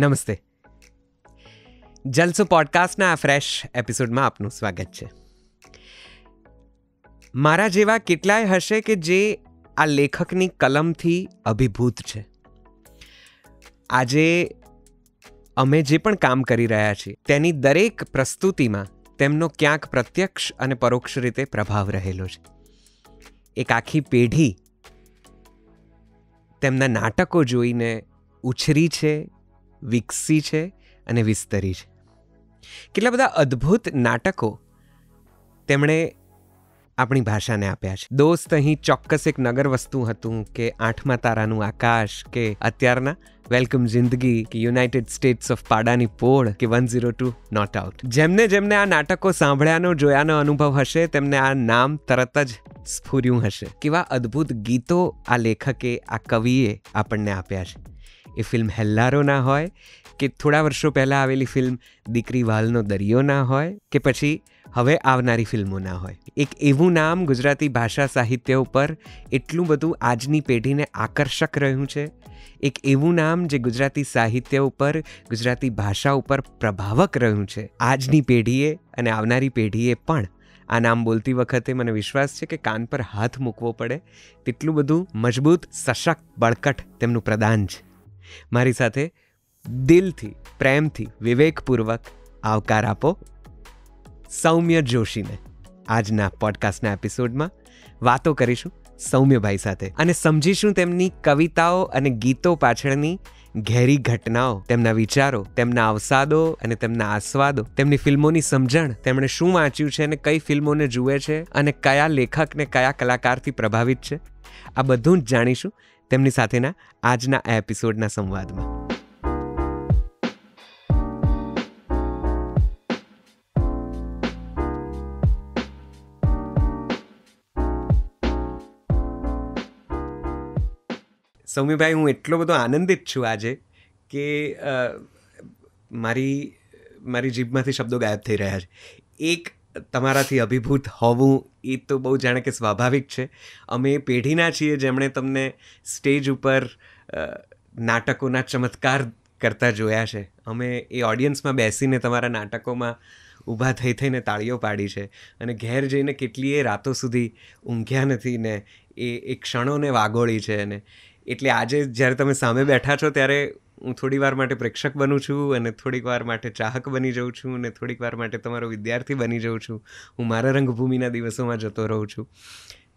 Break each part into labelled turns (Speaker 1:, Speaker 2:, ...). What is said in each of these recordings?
Speaker 1: નમસ્તે જલસો પોડકાસ્ટના આ ફ્રેશ એપિસોડમાં આપનું સ્વાગત છે મારા જેવા કેટલાય હશે કે જે આ લેખકની કલમથી અભિભૂત છે આજે અમે જે પણ કામ કરી રહ્યા છીએ તેની દરેક પ્રસ્તુતિમાં તેમનો ક્યાંક પ્રત્યક્ષ અને પરોક્ષ રીતે પ્રભાવ રહેલો છે એક આખી પેઢી તેમના નાટકો જોઈને ઉછરી છે વિકસી છે અને વિસ્તરી છે કેટલા બધા અદ્ભુત નાટકો તેમણે આપણી ભાષાને આપ્યા છે દોસ્ત અહીં ચોક્કસ એક નગર વસ્તુ હતું કે આઠમા તારાનું આકાશ કે અત્યારના વેલકમ જિંદગી કે યુનાઇટેડ સ્ટેટ્સ ઓફ પાડાની પોળ કે one zero two not out જેમને જેમને આ નાટકો સાંભળ્યાનો જોયાનો અનુભવ હશે તેમને આ નામ તરત જ સ્ફુર્યું હશે કેવા અદ્ભુત ગીતો આ લેખકે આ કવિએ આપણને આપ્યા છે એ ફિલ્મ હેલ્લારો ના હોય કે થોડા વર્ષો પહેલાં આવેલી ફિલ્મ દીકરી વાલનો દરિયો ના હોય કે પછી હવે આવનારી ફિલ્મો ના હોય એક એવું નામ ગુજરાતી ભાષા સાહિત્ય ઉપર એટલું બધું આજની પેઢીને આકર્ષક રહ્યું છે એક એવું નામ જે ગુજરાતી સાહિત્ય ઉપર ગુજરાતી ભાષા ઉપર પ્રભાવક રહ્યું છે આજની પેઢીએ અને આવનારી પેઢીએ પણ આ નામ બોલતી વખતે મને વિશ્વાસ છે કે કાન પર હાથ મૂકવો પડે તેટલું બધું મજબૂત સશક્ત બળકટ તેમનું પ્રદાન છે મારી સાથે દિલથી પ્રેમથી વિવેકપૂર્વક આવકાર આપો સૌમ્ય જોશીને આજના પોડકાસ્ટના એપિસોડમાં વાતો કરીશું સૌમ્યભાઈ સાથે અને સમજીશું તેમની કવિતાઓ અને ગીતો પાછળની ઘેરી ઘટનાઓ તેમના વિચારો તેમના અવસાદો અને તેમના આસ્વાદો તેમની ફિલ્મોની સમજણ તેમણે શું વાંચ્યું છે અને કઈ ફિલ્મોને જુએ છે અને કયા લેખક ને કયા કલાકારથી પ્રભાવિત છે આ બધું જ જાણીશું تمની સાથેના આજના એપિસોડના સંવાદમાં સૌમીબેન હું એટલો બધો આનંદિત છું આજે કે મારી મારી જીભમાંથી શબ્દો ગાયબ થઈ રહ્યા છે એક તમારાથી અભિભૂત હોવું એ તો બહુ જાણે કે સ્વાભાવિક છે અમે એ પેઢીના છીએ જેમણે તમને સ્ટેજ ઉપર નાટકોના ચમત્કાર કરતા જોયા છે અમે એ ઓડિયન્સમાં બેસીને તમારા નાટકોમાં ઊભા થઈ થઈને તાળીઓ પાડી છે અને ઘેર જઈને કેટલીય રાતો સુધી ઊંઘ્યા નથી ને એ એ ક્ષણોને વાગોળી છે અને એટલે આજે જ્યારે તમે સામે બેઠા છો ત્યારે હું થોડી વાર માટે પ્રેક્ષક બનું છું અને થોડીક વાર માટે ચાહક બની જાઉં છું અને થોડીક વાર માટે તમારો વિદ્યાર્થી બની જાઉં છું હું મારા રંગભૂમિના દિવસોમાં જતો રહું છું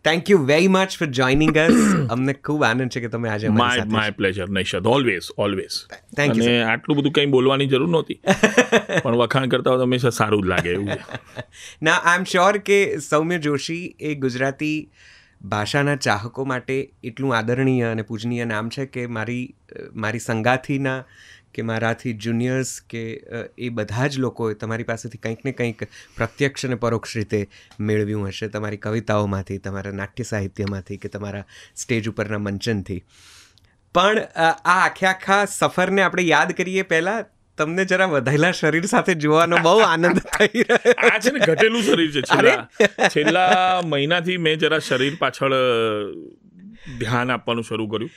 Speaker 1: thank you very much for joining us અમને ખૂબ આનંદ છે કે
Speaker 2: તમે આજે my my pleasure Naishad always always thank you આટલું બધું કંઈ બોલવાની જરૂર નહોતી પણ વખાણ કરતા હોય હંમેશા સારું જ લાગે એવું
Speaker 1: ના આઈ એમ શ્યોર કે સૌમ્ય જોશી એ ગુજરાતી ભાષાના ચાહકો માટે એટલું આદરણીય અને પૂજનીય નામ છે કે મારી મારી સંગાથીના કે મારાથી જુનિયર્સ કે એ બધા જ લોકોએ તમારી પાસેથી કંઈક ને કંઈક પ્રત્યક્ષ અને પરોક્ષ રીતે મેળવ્યું હશે તમારી કવિતાઓમાંથી તમારા નાટ્ય સાહિત્યમાંથી કે તમારા સ્ટેજ ઉપરના મંચનથી પણ આ આખે આખા સફરને આપણે યાદ કરીએ પહેલાં તમને જરા વધાયેલા શરીર સાથે જોવાનો બહુ આનંદ થઈ રહ્યો આ છે ને ઘટેલું શરીર છે છેલ્લા
Speaker 2: છેલ્લા મહિનાથી મેં જરા શરીર પાછળ ધ્યાન આપવાનું શરૂ કર્યું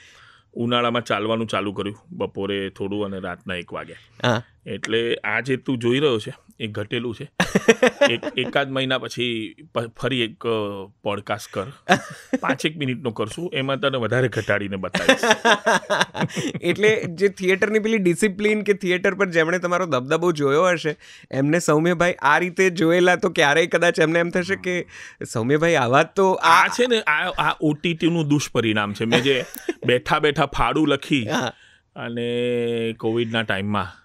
Speaker 2: ઉનાળામાં ચાલવાનું ચાલુ કર્યું બપોરે થોડું અને રાતના એક વાગ્યા એટલે આ જે તું જોઈ રહ્યો છે એ ઘટેલું છે એકાદ મહિના પછી ફરી એક પોડકાસ્ટ કર પાંચેક મિનિટનો કરશું એમાં તને વધારે ઘટાડીને બતાવીશ
Speaker 1: એટલે જે થિયેટરની પેલી ડિસિપ્લિન કે થિયેટર પર જેમણે તમારો દબદબો જોયો હશે એમને સૌમ્યભાઈ આ રીતે જોયેલા તો ક્યારેય
Speaker 2: કદાચ એમને એમ થશે કે સૌમ્યભાઈ આવા તો આ છે ને આ આ ઓટીટીનું દુષ્પરિણામ છે મેં જે બેઠા બેઠા ફાડું લખી અને કોવિડના ટાઈમમાં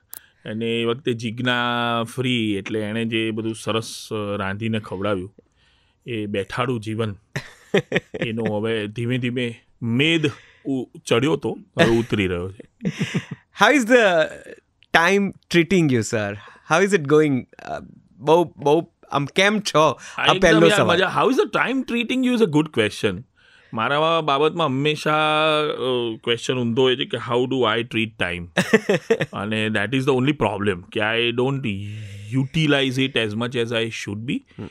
Speaker 2: અને એ વખતે જિજ્ઞા ફ્રી એટલે એણે જે બધું સરસ રાંધીને ખવડાવ્યું એ બેઠાડું જીવન એનો હવે ધીમે ધીમે મેદ ચડ્યો તો હવે ઉતરી રહ્યો છે how is the
Speaker 1: time treating you sir how is it going બહુ બહુ આમ કેમ
Speaker 2: છો આ પહેલો સવાલ how is the time treating you is a good question મારા બાબતમાં હંમેશા ક્વેશ્ચન ઊંધો હોય છે કે how do I treat time અને that is the only problem કે I don't utilize it as much as I should be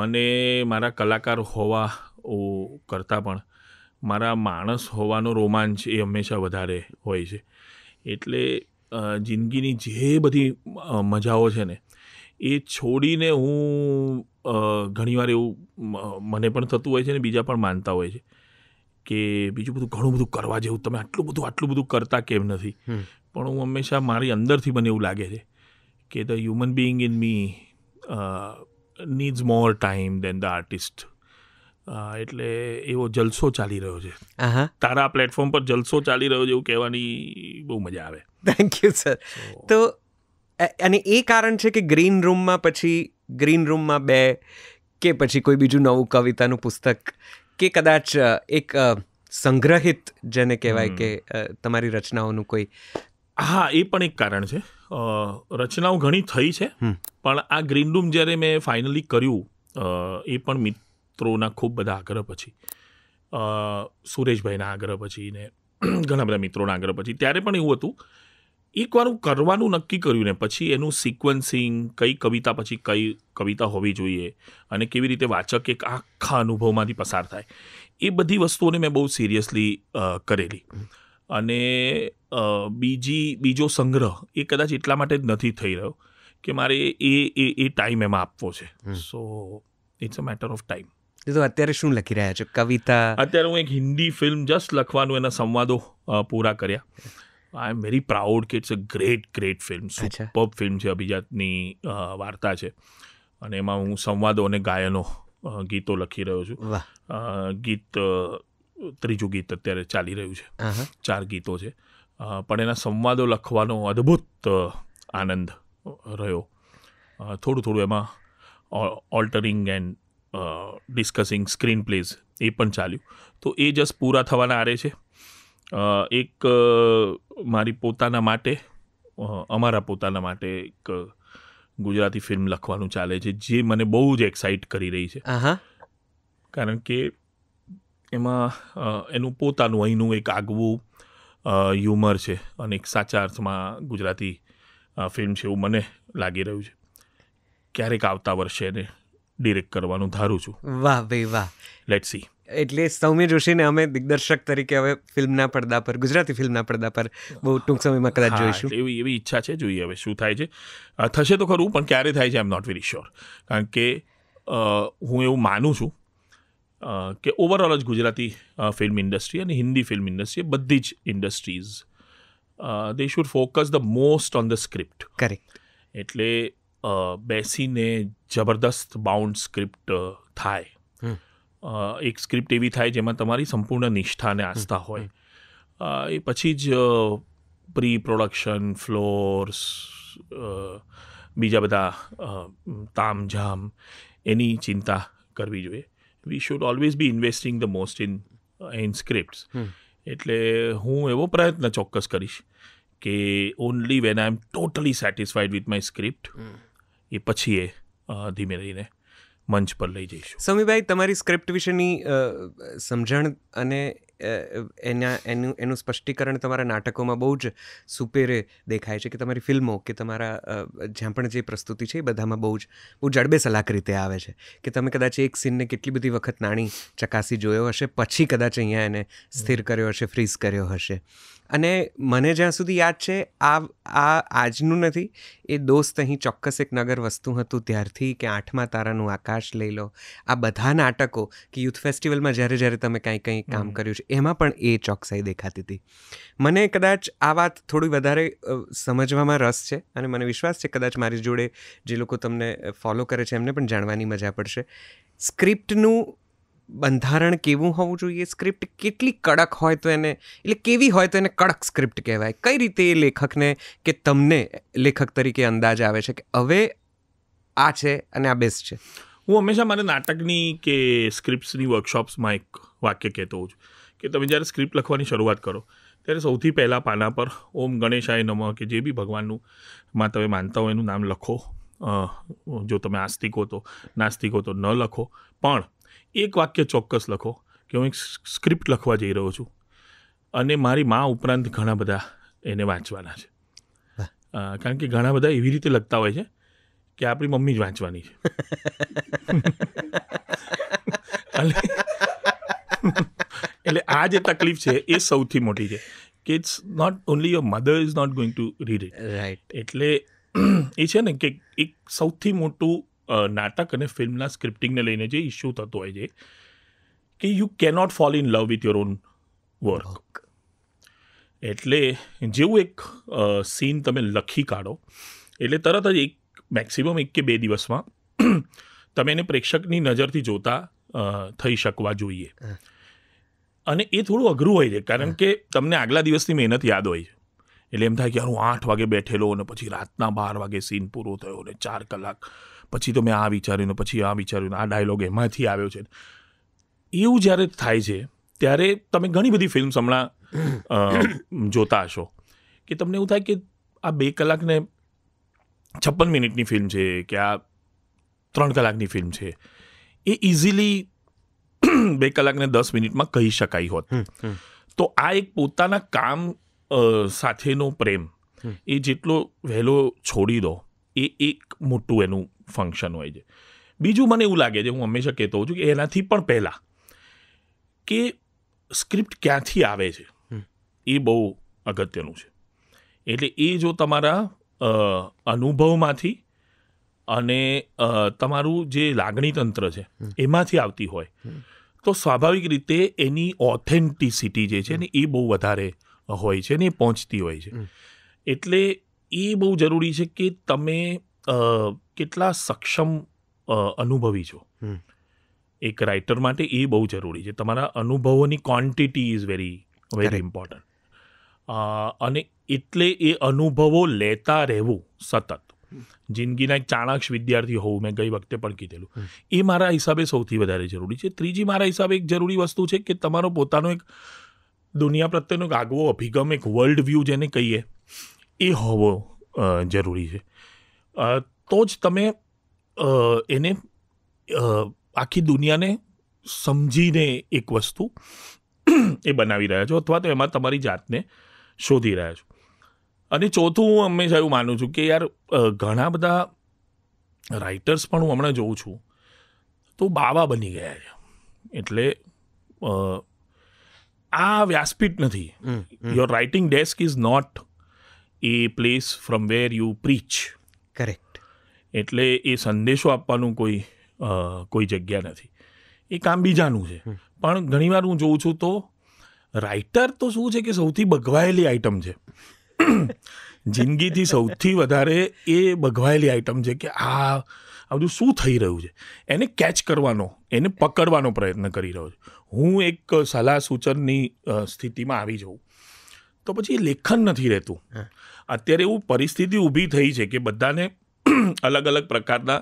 Speaker 2: મને મારા કલાકાર હોવા કરતાં પણ મારા માણસ હોવાનો રોમાંચ એ હંમેશા વધારે હોય છે એટલે જિંદગીની જે બધી મજાઓ છે ને એ છોડીને હું ઘણીવાર એવું મને પણ થતું હોય છે ને બીજા પણ માનતા હોય છે કે બીજું બધું ઘણું બધું કરવા જેવું તમે આટલું બધું આટલું બધું કરતા કેમ નથી પણ હું હંમેશા મારી અંદરથી મને એવું લાગે છે કે the human being in me needs more time than the artist એટલે એવો જલસો ચાલી રહ્યો છે તારા પ્લેટફોર્મ પર જલસો ચાલી રહ્યો છે એવું કહેવાની બહુ મજા આવે થેન્ક યુ સર
Speaker 1: તો અને એ કારણ છે કે ગ્રીન રૂમમાં પછી ગ્રીન રૂમમાં બે કે પછી કોઈ બીજું નવું કવિતાનું પુસ્તક કે કદાચ એક
Speaker 2: સંગ્રહિત જેને કહેવાય કે તમારી રચનાઓનું કોઈ હા એ પણ એક કારણ છે રચનાઓ ઘણી થઈ છે પણ આ ગ્રીન રૂમ જ્યારે મેં ફાઇનલી કર્યું એ પણ મિત્રોના ખૂબ બધા આગ્રહ પછી સુરેશભાઈના આગ્રહ પછી ને ઘણા બધા મિત્રોના આગ્રહ પછી ત્યારે પણ એવું હતું એકવાર હું કરવાનું નક્કી કર્યું ને પછી એનું સિક્વન્સિંગ કઈ કવિતા પછી કઈ કવિતા હોવી જોઈએ અને કેવી રીતે વાચક એક આખા અનુભવમાંથી પસાર થાય એ બધી વસ્તુઓને મેં બહુ સિરિયસલી કરેલી અને બીજી બીજો સંગ્રહ એ કદાચ એટલા માટે જ નથી થઈ રહ્યો કે મારે એ એ એ ટાઈમ એમાં આપવો છે so it's a matter of time
Speaker 1: તો અત્યારે શું લખી રહ્યા છો કવિતા
Speaker 2: અત્યારે હું એક હિન્દી ફિલ્મ જસ્ટ લખવાનું એના સંવાદો પૂરા કર્યા આઈ એમ વેરી પ્રાઉડ કે it's a great great film super film છે અભિજાતની વાર્તા છે અને એમાં હું સંવાદો અને ગાયનો ગીતો લખી રહ્યો છું ગીત ત્રીજું ગીત અત્યારે ચાલી રહ્યું છે ચાર ગીતો છે પણ એના સંવાદો લખવાનો અદ્ભુત આનંદ રહ્યો થોડું થોડું એમાં altering and discussing screenplays એ પણ ચાલ્યું તો એ જસ્ટ પૂરા થવાના આરે છે એક મારી પોતાના માટે અમારા પોતાના માટે એક ગુજરાતી ફિલ્મ લખવાનું ચાલે છે જે મને બહુ જ એક્સાઇટ કરી રહી છે કારણ કે એમાં એનું પોતાનું અહીંનું એક આગવું હ્યુમર છે અને એક સાચા અર્થમાં ગુજરાતી ફિલ્મ છે એવું મને લાગી રહ્યું છે ક્યારેક આવતા વર્ષે એને ડિરેક્ટ કરવાનું ધારું છું વાહ ભાઈ વાહ લેટ સી
Speaker 1: એટલે સૌમ્ય જોશીને અમે દિગ્દર્શક
Speaker 2: તરીકે હવે ફિલ્મના પડદા પર ગુજરાતી ફિલ્મના પડદા પર બહુ ટૂંક સમયમાં કદાચ જોઈશું એવી એવી ઈચ્છા છે જોઈએ હવે શું થાય છે થશે તો ખરું પણ ક્યારે થાય છે I am not very sure કારણ કે હું એવું માનું છું કે ઓવરઓલ જ ગુજરાતી ફિલ્મ ઇન્ડસ્ટ્રી અને હિન્દી ફિલ્મ ઇન્ડસ્ટ્રી બધી જ industries they should focus the most on the script correct એટલે બેસીને જબરદસ્ત બાઉન્ડ સ્ક્રિપ્ટ થાય એક સ્ક્રિપ્ટ એવી થાય જેમાં તમારી સંપૂર્ણ નિષ્ઠા અને આસ્થા હોય એ પછી જ પ્રી પ્રોડક્શન ફ્લોર્સ બીજા બધા તામઝામ એની ચિંતા કરવી જોઈએ we should always be investing the most in in scripts એટલે હું એવો પ્રયત્ન ચોક્કસ કરીશ કે only when I am totally satisfied with my script એ પછી એ ધીમે રહીને મંચ પર લઈ જઈશું
Speaker 1: સમીભાઈ તમારી સ્ક્રિપ્ટ વિશેની સમજણ અને એના એનું એનું સ્પષ્ટીકરણ તમારા નાટકોમાં બહુ જ સુપેરે દેખાય છે કે તમારી ફિલ્મો કે તમારા જ્યાં પણ જે પ્રસ્તુતિ છે એ બધામાં બહુ જ બહુ જડબે રીતે આવે છે કે તમે કદાચ એક સીનને કેટલી બધી વખત નાણી ચકાસી જોયો હશે પછી કદાચ અહીંયા એને સ્થિર કર્યો હશે ફ્રીઝ કર્યો હશે અને મને જ્યાં સુધી યાદ છે આ આ આજનું નથી એ દોસ્ત અહીં ચોક્કસ એક નગર વસ્તુ હતું ત્યારથી કે આઠમા તારાનું આકાશ લઈ લો આ બધા નાટકો કે યુથ ફેસ્ટિવલમાં જ્યારે જ્યારે તમે કાંઈ કંઈ કામ કર્યું છે એમાં પણ એ ચોકસાઈ દેખાતી હતી મને કદાચ આ વાત થોડી વધારે સમજવામાં રસ છે અને મને વિશ્વાસ છે કદાચ મારી જોડે જે લોકો તમને ફોલો કરે છે એમને પણ જાણવાની મજા પડશે સ્ક્રિપ્ટનું બંધારણ કેવું હોવું જોઈએ સ્ક્રિપ્ટ કેટલી કડક હોય તો એને એટલે કેવી હોય તો એને કડક સ્ક્રિપ્ટ કહેવાય કઈ રીતે એ લેખકને કે તમને લેખક તરીકે અંદાજ આવે છે કે હવે આ છે અને આ બેસ્ટ છે
Speaker 2: હું હંમેશા મારે નાટકની કે સ્ક્રિપ્ટ્સની વર્કશોપ્સમાં એક વાક્ય કહેતો હોઉં છું કે તમે જ્યારે સ્ક્રિપ્ટ લખવાની શરૂઆત કરો ત્યારે સૌથી પહેલાં પાના પર ઓમ ગણેશાય નમઃ કે જે બી ભગવાનનું માં તમે માનતા હોય એનું નામ લખો જો તમે આસ્તિક હો તો નાસ્તિક હો તો ન લખો પણ એક વાક્ય ચોક્કસ લખો કે હું એક સ્ક્રિપ્ટ લખવા જઈ રહ્યો છું અને મારી મા ઉપરાંત ઘણા બધા એને વાંચવાના છે કારણ કે ઘણા બધા એવી રીતે લખતા હોય છે કે આપણી મમ્મી જ વાંચવાની છે એટલે આ જે તકલીફ છે એ સૌથી મોટી છે કે it's not only your mother is not going to read it right એટલે એ છે ને કે એક સૌથી મોટું નાટક અને ફિલ્મના સ્ક્રિપ્ટિંગને લઈને જે ઇશ્યુ થતો હોય છે કે you cannot fall in love with your own work એટલે જેવું એક સીન તમે લખી કાઢો એટલે તરત જ એક મેક્સિમમ એક કે બે દિવસમાં તમે એને પ્રેક્ષકની નજરથી જોતા થઈ શકવા જોઈએ અને એ થોડું અઘરું હોય છે કારણ કે તમને આગલા દિવસની મહેનત યાદ હોય છે એટલે એમ થાય કે હું આઠ વાગે બેઠેલો અને પછી રાતના બાર વાગે સીન પૂરો થયો ને ચાર કલાક પછી તો મેં આ વિચાર્યું પછી આ વિચાર્યું આ ડાયલોગ એમાંથી આવ્યો છે એવું જ્યારે થાય છે ત્યારે તમે ઘણી બધી ફિલ્મ હમણાં જોતા હશો કે તમને એવું થાય કે આ બે કલાકને છપ્પન મિનિટની ફિલ્મ છે કે આ ત્રણ કલાકની ફિલ્મ છે એ ઇઝીલી બે કલાકને દસ મિનિટમાં કહી શકાય હોત તો આ એક પોતાના કામ સાથેનો પ્રેમ એ જેટલો વહેલો છોડી દો એ એક મોટું એનું ફંક્શન હોય છે બીજું મને એવું લાગે છે હું હંમેશા કહેતો હોઉં છું કે એનાથી પણ પહેલાં કે સ્ક્રિપ્ટ ક્યાંથી આવે છે એ બહુ અગત્યનું છે એટલે એ જો તમારા અનુભવમાંથી અને તમારું જે લાગણી તંત્ર છે એમાંથી આવતી હોય તો સ્વાભાવિક રીતે એની ઓથેન્ટિસિટી જે છે ને એ બહુ વધારે હોય છે ને એ પહોંચતી હોય છે એટલે એ બહુ જરૂરી છે કે તમે કેટલા સક્ષમ અનુભવી છો એક રાઇટર માટે એ બહુ જરૂરી છે તમારા અનુભવોની quantity is very very important અને એટલે એ અનુભવો લેતા રહેવું સતત જિંદગીના એક ચાણાક્ષ વિદ્યાર્થી હોવું મેં ગઈ વખતે પણ કીધેલું એ મારા હિસાબે સૌથી વધારે જરૂરી છે ત્રીજી મારા હિસાબે એક જરૂરી વસ્તુ છે કે તમારો પોતાનો એક દુનિયા પ્રત્યેનો એક આગવો અભિગમ એક વર્લ્ડ વ્યૂ જેને કહીએ એ હોવો જરૂરી છે તો જ તમે એને આખી દુનિયાને સમજીને એક વસ્તુ એ બનાવી રહ્યા છો અથવા તો એમાં તમારી જાતને શોધી રહ્યા છો અને ચોથું હું હંમેશા એવું માનું છું કે યાર ઘણા બધા રાઇટર્સ પણ હું હમણાં જોઉં છું તો બાવા બની ગયા છે એટલે આ વ્યાસપીઠ નથી your writing desk is not a place from where you preach correct એટલે એ સંદેશો આપવાનું કોઈ કોઈ જગ્યા નથી એ કામ બીજાનું છે પણ ઘણીવાર હું જોઉં છું તો રાઇટર તો શું છે કે સૌથી બગવાયેલી આઇટમ છે જિંદગીથી સૌથી વધારે એ બગવાયેલી આઇટમ છે કે આ આ બધું શું થઈ રહ્યું છે એને કેચ કરવાનો એને પકડવાનો પ્રયત્ન કરી રહ્યો છે હું એક સલાહ સૂચનની સ્થિતિમાં આવી જાઉં તો પછી લેખન નથી રહેતું અત્યારે એવું પરિસ્થિતિ ઊભી થઈ છે કે બધાને અલગ અલગ પ્રકારના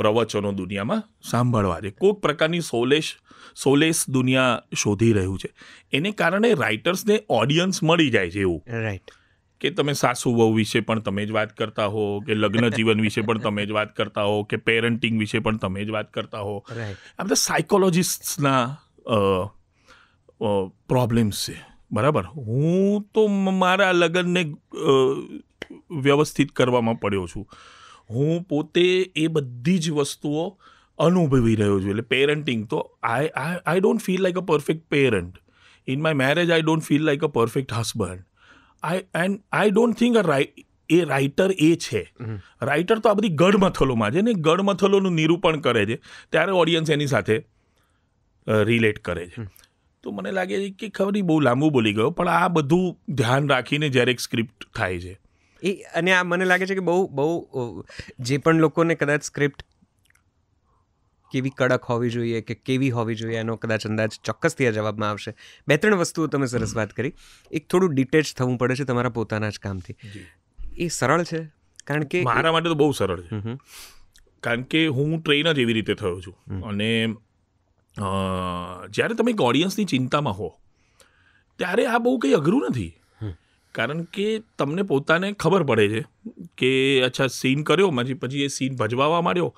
Speaker 2: પ્રવચનો દુનિયામાં સાંભળવા છે કોઈક પ્રકારની સોલેશ સોલેસ દુનિયા શોધી રહ્યું છે એને કારણે રાઇટર્સને ઓડિયન્સ મળી જાય છે એવું રાઈટ કે તમે સાસુ વહુ વિશે પણ તમે જ વાત કરતા હો કે લગ્ન જીવન વિશે પણ તમે જ વાત કરતા હો કે પેરેન્ટિંગ વિશે પણ તમે જ વાત કરતા હો આ બધા સાયકોલોજીસ્ટના પ્રોબ્લેમ્સ છે બરાબર હું તો મારા લગ્નને વ્યવસ્થિત કરવામાં પડ્યો છું હું પોતે એ બધી જ વસ્તુઓ અનુભવી રહ્યો છું એટલે પેરેન્ટિંગ તો I I I don't feel like a perfect parent in my marriage I don't feel like a perfect husband I and I don't think a right a writer એ છે રાઇટર તો આ બધી ગઢમથલોમાં છે ને ગઢમથલોનું નિરૂપણ કરે છે ત્યારે ઓડિયન્સ એની સાથે રિલેટ કરે છે તો મને લાગે છે કે ખબર નહીં બહુ લાંબુ બોલી ગયો પણ આ બધું ધ્યાન રાખીને જ્યારે એક સ્ક્રિપ્ટ થાય છે એ અને આ મને લાગે છે કે બહુ બહુ જે પણ લોકોને કદાચ સ્ક્રિપ્ટ
Speaker 1: કેવી કડક હોવી જોઈએ કે કેવી હોવી જોઈએ એનો કદાચ અંદાજ ચોક્કસથી આ જવાબમાં આવશે બે ત્રણ વસ્તુઓ તમે સરસ વાત કરી એક થોડું ડિટેચ થવું પડે છે તમારા પોતાના જ કામથી એ સરળ છે કારણ કે મારા
Speaker 2: માટે તો બહુ સરળ છે કારણ કે હું ટ્રેન જ એવી રીતે થયો છું અને જ્યારે તમે એક ઓડિયન્સની ચિંતામાં હો ત્યારે આ બહુ કંઈ અઘરું નથી કારણ કે તમને પોતાને ખબર પડે છે કે અચ્છા સીન કર્યો પછી પછી એ સીન ભજવાવા માંડ્યો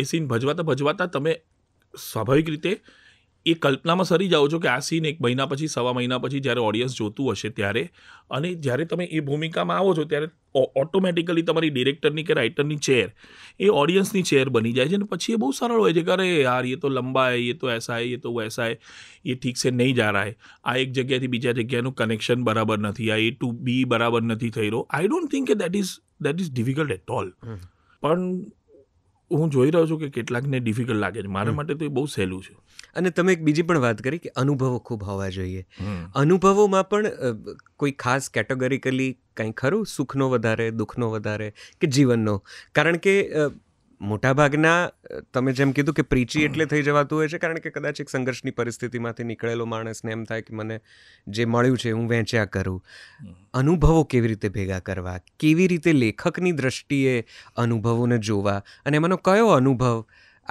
Speaker 2: એ સીન ભજવાતા ભજવાતા તમે સ્વાભાવિક રીતે એ કલ્પનામાં સરી જાઓ છો કે આ સીન એક મહિના પછી સવા મહિના પછી જ્યારે ઓડિયન્સ જોતું હશે ત્યારે અને જ્યારે તમે એ ભૂમિકામાં આવો છો ત્યારે ઓટોમેટિકલી તમારી ડિરેક્ટરની કે રાઇટરની ચેર એ ઓડિયન્સની ચેર બની જાય છે અને પછી એ બહુ સરળ હોય છે કે અરે યાર એ તો લંબા હે એ તો એસા હે એ તો વૈસા હે એ ઠીક છે નહીં જા રહા હે આ એક જગ્યાથી બીજા જગ્યાનું કનેક્શન બરાબર નથી આ એ ટુ બી બરાબર નથી થઈ રહ્યો આઈ ડોન્ટ થિંક કે that is that is difficult at all પણ હું જોઈ રહ્યો છું કે કેટલાકને ડિફિકલ્ટ લાગે છે મારા માટે તો એ બહુ સહેલું છે અને તમે એક બીજી પણ વાત કરી કે અનુભવો ખૂબ હોવા જોઈએ
Speaker 1: અનુભવોમાં પણ કોઈ ખાસ કેટેગરીકલી કંઈ ખરું સુખનો વધારે દુઃખનો વધારે કે જીવનનો કારણ કે મોટાભાગના તમે જેમ કીધું કે પ્રીચી એટલે થઈ જવાતું હોય છે કારણ કે કદાચ એક સંઘર્ષની પરિસ્થિતિમાંથી નીકળેલો માણસને એમ થાય કે મને જે મળ્યું છે હું વહેંચ્યા કરું અનુભવો કેવી રીતે ભેગા કરવા કેવી રીતે લેખકની દ્રષ્ટિએ અનુભવોને જોવા અને એમાંનો કયો અનુભવ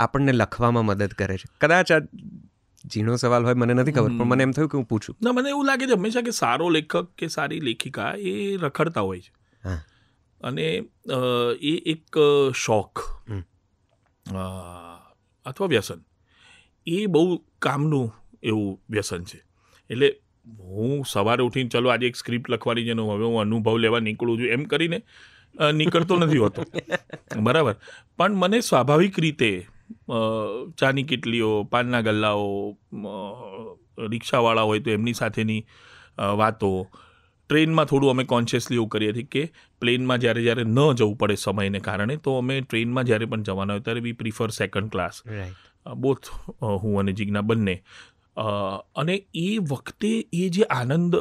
Speaker 1: આપણને લખવામાં મદદ કરે છે કદાચ આ ઝીણો સવાલ હોય મને નથી ખબર પણ મને એમ થયું કે હું પૂછું
Speaker 2: ના મને એવું લાગે છે હંમેશા કે સારો લેખક કે સારી લેખિકા એ રખડતા હોય છે હા અને એ એક શોખ અથવા વ્યસન એ બહુ કામનું એવું વ્યસન છે એટલે હું સવારે ઉઠીને ચલો આજે એક સ્ક્રિપ્ટ લખવાની છે હવે હું અનુભવ લેવા નીકળું છું એમ કરીને નીકળતો નથી હોતો બરાબર પણ મને સ્વાભાવિક રીતે ચાની કેટલીઓ પાનના ગલ્લાઓ રિક્ષાવાળા હોય તો એમની સાથેની વાતો ટ્રેનમાં થોડું અમે કોન્શિયસલી એવું કરીએ છીએ કે પ્લેનમાં જ્યારે જ્યારે ન જવું પડે સમયને કારણે તો અમે ટ્રેનમાં જ્યારે પણ જવાના હોય ત્યારે we prefer second class both હું અને જિજ્ઞા બંને અને એ વખતે એ જે આનંદ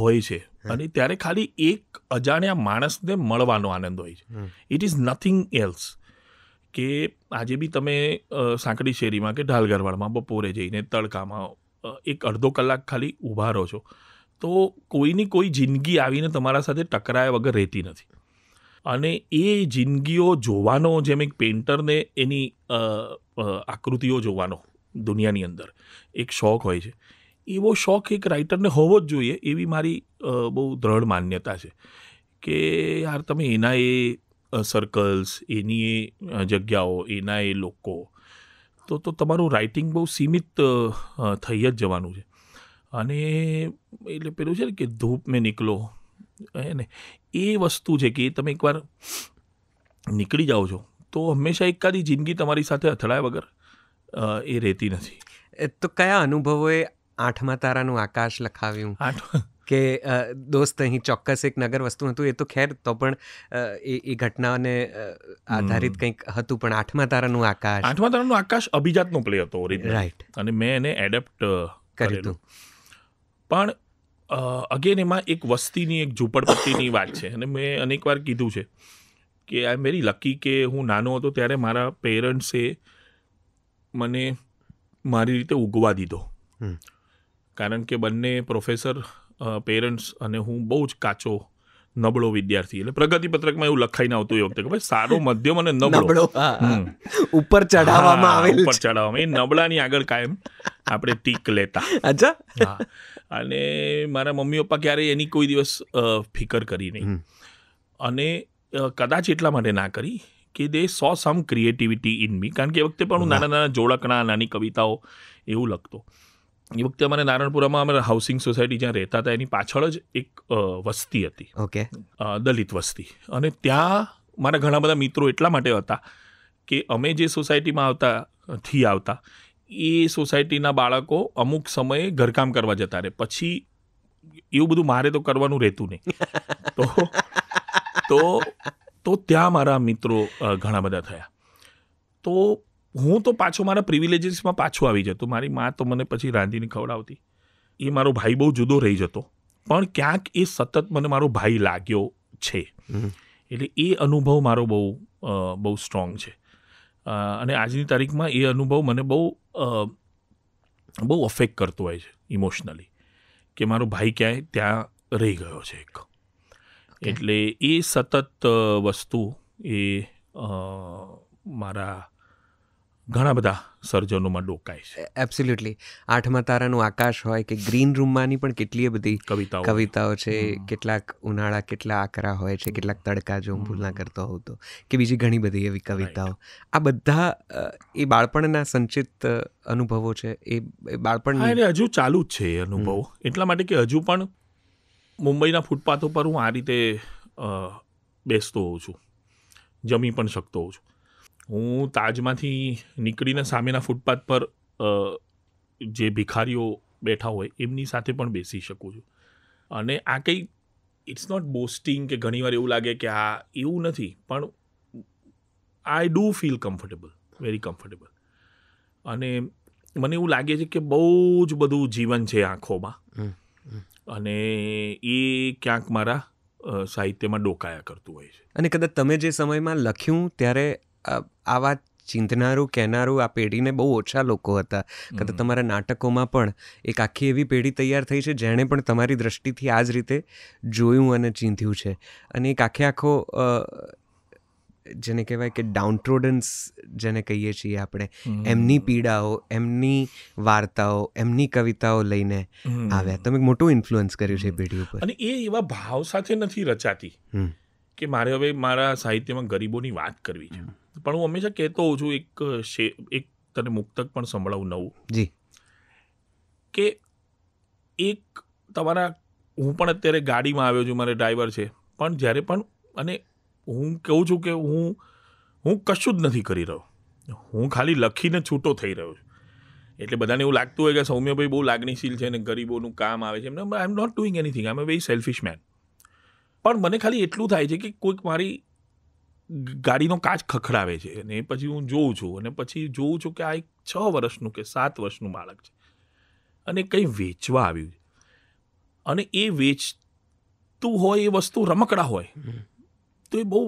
Speaker 2: હોય છે અને ત્યારે ખાલી એક અજાણ્યા માણસને મળવાનો આનંદ હોય છે ઇટ ઇઝ નથિંગ એલ્સ કે આજે બી તમે સાંકડી શેરીમાં કે ઢાલગરવાડમાં બપોરે જઈને તડકામાં એક અડધો કલાક ખાલી ઊભા રહો છો તો કોઈની કોઈ જિંદગી આવીને તમારા સાથે ટકરાયા વગર રહેતી નથી અને એ જિંદગીઓ જોવાનો જેમ એક પેઇન્ટરને એની આકૃતિઓ જોવાનો દુનિયાની અંદર એક શોખ હોય છે એવો શોખ એક રાઇટરને હોવો જ જોઈએ એવી મારી બહુ દ્રઢ માન્યતા છે કે યાર તમે એના એ સર્કલ્સ એની એ જગ્યાઓ એના એ લોકો તો તો તમારું રાઇટિંગ બહુ સીમિત થઈ જ જવાનું છે અને એટલે પેલું છે ને કે ધૂપ મેં નીકળો હે ને એ વસ્તુ છે કે તમે એકવાર નીકળી જાઓ છો તો હંમેશા એકાદી જિંદગી તમારી સાથે અથડાય વગર એ રહેતી નથી તો કયા અનુભવોએ આઠમા તારાનું આકાશ
Speaker 1: લખાવ્યું કે દોસ્ત અહીં ચોક્કસ એક નગર વસ્તુ હતું એ તો ખેર તો પણ એ એ ઘટનાને આધારિત કંઈક હતું પણ આઠમા તારાનું આકાશ આઠમા
Speaker 2: તારાનું આકાશ અભિજાતનો પ્લે હતો રાઈટ અને મેં એને એડેપ્ટ કરેલું પણ અગેન એમાં એક વસ્તીની એક ઝૂંપડપટ્ટીની વાત છે અને મેં અનેકવાર કીધું છે કે આઈ એમ વેરી લકી કે હું નાનો હતો ત્યારે મારા પેરેન્ટ્સે મને મારી રીતે ઉગવા દીધો કારણ કે બંને પ્રોફેસર પેરેન્ટ્સ અને હું બહુ જ કાચો નબળો વિદ્યાર્થી એટલે પ્રગતિ પત્રકમાં એવું લખાઈને આવતું એ વખતે કે ભાઈ સારો મધ્યમ અને નબળો
Speaker 1: ઉપર ચઢાવવામાં આવે
Speaker 2: ઉપર ચઢાવવામાં એ નબળાની આગળ કાયમ આપણે ટીક લેતા અચ્છા અને મારા મમ્મી પપ્પા ક્યારે એની કોઈ દિવસ ફિકર કરી નહીં અને કદાચ એટલા માટે ના કરી કે દે સો સમ ક્રિએટિવિટી ઇન મી કારણ કે એ વખતે પણ હું નાના નાના જોડકણા નાની કવિતાઓ એવું લખતો એ વખતે અમારે નારણપુરામાં અમારે હાઉસિંગ સોસાયટી જ્યાં રહેતા હતા એની પાછળ જ એક વસ્તી હતી ઓકે દલિત વસ્તી અને ત્યાં મારા ઘણા બધા મિત્રો એટલા માટે હતા કે અમે જે સોસાયટીમાં આવતા થી આવતા એ સોસાયટીના બાળકો અમુક સમયે ઘરકામ કરવા જતા રહે પછી એવું બધું મારે તો કરવાનું રહેતું નહીં તો તો તો ત્યાં મારા મિત્રો ઘણા બધા થયા તો હું તો પાછો મારા પ્રિવિલેજીસમાં પાછો આવી જતો મારી મા તો મને પછી રાંધીને ખવડાવતી એ મારો ભાઈ બહુ જુદો રહી જતો પણ ક્યાંક એ સતત મને મારો ભાઈ લાગ્યો છે એટલે એ અનુભવ મારો બહુ બહુ સ્ટ્રોંગ છે અને આજની તારીખમાં એ અનુભવ મને બહુ બહુ અફેક્ટ કરતો હોય છે ઇમોશનલી કે મારો ભાઈ ક્યાંય ત્યાં રહી ગયો છે એક એટલે એ સતત વસ્તુ એ મારા ઘણા બધા સર્જનોમાં ડોકાય છે
Speaker 1: એબ્સોલ્યુટલી આઠમા તારાનું આકાશ હોય કે ગ્રીન રૂમમાંની પણ કેટલી બધી કવિતાઓ કવિતાઓ છે કેટલાક ઉનાળા કેટલા આકરા હોય છે કેટલાક તડકા જો હું ભૂલ ના કરતો હોઉં તો કે બીજી ઘણી બધી એવી કવિતાઓ આ બધા એ બાળપણના સંચિત અનુભવો છે એ બાળપણ હજુ ચાલુ જ છે એ અનુભવો
Speaker 2: એટલા માટે કે હજુ પણ મુંબઈના ફૂટપાથ ઉપર હું આ રીતે બેસતો હોઉં છું જમી પણ શકતો હોઉં છું હું તાજમાંથી નીકળીને સામેના ફૂટપાથ પર જે ભિખારીઓ બેઠા હોય એમની સાથે પણ બેસી શકું છું અને આ કંઈ ઇટ્સ નોટ બોસ્ટિંગ કે ઘણીવાર એવું લાગે કે આ એવું નથી પણ I do feel comfortable very comfortable અને મને એવું લાગે છે કે બહુ જ બધું જીવન છે આંખોમાં અને એ ક્યાંક મારા સાહિત્યમાં ડોકાયા કરતું હોય છે
Speaker 1: અને કદાચ તમે જે સમયમાં લખ્યું ત્યારે આવા ચિંતનારું કહેનારું આ પેઢીને બહુ ઓછા લોકો હતા કદાચ તમારા નાટકોમાં પણ એક આખી એવી પેઢી તૈયાર થઈ છે જેણે પણ તમારી દ્રષ્ટિથી આ જ રીતે જોયું અને ચીંધ્યું છે અને એક આખે આખો જેને કહેવાય કે ડાઉનટ્રોડન્સ જેને કહીએ છીએ આપણે એમની પીડાઓ એમની વાર્તાઓ એમની કવિતાઓ લઈને આવ્યા તમે મોટું ઇન્ફ્લુઅન્સ કર્યું છે પેઢી ઉપર અને
Speaker 2: એ એવા ભાવ સાથે નથી રચાતી કે મારે હવે મારા સાહિત્યમાં ગરીબોની વાત કરવી છે પણ હું હંમેશા કહેતો હોઉં છું એક એક તને મુક્તક પણ સંભળાવું નવું જી કે એક તમારા હું પણ અત્યારે ગાડીમાં આવ્યો છું મારે ડ્રાઈવર છે પણ જ્યારે પણ અને હું કહું છું કે હું હું કશું જ નથી કરી રહ્યો હું ખાલી લખીને છૂટો થઈ રહ્યો છું એટલે બધાને એવું લાગતું હોય કે સૌમ્યભાઈ બહુ લાગણીશીલ છે અને ગરીબોનું કામ આવે છે એમ I am not doing anything I am very selfish man પણ મને ખાલી એટલું થાય છે કે કોઈક મારી ગાડીનો કાચ ખખડાવે છે અને એ પછી હું જોઉં છું અને પછી જોઉં છું કે આ એક છ વર્ષનું કે સાત વર્ષનું બાળક છે અને કંઈ વેચવા આવ્યું છે અને એ વેચતું હોય એ વસ્તુ રમકડા હોય તો એ બહુ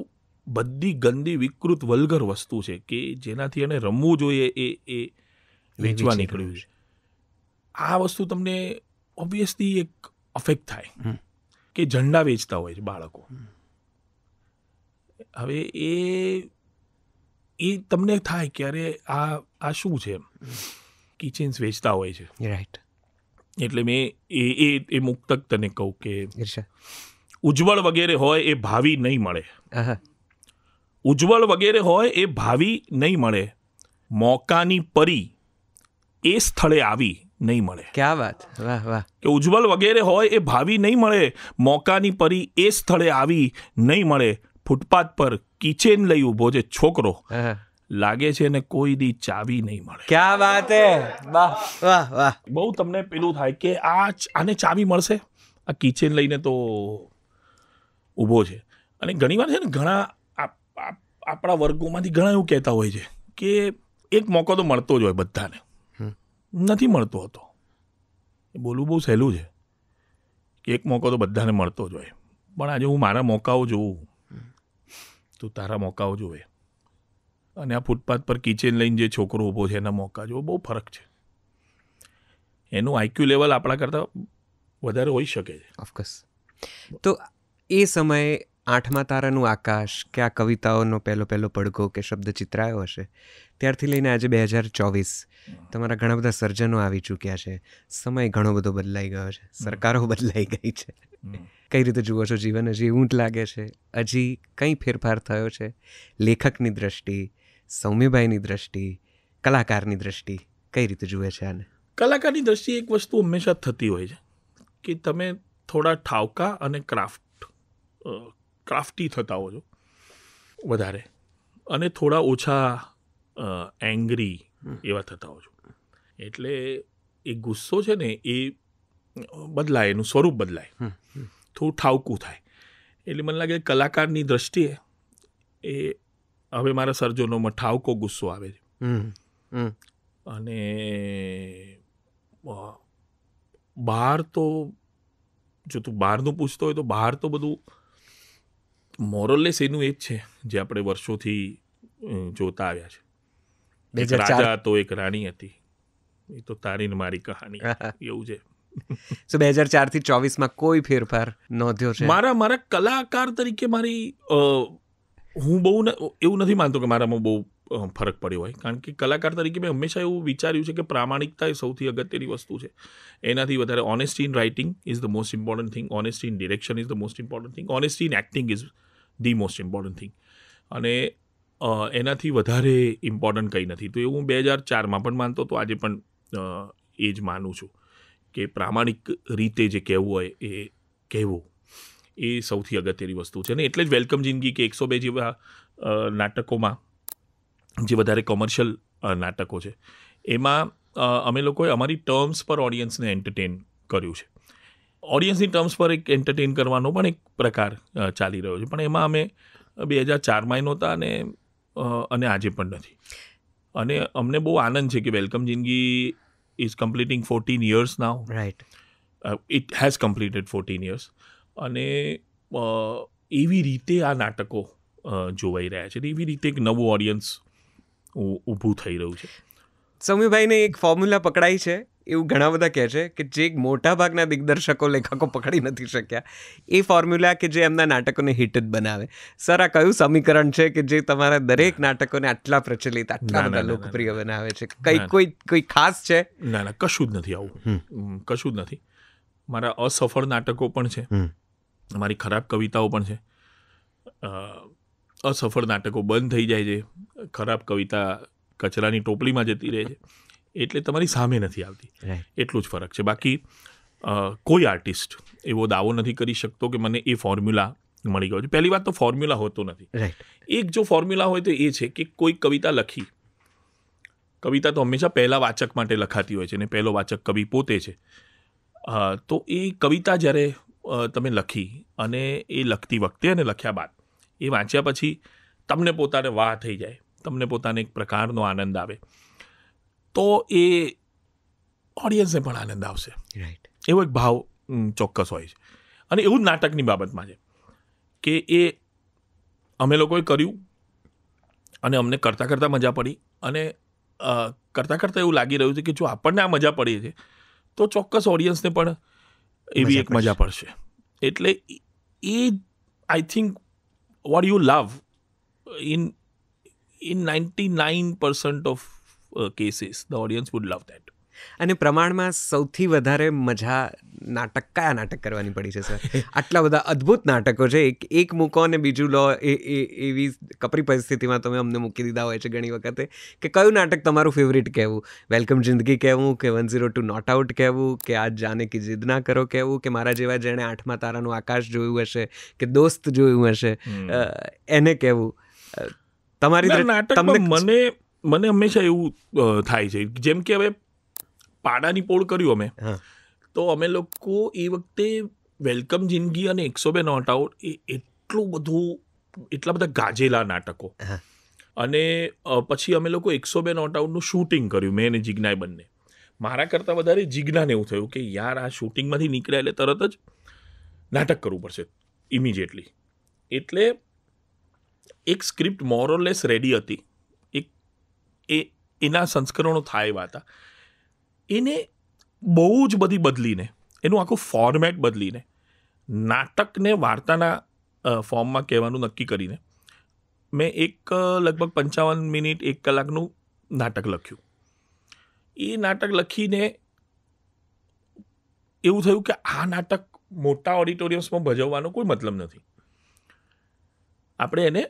Speaker 2: બધી ગંદી વિકૃત વલગર વસ્તુ છે કે જેનાથી એને રમવું જોઈએ એ એ વેચવા નીકળ્યું છે આ વસ્તુ તમને ઓબ્વિયસલી એક અફેક્ટ થાય કે ઝંડા વેચતા હોય છે બાળકો હવે એ એ તમને થાય કે અરે આ આ શું છે એમ કિચન્સ વેચતા હોય છે રાઈટ એટલે મેં એ એ એ મુક્તક તને કહું કે ઉજ્જવળ વગેરે હોય એ ભાવિ નહીં મળે ઉજ્જવળ વગેરે હોય એ ભાવિ નહીં મળે મોકાની પરી એ સ્થળે આવી નહીં મળે ક્યાં વાત વાહ વાહ કે ઉજ્જવળ વગેરે હોય એ ભાવિ નહીં મળે મોકાની પરી એ સ્થળે આવી નહીં મળે ફૂટપાથ પર કિચેન લઈ ઊભો છે છોકરો લાગે છે ને કોઈ દી ચાવી નહીં મળે ક્યાં વાત હે વાહ વાહ વાહ બહુ તમને પેલું થાય કે આ આને ચાવી મળશે આ કિચેન લઈને તો ઊભો છે અને ઘણીવાર છે ને ઘણા આપણા વર્ગોમાંથી ઘણા એવું કહેતા હોય છે કે એક મોકો તો મળતો જ હોય બધાને નથી મળતો હતો એ બોલવું બહુ સહેલું છે કે એક મોકો તો બધાને મળતો જ હોય પણ આજે હું મારા મોકાઓ જોઉં તું તારા મોકાઓ જોવે અને આ ફૂટપાથ પર કિચન લઈને જે છોકરો ઊભો છે એના મોકા જોવો બહુ ફરક છે એનું આઈક્યુ લેવલ આપણા કરતાં વધારે હોઈ શકે છે
Speaker 1: ઓફકોર્સ તો એ સમયે આઠમા તારાનું આકાશ કે આ કવિતાઓનો પહેલો પહેલો પડઘો કે શબ્દ ચિત્રાયો હશે ત્યારથી લઈને આજે બે હજાર ચોવીસ તમારા ઘણા બધા સર્જનો આવી ચૂક્યા છે સમય ઘણો બધો બદલાઈ ગયો છે સરકારો બદલાઈ ગઈ છે કઈ રીતે જુઓ છો જીવન હજી ઊંટ લાગે છે હજી કંઈ ફેરફાર થયો છે લેખકની દ્રષ્ટિ સૌમ્યભાઈની દ્રષ્ટિ કલાકારની દ્રષ્ટિ કઈ રીતે જુએ છે આને
Speaker 2: કલાકારની દ્રષ્ટિએ એક વસ્તુ હંમેશા થતી હોય છે કે તમે થોડા ઠાવકા અને ક્રાફ્ટ ક્રાફ્ટી થતા હો છો વધારે અને થોડા ઓછા એંગ્રી એવા થતા હો છો એટલે એ ગુસ્સો છે ને એ બદલાય એનું સ્વરૂપ બદલાય થોડું ઠાવકું થાય એટલે મને લાગે કલાકારની દ્રષ્ટિએ એ હવે મારા સર્જનોમાં ઠાવકો ગુસ્સો આવે છે અને બહાર તો જો તું બહારનું પૂછતો હોય તો બહાર તો બધું મોરલેસ એનું એ જ છે જે આપણે વર્ષોથી જોતા આવ્યા છે એક રાજા તો એક રાણી હતી એ તો તારી ને મારી કહાની એવું છે
Speaker 1: સો બે હજાર ચાર ચારથી ચોવીસમાં કોઈ ફેરફાર નોંધ્યો છે
Speaker 2: મારા મારા કલાકાર તરીકે મારી હું બહુ એવું નથી માનતો કે મારામાં બહુ ફરક પડ્યો હોય કારણ કે કલાકાર તરીકે મેં હંમેશા એવું વિચાર્યું છે કે પ્રામાણિકતા એ સૌથી અગત્યની વસ્તુ છે એનાથી વધારે honesty in writing is the most important thing honesty in direction is the most important thing honesty in acting is the most important thing અને એનાથી વધારે ઇમ્પોર્ટન્ટ કંઈ નથી તો એ હું બે હજાર ચારમાં પણ માનતો તો આજે પણ એ જ માનું છું કે પ્રામાણિક રીતે જે કહેવું હોય એ કહેવું એ સૌથી અગત્યની વસ્તુ છે ને એટલે જ વેલકમ જિંદગી કે એકસો બે જેવા નાટકોમાં જે વધારે કોમર્શિયલ નાટકો છે એમાં અમે લોકોએ અમારી ટર્મ્સ પર ઓડિયન્સને એન્ટરટેન કર્યું છે ઓડિયન્સની ટર્મ્સ પર એક એન્ટરટેન કરવાનો પણ એક પ્રકાર ચાલી રહ્યો છે પણ એમાં અમે બે હજાર ચારમાં નહોતા અને અને આજે પણ નથી અને અમને બહુ આનંદ છે કે welcome Zindagi is completing fourteen years now right it has completed fourteen years અને એવી રીતે આ નાટકો જોવાઈ રહ્યા છે એવી રીતે એક નવું ઓડિયન્સ ઊભું થઈ રહ્યું છે
Speaker 1: સમીરભાઈને એક ફોર્મ્યુલા પકડાય છે એવું ઘણા બધા કહે છે કે જે મોટા ભાગના દિગ્દર્શકો લેખકો પકડી નથી શક્યા એ ફોર્મ્યુલા કે જે એમના નાટકોને હિટ જ બનાવે સર આ કયું સમીકરણ છે કે જે તમારા દરેક નાટકોને આટલા પ્રચલિત આટલા બધા લોકપ્રિય બનાવે છે કઈ
Speaker 2: કોઈ કોઈ ખાસ છે ના ના કશું જ નથી આવું કશું જ નથી મારા અસફળ નાટકો પણ છે મારી ખરાબ કવિતાઓ પણ છે અસફળ નાટકો બંધ થઈ જાય છે ખરાબ કવિતા કચરાની ટોપલીમાં જતી રહે છે એટલે તમારી સામે નથી આવતી એટલું જ ફરક છે બાકી કોઈ આર્ટિસ્ટ એવો દાવો નથી કરી શકતો કે મને એ ફોર્મ્યુલા મળી ગયો છે પહેલી વાત તો ફોર્મ્યુલા હોતો નથી એક જો ફોર્મ્યુલા હોય તો એ છે કે કોઈ કવિતા લખી કવિતા તો હંમેશા પહેલા વાચક માટે લખાતી હોય છે ને પહેલો વાચક કવિ પોતે છે તો એ કવિતા જ્યારે તમે લખી અને એ લખતી વખતે અને લખ્યા બાદ એ વાંચ્યા પછી તમને પોતાને વાહ થઈ જાય તમને પોતાને એક પ્રકારનો આનંદ આવે તો એ ઓડિયન્સને પણ આનંદ આવશે રાઈટ એવો એક ભાવ ચોક્કસ હોય છે અને એવું જ નાટકની બાબતમાં છે કે એ અમે લોકોએ કર્યું અને અમને કરતાં કરતાં મજા પડી અને કરતાં કરતાં એવું લાગી રહ્યું છે કે જો આપણને આ મજા પડી છે તો ચોક્કસ ઓડિયન્સને પણ એવી એક મજા પડશે એટલે એ I think what you love in in ninety nine percent of cases the audience would love that અને પ્રમાણમાં સૌથી વધારે મજા નાટક
Speaker 1: કયા નાટક કરવાની પડી છે સર આટલા બધા અદ્ભુત નાટકો છે એક એક મૂકો અને બીજું લો એ એવી કપરી પરિસ્થિતિમાં તમે અમને મૂકી દીધા હોય છે ઘણી વખતે કે કયું નાટક તમારું ફેવરિટ કહેવું વેલકમ જિંદગી કહેવું કે one zero two not out કહેવું કે આ જાને કે જીદ ના કરો કહેવું કે મારા જેવા જેણે આઠમા તારાનું આકાશ જોયું હશે કે દોસ્ત જોયું હશે એને
Speaker 2: કહેવું તમારી તમને મને મને હંમેશા એવું થાય છે જેમ કે હવે પાડાની પોળ કર્યું અમે તો અમે લોકો એ વખતે વેલકમ જિંદગી અને એકસો બે નોટ આઉટ એ એટલું બધું એટલા બધા ગાજેલા નાટકો અને પછી અમે લોકો એકસો બે નોટ આઉટનું શૂટિંગ કર્યું મેં અને જિજ્ઞાએ બંને મારા કરતાં વધારે જિજ્ઞાને એવું થયું કે યાર આ શૂટિંગમાંથી નીકળ્યા એટલે તરત જ નાટક કરવું પડશે ઇમિજિએટલી એટલે એક સ્ક્રિપ્ટ મોરોલેસ રેડી હતી એ એના સંસ્કરણો થાય એવા હતા એને બહુ જ બધી બદલીને એનું આખું ફોર્મેટ બદલીને નાટકને વાર્તાના ફોર્મમાં કહેવાનું નક્કી કરીને મેં એક લગભગ પંચાવન મિનિટ એક કલાકનું નાટક લખ્યું એ નાટક લખીને એવું થયું કે આ નાટક મોટા ઓડિટોરિયમ્સમાં ભજવવાનો કોઈ મતલબ નથી આપણે એને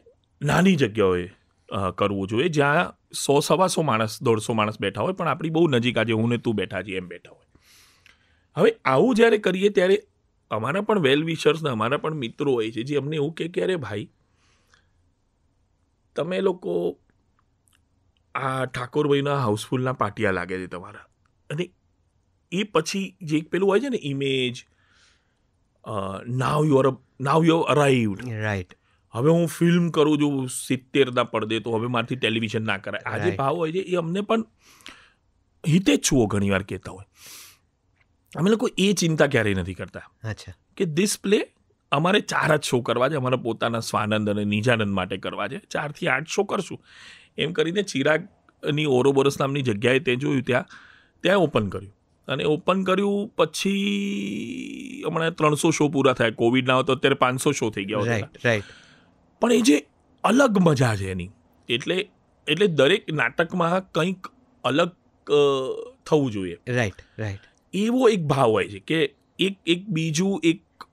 Speaker 2: નાની જગ્યાઓએ કરવું જોઈએ જ્યાં સો સવાસો માણસ દોઢસો માણસ બેઠા હોય પણ આપણી બહુ નજીક આજે હું ને તું બેઠા છીએ એમ બેઠા હોય હવે આવું જ્યારે કરીએ ત્યારે અમારા પણ વેલ વિશર્સના અમારા પણ મિત્રો હોય છે જે અમને એવું કહે કે અરે ભાઈ તમે લોકો આ ઠાકોરભાઈના હાઉસફુલના પાટિયા લાગે છે તમારા અને એ પછી જે એક પેલું હોય છે ને image now you now you arrived right હવે હું ફિલ્મ કરું છું સિત્તેરના પડદે તો હવે મારાથી ટેલિવિઝન ના કરાય આ જે ભાવ હોય છે એ અમને પણ હિતેચ્છુઓ ઘણી વાર કહેતા હોય અમે લોકો એ ચિંતા ક્યારેય નથી કરતા અચ્છા કે દિસ અમારે ચાર જ શો કરવા છે અમારા પોતાના સ્વાનંદ અને નિજાનંદ માટે કરવા છે ચારથી આઠ શો કરશું એમ કરીને ચિરાગની ઓરોબોરસ નામની જગ્યાએ તે જોયું ત્યાં ત્યાં ઓપન કર્યું અને ઓપન કર્યું પછી હમણાં ત્રણસો શો પૂરા થયા કોવિડ ના હોય તો અત્યારે પાંચસો શો થઈ ગયા રાઈટ રાઈટ પણ એ જે અલગ મજા છે એની એટલે એટલે દરેક નાટકમાં કંઈક અલગ થવું જોઈએ રાઈટ રાઈટ એવો એક ભાવ હોય છે કે એક એક બીજું એક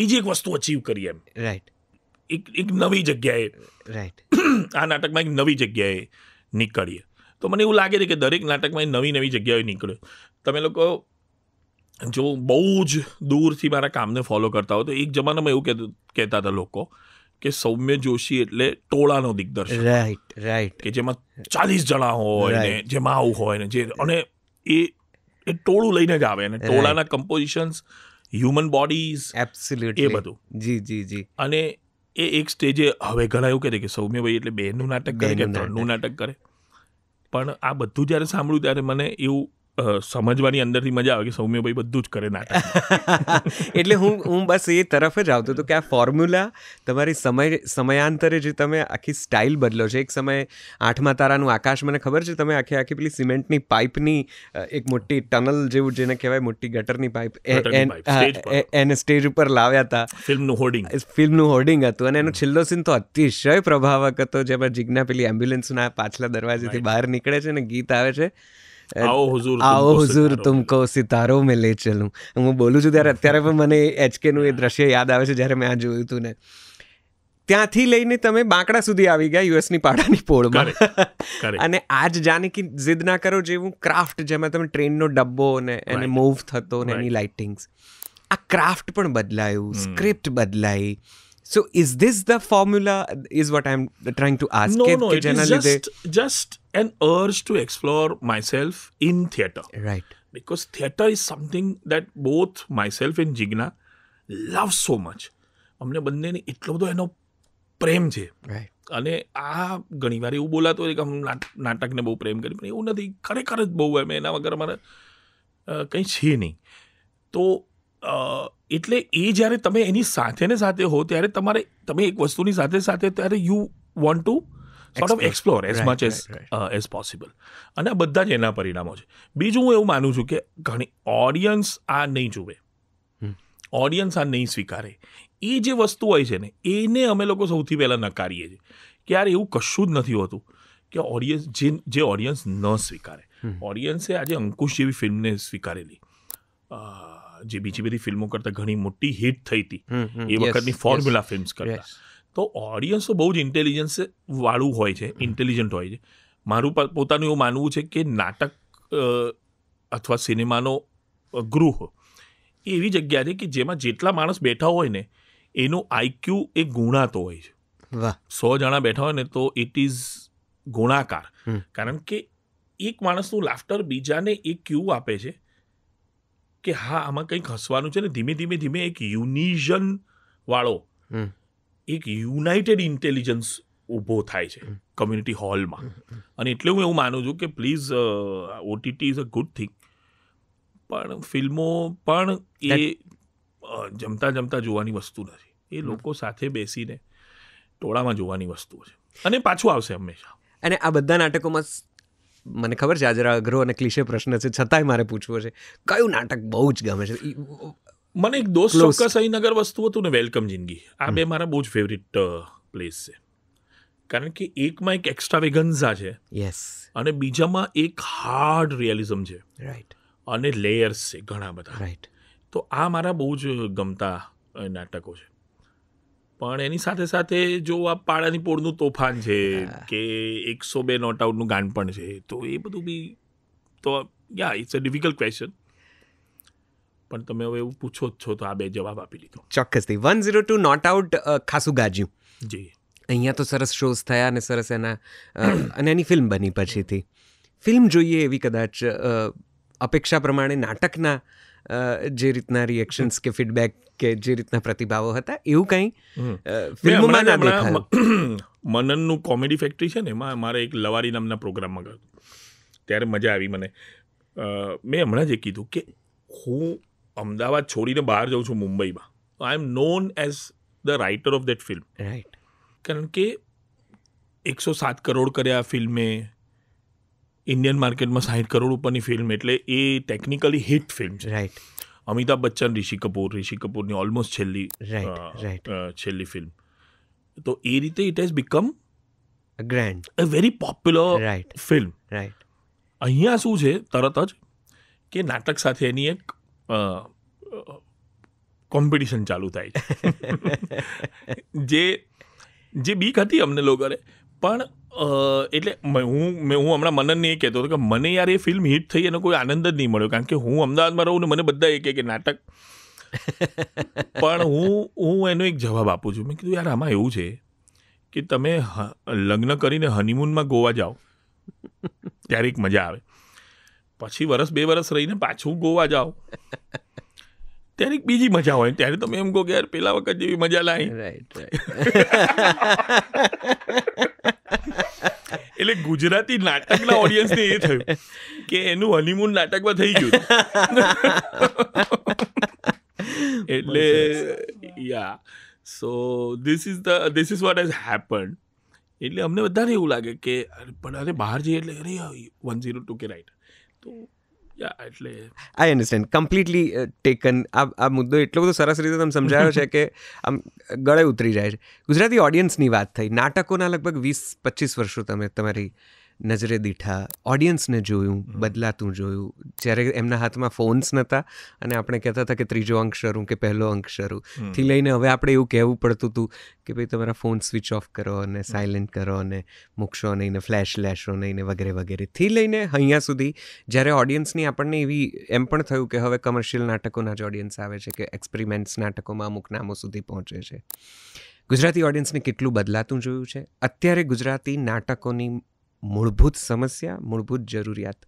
Speaker 2: બીજી એક વસ્તુ અચીવ કરીએ એમ રાઈટ એક એક નવી જગ્યાએ રાઈટ આ નાટકમાં એક નવી જગ્યાએ નીકળીએ તો મને એવું લાગે છે કે દરેક નાટકમાં નવી નવી જગ્યાએ નીકળ્યો તમે લોકો જો બહુ જ દૂરથી મારા કામને ફોલો કરતા હોય તો એક જમાનામાં એવું કહેતું કહેતા હતા લોકો કે સૌમ્ય જોશી એટલે ટોળાનો દિગ્દર્શક રાઈટ રાઈટ કે જેમાં ચાલીસ જણા હોય ને જેમાં આવું હોય ને જે અને એ એ ટોળું લઈને જ આવે અને ટોળાના કમ્પોઝિશન્સ હ્યુમન બોડીઝ એબ્સોલ્યુટ એ બધું જી જી જી અને એ એક સ્ટેજે હવે ઘણા એવું કહેતા કે સૌમ્યભાઈ એટલે બેનું નાટક કરે કે ત્રણનું નાટક કરે પણ આ બધું જ્યારે સાંભળ્યું ત્યારે મને એવું સમજવાની અંદરથી મજા આવે કે સૌમ્યભાઈ બધું જ કરે નાટક એટલે હું હું બસ એ તરફ જ આવતો હતો કે આ ફોર્મ્યુલા તમારી
Speaker 1: સમય સમયાંતરે જે તમે આખી સ્ટાઇલ બદલો છે એક સમયે આઠમા તારાનું આકાશ મને ખબર છે તમે આખી આખી પેલી સિમેન્ટની પાઇપની એક મોટી ટનલ જેવું જેને કહેવાય મોટી ગટરની પાઇપ એને સ્ટેજ ઉપર લાવ્યા હતા ફિલ્મનું હોર્ડિંગ ફિલ્મનું હોર્ડિંગ હતું અને એનો છેલ્લો સીન તો અતિશય પ્રભાવક હતો જેમાં જીજ્ઞા પેલી એમ્બ્યુલન્સના પાછલા દરવાજેથી બહાર નીકળે છે અને ગીત આવે છે આવો હુઝુર આવો હુઝુર તુમકો સિતારો મેં લે ચલું હું બોલું છું ત્યારે અત્યારે પણ મને એચકેનું એ દ્રશ્ય યાદ આવે છે જ્યારે મેં આ જોયું હતું ને ત્યાંથી લઈને તમે બાંકડા સુધી આવી ગયા યુએસની પાડાની પોળમાં અને આજ જાને કે જિદ ના કરો જેવું ક્રાફ્ટ જેમાં તમે ટ્રેનનો ડબ્બો ને એને મૂવ થતો ને એની લાઇટિંગ્સ આ ક્રાફ્ટ પણ બદલાયું સ્ક્રિપ્ટ બદલાઈ so is this
Speaker 2: the formula is what I am trying to ask કે જેના લીધે just an urge to explore myself in theater. Right. Because theater is something that both myself and Jigna love so much. અમને બંનેને એટલો બધો એનો પ્રેમ છે અને આ ઘણી વાર એવું બોલાતું હોય કે હું નાટકને બહુ પ્રેમ કરી પણ એવું નથી ખરેખર જ બહુ એમ એના વગર અમારે કંઈ છે નહીં તો એટલે એ જ્યારે તમે એની સાથે ને સાથે હો ત્યારે તમારે તમે એક વસ્તુની સાથે સાથે ત્યારે you want to sort of explore as much as as possible અને આ બધા જ એના પરિણામો છે બીજું હું એવું માનું છું કે ઘણી ઓડિયન્સ આ નહીં જુએ ઓડિયન્સ આ નહીં સ્વીકારે એ જે વસ્તુ હોય છે ને એને અમે લોકો સૌથી પહેલાં નકારીએ છીએ કે યાર એવું કશું જ નથી હોતું કે ઓડિયન્સ જે જે ઓડિયન્સ ન સ્વીકારે ઓડિયન્સે આજે અંકુશ જેવી ફિલ્મને સ્વીકારેલી જે બીજી બધી ફિલ્મો કરતાં ઘણી મોટી હિટ થઈ હતી એ વખતની ફોર્મ્યુલા ફિલ્મ કરતાં તો ઓડિયન્સ તો બહુ જ ઇન્ટેલિજન્સ વાળું હોય છે ઇન્ટેલિજન્ટ હોય છે મારું પોતાનું એવું માનવું છે કે નાટક અથવા સિનેમાનો ગૃહ એ એવી જગ્યા છે કે જેમાં જેટલા માણસ બેઠા હોય ને એનો આઈક્યુ એ ગુણાતો હોય છે સો જણા બેઠા હોય ને તો ઇટ ઇઝ ગુણાકાર કારણ કે એક માણસનું લાફ્ટર બીજાને એ ક્યુ આપે છે કે હા આમાં કંઈક હસવાનું છે ને ધીમે ધીમે ધીમે એક યુનિઝન વાળો એક યુનાઇટેડ ઇન્ટેલિજન્સ ઊભો થાય છે કમ્યુનિટી હોલમાં અને એટલે હું એવું માનું છું કે please OTT is a good thing પણ ફિલ્મો પણ એ જમતા જમતા જોવાની વસ્તુ નથી એ લોકો સાથે બેસીને ટોળામાં જોવાની વસ્તુ છે અને પાછું આવશે હંમેશા અને આ બધા નાટકોમાં
Speaker 1: મને ખબર છે આજે અઘરો અને ક્લિશે પ્રશ્ન છે છતાંય મારે પૂછવો છે કયું નાટક બહુ જ ગમે છે
Speaker 2: મને એક દોસ્ત ચોક્કસ અહીનગર વસ્તુ હતું ને વેલકમ જિંદગી આ બે મારા બહુ જ ફેવરિટ પ્લેસ છે કારણ કે એકમાં એક એક્સ્ટ્રા વેગન્ઝા છે યસ અને બીજામાં એક હાર્ડ રિયલિઝમ છે રાઈટ અને લેયર્સ છે ઘણા બધા રાઈટ તો આ મારા બહુ જ ગમતા નાટકો છે પણ એની સાથે સાથે જો આ પાડાની પોળનું તોફાન છે કે એકસો બે નોટ આઉટનું ગાન પણ છે તો એ બધું બી તો yeah it's a difficult question પણ તમે હવે એવું પૂછો જ છો તો આ બે જવાબ આપી દીધો
Speaker 1: ચોક્કસથી one zero two not out ખાસું ગાજ્યું જી અહીંયા તો સરસ શોઝ થયા અને સરસ એના અને એની ફિલ્મ બની પછીથી ફિલ્મ જોઈએ એવી કદાચ અપેક્ષા પ્રમાણે નાટકના જે રીતના રિએક્શન્સ કે ફીડબેક કે જે રીતના પ્રતિભાવો હતા એવું કંઈ ફિલ્મમાં ના દેખાયું
Speaker 2: મનનનું કોમેડી ફેક્ટરી છે ને એમાં મારે એક લવારી નામના પ્રોગ્રામમાં ગયો ત્યારે મજા આવી મને મેં હમણાં જ એ કીધું કે હું અમદાવાદ છોડીને બહાર જાઉં છું મુંબઈમાં I am known as the writer of that film right કારણ કે એકસો સાત કરોડ કર્યા ફિલ્મે ઇન્ડિયન માર્કેટમાં સાઠ કરોડ ઉપરની ફિલ્મ એટલે એ ટેકનિકલી હિટ ફિલ્મ છે રાઈટ અમિતાભ બચ્ચન ઋષિ કપૂર ઋષિ કપૂરની ઓલમોસ્ટ છેલ્લી રાઈટ છેલ્લી ફિલ્મ તો એ રીતે it has become grand a very popular right film right અહીંયા શું છે તરત જ કે નાટક સાથે એની એક કોમ્પિટિશન ચાલુ થાય છે જે જે બીક હતી અમને લોકોને પણ એટલે હું મેં હું હમણાં મનનને એ કહેતો હતો કે મને યાર એ ફિલ્મ હિટ થઈ એનો કોઈ આનંદ જ નહીં મળ્યો કારણ કે હું અમદાવાદમાં રહું ને મને બધા એક કે નાટક પણ હું હું એનો એક જવાબ આપું છું મેં કીધું યાર આમાં એવું છે કે તમે લગ્ન કરીને હનીમૂનમાં ગોવા જાઓ ત્યારે એક મજા આવે પછી વરસ બે વરસ રહીને પાછું ગોવા જાઓ ત્યારે એક બીજી મજા હોય ત્યારે તમે એમ કહો કે યાર પેલા વખત જેવી મજા લાવી રાઈટ એટલે ગુજરાતી નાટકના ઓડિયન્સને એ થયું કે એનું હનીમૂન નાટકમાં થઈ ગયું એટલે yeah so this is the this is what has happen એટલે અમને વધારે એવું લાગે કે પણ અરે બહાર જઈએ એટલે અરે વન ઝીરો ટુ કે રાઈટ તો યા એટલે
Speaker 1: આઈ અન્ડરસ્ટેન્ડ કમ્પ્લીટલી ટેકન આ મુદ્દો એટલો બધો સરસ રીતે તમે સમજાવ્યો છે કે આમ ગળે ઉતરી જાય છે ગુજરાતી ઓડિયન્સની વાત થઈ નાટકોના લગભગ વીસ પચીસ વર્ષો તમે તમારી નજરે દીઠા ઓડિયન્સને જોયું બદલાતું જોયું જ્યારે એમના હાથમાં ફોન્સ નહોતા અને આપણે કહેતા હતા કે ત્રીજો અંક શરૂ કે પહેલો અંક શરૂ થી લઈને હવે આપણે એવું કહેવું પડતું હતું કે ભાઈ તમારા ફોન સ્વિચ ઓફ કરો અને સાયલેન્ટ કરો અને મૂકશો નહીં ને ફ્લેશ લેશો નહીં ને વગેરે વગેરે થી લઈને અહીંયા સુધી જ્યારે ઓડિયન્સની આપણને એવી એમ પણ થયું કે હવે કમર્શિયલ નાટકોના જ ઓડિયન્સ આવે છે કે એક્સપેરિમેન્ટ્સ નાટકોમાં અમુક નામો સુધી પહોંચે છે ગુજરાતી ઓડિયન્સને કેટલું બદલાતું જોયું છે અત્યારે ગુજરાતી નાટકોની મૂળભૂત સમસ્યા મૂળભૂત જરૂરિયાત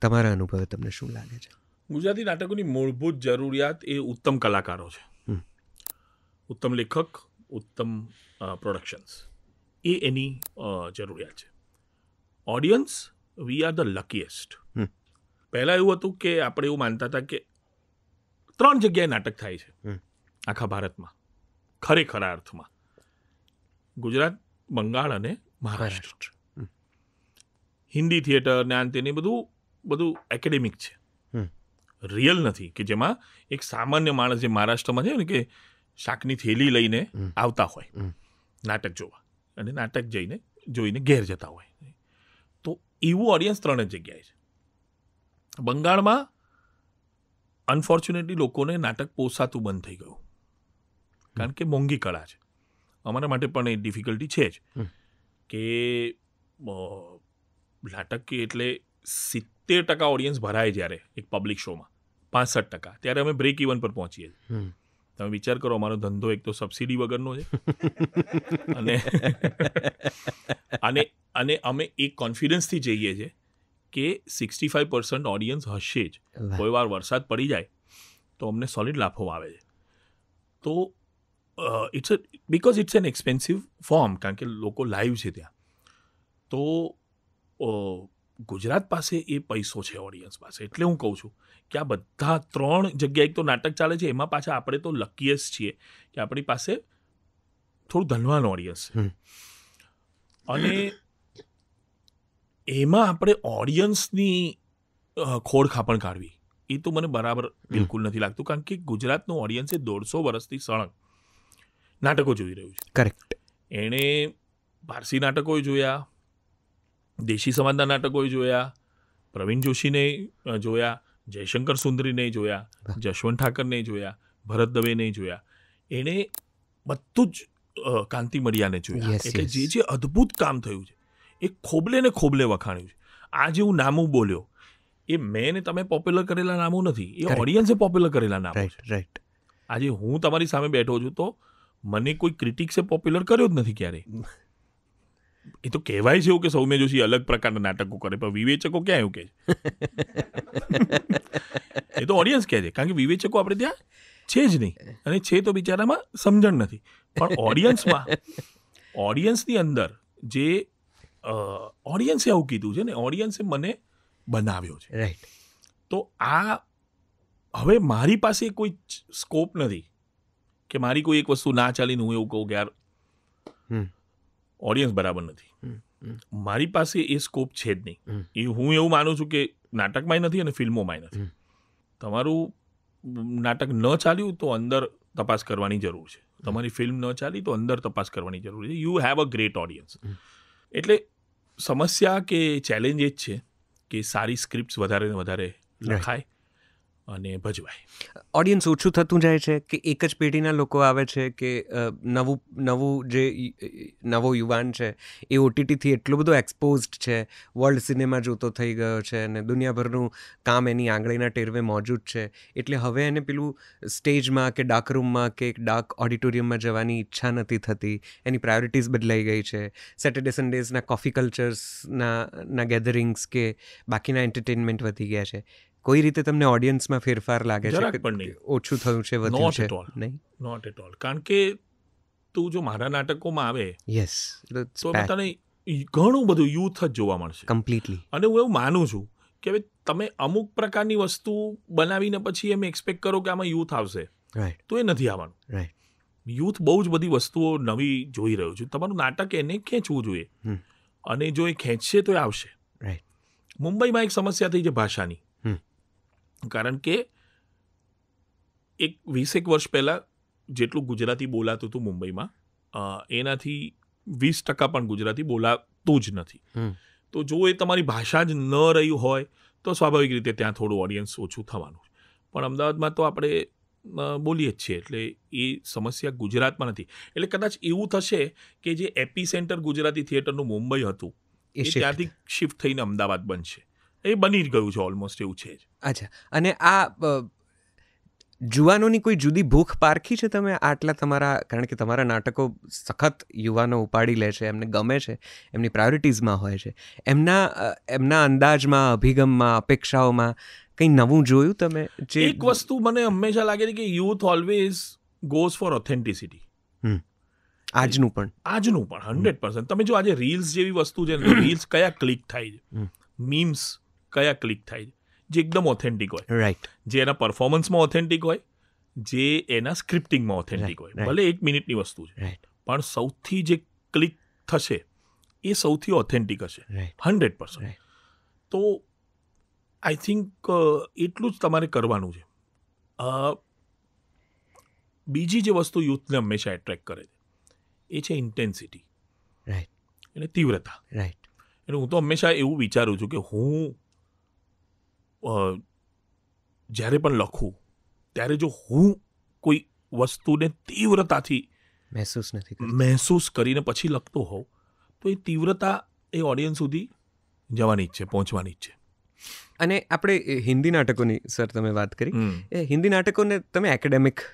Speaker 1: તમારા અનુભવે તમને શું લાગે છે
Speaker 2: ગુજરાતી નાટકોની મૂળભૂત જરૂરિયાત એ ઉત્તમ કલાકારો છે ઉત્તમ લેખક ઉત્તમ પ્રોડક્શન્સ એ એની જરૂરિયાત છે audience we are the luckiest પહેલાં એવું હતું કે આપણે એવું માનતા હતા કે ત્રણ જગ્યાએ નાટક થાય છે આખા ભારતમાં ખરેખરા અર્થમાં ગુજરાત બંગાળ અને મહારાષ્ટ્ર હિન્દી થિયેટર ને આન તેને બધું બધું એકેડેમિક છે રિયલ નથી કે જેમાં એક સામાન્ય માણસ જે મહારાષ્ટ્રમાં છે ને કે શાકની થેલી લઈને આવતા હોય નાટક જોવા અને નાટક જઈને જોઈને ઘેર જતા હોય તો એવું ઓડિયન્સ ત્રણ જ જગ્યાએ છે બંગાળમાં અનફોર્ચ્યુનેટલી લોકોને નાટક પોસાતું બંધ થઈ ગયું કારણ કે મોંઘી કળા છે અમારા માટે પણ એ ડિફિકલ્ટી છે જ કે લાટકી એટલે સિત્તેર ટકા ઓડિયન્સ ભરાય જ્યારે એક પબ્લિક શોમાં પાસઠ ટકા ત્યારે અમે બ્રેક ઇવન પર પહોંચીએ
Speaker 1: તમે
Speaker 2: વિચાર કરો અમારો ધંધો એક તો સબસિડી વગરનો છે અને અને અને અમે એક કોન્ફિડન્સથી જઈએ છીએ કે સિક્સટી ફાઈવ પર્સન્ટ ઓડિયન્સ હશે જ કોઈ વાર વરસાદ પડી જાય તો અમને સોલિડ લાફો આવે છે તો it's a because it's an expensive form કારણ કે લોકો લાઈવ છે ત્યાં તો ગુજરાત પાસે એ પૈસો છે ઓડિયન્સ પાસે એટલે હું કહું છું કે આ બધા ત્રણ જગ્યાએ એક તો નાટક ચાલે છે એમાં પાછા આપણે તો લકીએસ્ટ છીએ કે આપણી પાસે થોડું ધનવાન ઓડિયન્સ છે અને એમાં આપણે ઓડિયન્સની ખોડ ખાપણ કાઢવી એ તો મને બરાબર બિલકુલ નથી લાગતું કારણ કે ગુજરાતનું ઓડિયન્સ એ દોઢસો વર્ષથી સળંગ નાટકો જોઈ રહ્યું છે કરેક્ટ એણે પારસી નાટકો જોયા દેશી સમાજના નાટકો જોયા પ્રવીણ જોશીને જોયા જયશંકર સુંદરીને જોયા જશવંત ઠાકરને જોયા ભરત દવેને જોયા એણે બધું જ કાંતિ મડિયાને જોયું એટલે જે જે અદ્ભુત કામ થયું છે એ ખોબલે ને ખોબલે વખાણ્યું છે આ જે હું નામું બોલ્યો એ મેં ને તમે પોપ્યુલર કરેલા નામો નથી એ ઓડિયન્સે પોપ્યુલર કરેલા નામ રાઈટ આજે હું તમારી સામે બેઠો છું તો મને કોઈ ક્રિટિક્સે પોપ્યુલર કર્યો જ નથી ક્યારેય એ તો કહેવાય છે એવું કે સૌમ્ય જોશી અલગ પ્રકારના નાટકો કરે પણ વિવેચકો ક્યાં એવું કહે છે એ તો ઓડિયન્સ કહે છે કારણ કે વિવેચકો આપણે ત્યાં છે જ નહીં અને છે તો બિચારામાં સમજણ નથી પણ ઓડિયન્સમાં ઓડિયન્સની અંદર જે ઓડિયન્સે આવું કીધું છે ને ઓડિયન્સે મને બનાવ્યો છે રાઈટ તો આ હવે મારી પાસે કોઈ સ્કોપ નથી કે મારી કોઈ એક વસ્તુ ના ચાલીને હું એવું કહું કે યાર ઓડિયન્સ બરાબર નથી મારી પાસે એ સ્કોપ છે જ નહીં એ હું એવું માનું છું કે નાટકમાંય નથી અને ફિલ્મોમાંય નથી તમારું નાટક ન ચાલ્યું તો અંદર તપાસ કરવાની જરૂર છે તમારી ફિલ્મ ન ચાલી તો અંદર તપાસ કરવાની જરૂર છે you have a great audience એટલે સમસ્યા કે ચેલેન્જ એ જ છે કે સારી સ્ક્રિપ્ટ્સ વધારે ને વધારે લખાય અને ભજવાય ઓડિયન્સ
Speaker 1: ઓછું થતું જાય છે કે એક જ પેઢીના લોકો આવે છે કે નવું નવું જે નવો યુવાન છે એ ઓટીટીથી એટલો બધો એક્સપોઝડ છે વર્લ્ડ સિનેમા જોતો થઈ ગયો છે અને દુનિયાભરનું કામ એની આંગળીના ટેરવે મોજૂદ છે એટલે હવે એને પેલું સ્ટેજમાં કે ડાર્ક રૂમમાં કે એક ડાર્ક ઓડિટોરિયમમાં જવાની ઈચ્છા નથી થતી એની પ્રાયોરિટીઝ બદલાઈ ગઈ છે સેટરડે સન્ડેઝના કોફી કલ્ચર્સના ના ગેધરિંગ્સ કે બાકીના એન્ટરટેનમેન્ટ વધી ગયા છે કોઈ રીતે તમને ઓડિયન્સમાં ફેરફાર લાગે છે પણ નહીં ઓછું
Speaker 2: થયું છે વધ્યું છે નહીં નોટ એટ ઓલ કારણ કે તું જો મારા નાટકોમાં આવે યસ તો તને ઘણું બધું યુથ જ જોવા મળશે કમ્પ્લીટલી અને હું એવું માનું છું કે હવે તમે અમુક પ્રકારની વસ્તુ બનાવીને પછી એમ એક્સપેક્ટ કરો કે આમાં યુથ આવશે તો એ નથી આવવાનું રાઈટ યુથ બહુ જ બધી વસ્તુઓ નવી જોઈ રહ્યું છું તમારું નાટક એને ખેંચવું જોઈએ અને જો એ ખેંચશે તો એ આવશે
Speaker 1: રાઈટ
Speaker 2: મુંબઈમાં એક સમસ્યા થઈ છે ભાષાની કારણ કે એક વીસેક વર્ષ પહેલાં જેટલું ગુજરાતી બોલાતું હતું મુંબઈમાં એનાથી વીસ ટકા પણ ગુજરાતી બોલાતું જ નથી તો જો એ તમારી ભાષા જ ન રહી હોય તો સ્વાભાવિક રીતે ત્યાં થોડું ઓડિયન્સ ઓછું થવાનું પણ અમદાવાદમાં તો આપણે બોલીએ જ છીએ એટલે એ સમસ્યા ગુજરાતમાં નથી એટલે કદાચ એવું થશે કે જે એપી સેન્ટર ગુજરાતી થિયેટરનું મુંબઈ હતું એ ત્યાંથી શિફ્ટ થઈને અમદાવાદ બનશે એ બની જ ગયું છે ઓલમોસ્ટ એવું છે જ અચ્છા અને આ
Speaker 1: જુવાનોની કોઈ જુદી ભૂખ પારખી છે તમે આટલા તમારા કારણ કે તમારા નાટકો સખત યુવાનો ઉપાડી લે છે એમને ગમે છે એમની પ્રાયોરિટીઝમાં હોય છે એમના એમના અંદાજમાં અભિગમમાં અપેક્ષાઓમાં કંઈ નવું જોયું તમે જે એક
Speaker 2: વસ્તુ મને હંમેશા લાગે છે કે youth always goes for authenticity આજનું પણ આજનું પણ હંડ્રેડ પર્સન્ટ તમે જો આજે રીલ્સ જેવી વસ્તુ છે રીલ્સ કયા ક્લિક થાય છે મીમ્સ કયા ક્લિક થાય જે એકદમ ઓથેન્ટિક હોય રાઈટ જે એના પરફોર્મન્સમાં ઓથેન્ટિક હોય જે એના સ્ક્રિપ્ટિંગમાં ઓથેન્ટિક હોય ભલે એક મિનિટની વસ્તુ છે રાઈટ પણ સૌથી જે ક્લિક થશે એ સૌથી ઓથેન્ટિક હશે હંડ્રેડ પર્સન્ટ તો આઈ થિંક એટલું જ તમારે કરવાનું છે બીજી જે વસ્તુ યુથને હંમેશા એટ્રેક્ટ કરે છે એ છે ઇન્ટેન્સિટી રાઈટ એટલે તીવ્રતા રાઈટ એટલે હું તો હંમેશા એવું વિચારું છું કે હું જ્યારે પણ લખું ત્યારે જો હું કોઈ વસ્તુને તીવ્રતાથી મહેસૂસ નથી મહેસૂસ કરીને પછી લખતો હોઉં તો એ તીવ્રતા એ ઓડિયન્સ સુધી જવાની જ છે પહોંચવાની જ
Speaker 1: છે અને આપણે હિન્દી નાટકોની સર તમે વાત કરી
Speaker 2: એ હિન્દી નાટકોને તમે
Speaker 1: એકેડેમિક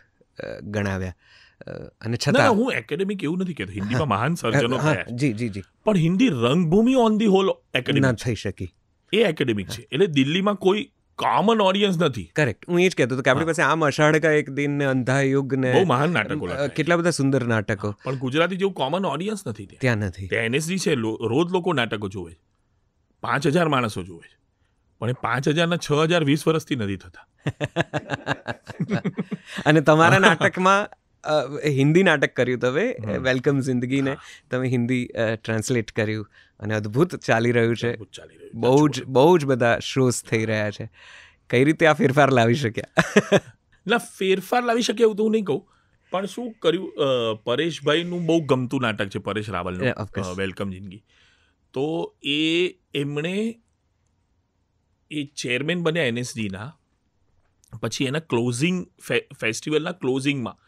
Speaker 1: ગણાવ્યા અને છતાં
Speaker 2: હું એકેડેમિક એવું નથી કહેતો હિન્દીમાં મહાન સર્જનો જી જી જી પણ હિન્દી રંગભૂમિ ઓન ધી હોલ એકેડેમિક થઈ શકી એ એકેડેમિક છે એટલે દિલ્હીમાં કોઈ કોમન ઓડિયન્સ નથી કરેક્ટ હું એ જ કહેતો હતો કે આપણી પાસે આમ અષાઢ એક દિન ને અંધા યુગ ને બહુ મહાન નાટકો કેટલા
Speaker 1: બધા સુંદર નાટકો
Speaker 2: પણ ગુજરાતી જેવું કોમન ઓડિયન્સ નથી ત્યાં નથી એનએસડી છે રોજ લોકો નાટકો જોવે છે પાંચ હજાર માણસો જોવે છે પણ પાંચ હજારના છ હજાર વીસ વર્ષથી નથી થતા
Speaker 1: અને તમારા નાટકમાં હિન્દી નાટક કર્યું તમે વેલકમ જિંદગીને તમે હિન્દી ટ્રાન્સલેટ કર્યું અને અદભુત ચાલી રહ્યું છે ચાલી રહ્યું બહુ જ બહુ જ બધા શોઝ થઈ રહ્યા છે કઈ રીતે આ ફેરફાર લાવી શક્યા
Speaker 2: ના ફેરફાર લાવી શકે એવું તો હું નહીં કહું પણ શું કર્યું પરેશભાઈનું બહુ ગમતું નાટક છે પરેશ રાવલનું વેલકમ જિંદગી તો એ એમણે એ ચેરમેન બન્યા એનએસજીના પછી એના ક્લોઝિંગ ફેસ્ટિવલના ક્લોઝિંગમાં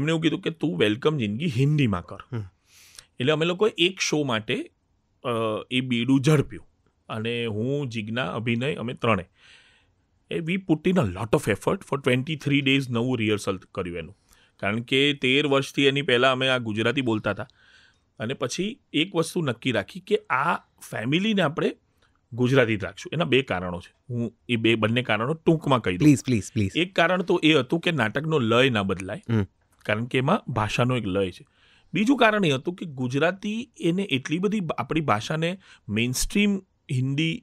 Speaker 2: એમણે એવું કીધું કે તું વેલકમ જિંદગી હિન્દીમાં કર એટલે અમે લોકો એક શો માટે એ બીડું ઝડપ્યું અને હું જિજ્ઞા અભિનય અમે ત્રણે એ we put in a lot of effort for twenty three days નવું રિહર્સલ કર્યું એનું કારણ કે તેર વર્ષથી એની પહેલાં અમે આ ગુજરાતી બોલતા હતા અને પછી એક વસ્તુ નક્કી રાખી કે આ ફેમિલીને આપણે ગુજરાતી જ રાખશું એના બે કારણો છે હું એ બે બંને કારણો ટૂંકમાં કહી દઉં પ્લીઝ પ્લીઝ પ્લીઝ એક કારણ તો એ હતું કે નાટકનો લય ના બદલાય કારણ કે એમાં ભાષાનો એક લય છે બીજું કારણ એ હતું કે ગુજરાતી એને એટલી બધી આપણી ભાષાને મેઇનસ્ટ્રીમ હિન્દી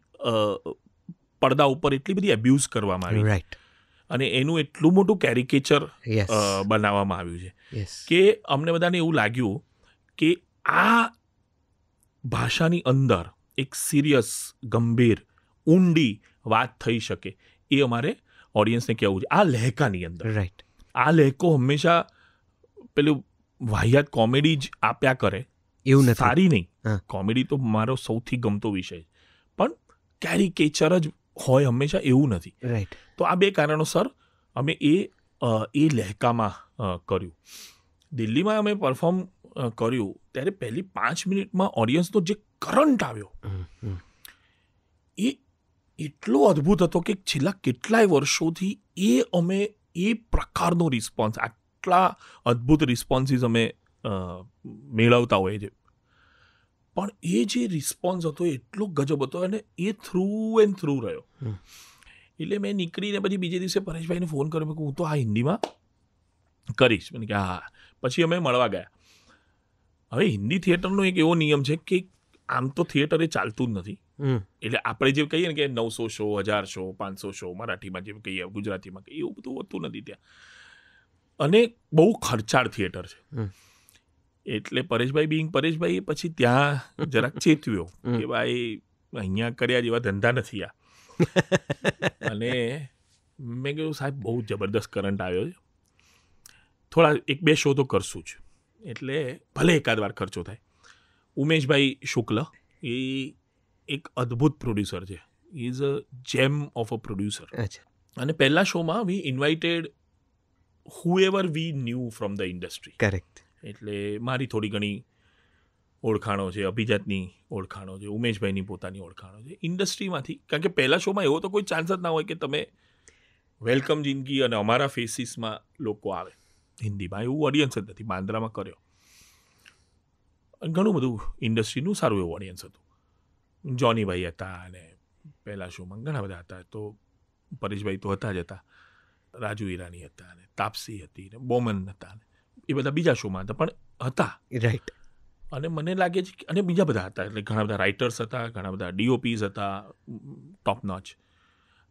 Speaker 2: પડદા ઉપર એટલી બધી એબ્યુઝ કરવામાં આવી રાઈટ અને એનું એટલું મોટું કેરિકેચર બનાવવામાં આવ્યું છે કે અમને બધાને એવું લાગ્યું કે આ ભાષાની અંદર એક સિરિયસ ગંભીર ઊંડી વાત થઈ શકે એ અમારે ઓડિયન્સને કહેવું છે આ લહેકાની અંદર રાઈટ આ લહેકો હંમેશા પેલું વાહિયાત કોમેડી જ આપ્યા કરે એવું સારી નહીં કોમેડી તો મારો સૌથી ગમતો વિષય કેરિકેચર જ હોય હંમેશા એવું નથી રાઈટ તો આ બે કારણોસર અમે એ એ લહેકામાં કર્યું દિલ્હીમાં અમે પરફોર્મ કર્યું ત્યારે પહેલી પાંચ મિનિટમાં ઓડિયન્સનો જે કરંટ આવ્યો એ એટલો અદ્ભુત હતો કે છેલ્લા કેટલાય વર્ષોથી એ અમે એ પ્રકારનો રિસ્પોન્સ આટલા અદ્ભુત રિસ્પોન્સીસ અમે મેળવતા હોઈએ છીએ પણ એ જે રિસ્પોન્સ હતો એટલો ગજબ હતો અને એ થ્રુ એન્ડ થ્રુ રહ્યો એટલે મેં નીકળીને પછી બીજે દિવસે પરેશભાઈને ફોન કર્યો મેં હું તો આ હિન્દીમાં કરીશ મને કે હા પછી અમે મળવા ગયા હવે હિન્દી થિયેટરનો એક એવો નિયમ છે કે આમ તો થિયેટર એ ચાલતું જ નથી એટલે આપણે જે કહીએ ને કે નવસો શો હજાર શો પાંચસો શો મરાઠીમાં જેમ કહીએ ગુજરાતીમાં કહીએ એવું બધું હોતું નથી ત્યાં અને બહુ ખર્ચાળ થિયેટર છે એટલે પરેશભાઈ બિંગ પરેશભાઈ પછી ત્યાં જરાક ચેતવ્યો કે ભાઈ અહીંયા કર્યા જેવા ધંધા નથી આ અને મેં કહ્યું સાહેબ બહુ જબરદસ્ત કરંટ આવ્યો છે થોડા એક બે શો તો કરશું જ એટલે ભલે એકાદ વાર ખર્ચો થાય ઉમેશભાઈ શુક્લ એ એક અદ્ભુત પ્રોડ્યુસર છે ઇઝ અ જેમ ઓફ અ પ્રોડ્યુસર અને પહેલા શોમાં we invited whoever we knew from the industry correct એટલે મારી થોડી ઘણી ઓળખાણો છે અભિજાતની ઓળખાણો છે ઉમેશભાઈની પોતાની ઓળખાણો છે ઇન્ડસ્ટ્રીમાંથી કારણ કે પહેલાં શોમાં એવો તો કોઈ ચાન્સ જ ના હોય કે તમે વેલકમ જિંદગી અને અમારા ફેસિસમાં લોકો આવે હિન્દીમાં એવું ઓડિયન્સ જ નથી બાંદ્રામાં કર્યો ઘણું બધું ઇન્ડસ્ટ્રીનું સારું એવું ઓડિયન્સ હતું જોનીભાઈ હતા અને પહેલાં શોમાં ઘણા બધા હતા તો પરેશભાઈ તો હતા જ હતા રાજુ ઈરાની હતા અને તાપસી હતી ને બોમન હતા ને એ બધા બીજા શોમાં હતા પણ હતા રાઈટ અને મને લાગે છે કે અને બીજા બધા હતા એટલે ઘણા બધા રાઇટર્સ હતા ઘણા બધા ડીઓપીઝ હતા ટોપ નોચ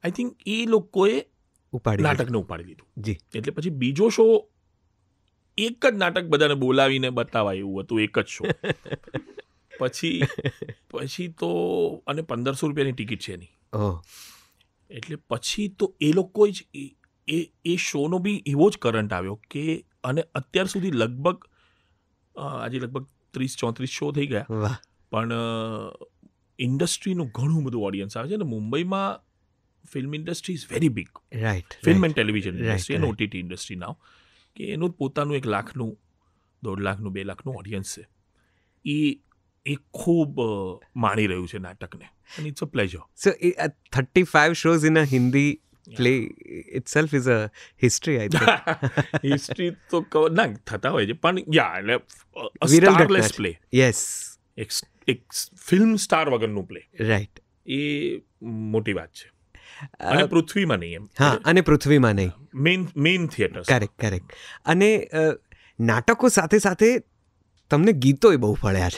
Speaker 2: આઈ થિંક એ લોકોએ ઉપાડી નાટકને ઉપાડી દીધું જી એટલે પછી બીજો શો એક જ નાટક બધાને બોલાવીને બતાવાય એવું હતું એક જ શો પછી પછી તો અને પંદરસો રૂપિયાની ટિકિટ છે એની એટલે પછી તો એ લોકો જ એ એ શોનો બી એવો જ કરંટ આવ્યો કે અને અત્યાર સુધી લગભગ આજે લગભગ ત્રીસ ચોત્રીસ શો થઈ ગયા પણ ઇન્ડસ્ટ્રીનું ઘણું બધું ઓડિયન્સ આવે છે અને મુંબઈમાં film industry is very big right film and television industry and OTT industry now કે એનું પોતાનું એક લાખનું દોઢ લાખનું બે લાખનું ઓડિયન્સ છે એ એ ખૂબ માણી રહ્યું છે નાટકને અને it's a pleasure so
Speaker 1: thirty five shows in a Hindi play itself is a history I
Speaker 2: think history તો ના થતા હોય છે પણ યા એટલે વિરલ પ્લે યસ એક એક ફિલ્મ સ્ટાર વગરનું પ્લે રાઈટ એ મોટી વાત છે અને પૃથ્વીમાં નહીં એમ
Speaker 1: હા અને પૃથ્વીમાં નહીં main main theatre correct correct અને નાટકો સાથે સાથે તમને ગીતોય બહુ ફળ્યા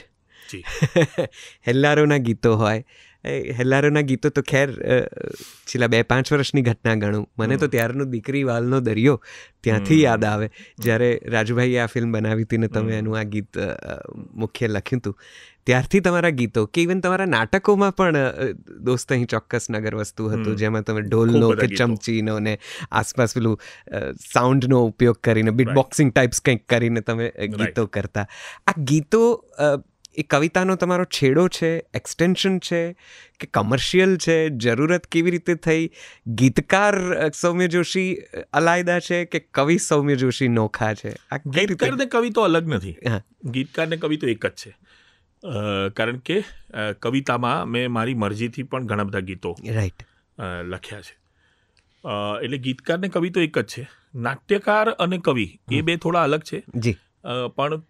Speaker 1: છે હેલ્લારોના ગીતો હોય હેલ્લારોના ગીતો તો ખેર છેલ્લા બે પાંચ વર્ષની ઘટના ગણું મને તો ત્યારનો દીકરી વાલનો દરિયો ત્યાંથી યાદ આવે જ્યારે રાજુભાઈએ આ ફિલ્મ બનાવી હતી ને તમે એનું આ ગીત મુખ્ય લખ્યું હતું ત્યારથી તમારા ગીતો કે ઇવન તમારા નાટકોમાં પણ દોસ્ત અહીં ચોક્કસ નગર વસ્તુ હતું જેમાં તમે ઢોલનો કે ચમચીનો ને આસપાસ પેલું સાઉન્ડનો ઉપયોગ કરીને બીટ બોક્સિંગ ટાઈપ્સ કંઈક કરીને તમે ગીતો કરતા આ ગીતો એ કવિતાનો તમારો છેડો છે એક્સટેન્શન છે કે કમર્શિયલ છે જરૂરત કેવી રીતે થઈ ગીતકાર સૌમ્ય જોશી અલાયદા છે કે કવિ સૌમ્ય જોશી નોખા છે
Speaker 2: આ ગીતકારને કવિ તો અલગ નથી ગીતકારને કવિ તો એક જ છે કારણ કે કવિતામાં મેં મારી મરજીથી પણ ઘણા બધા ગીતો રાઈટ લખ્યા છે એટલે ગીતકારને કવિ તો એક જ છે નાટ્યકાર અને કવિ એ બે થોડા અલગ છે જી પણ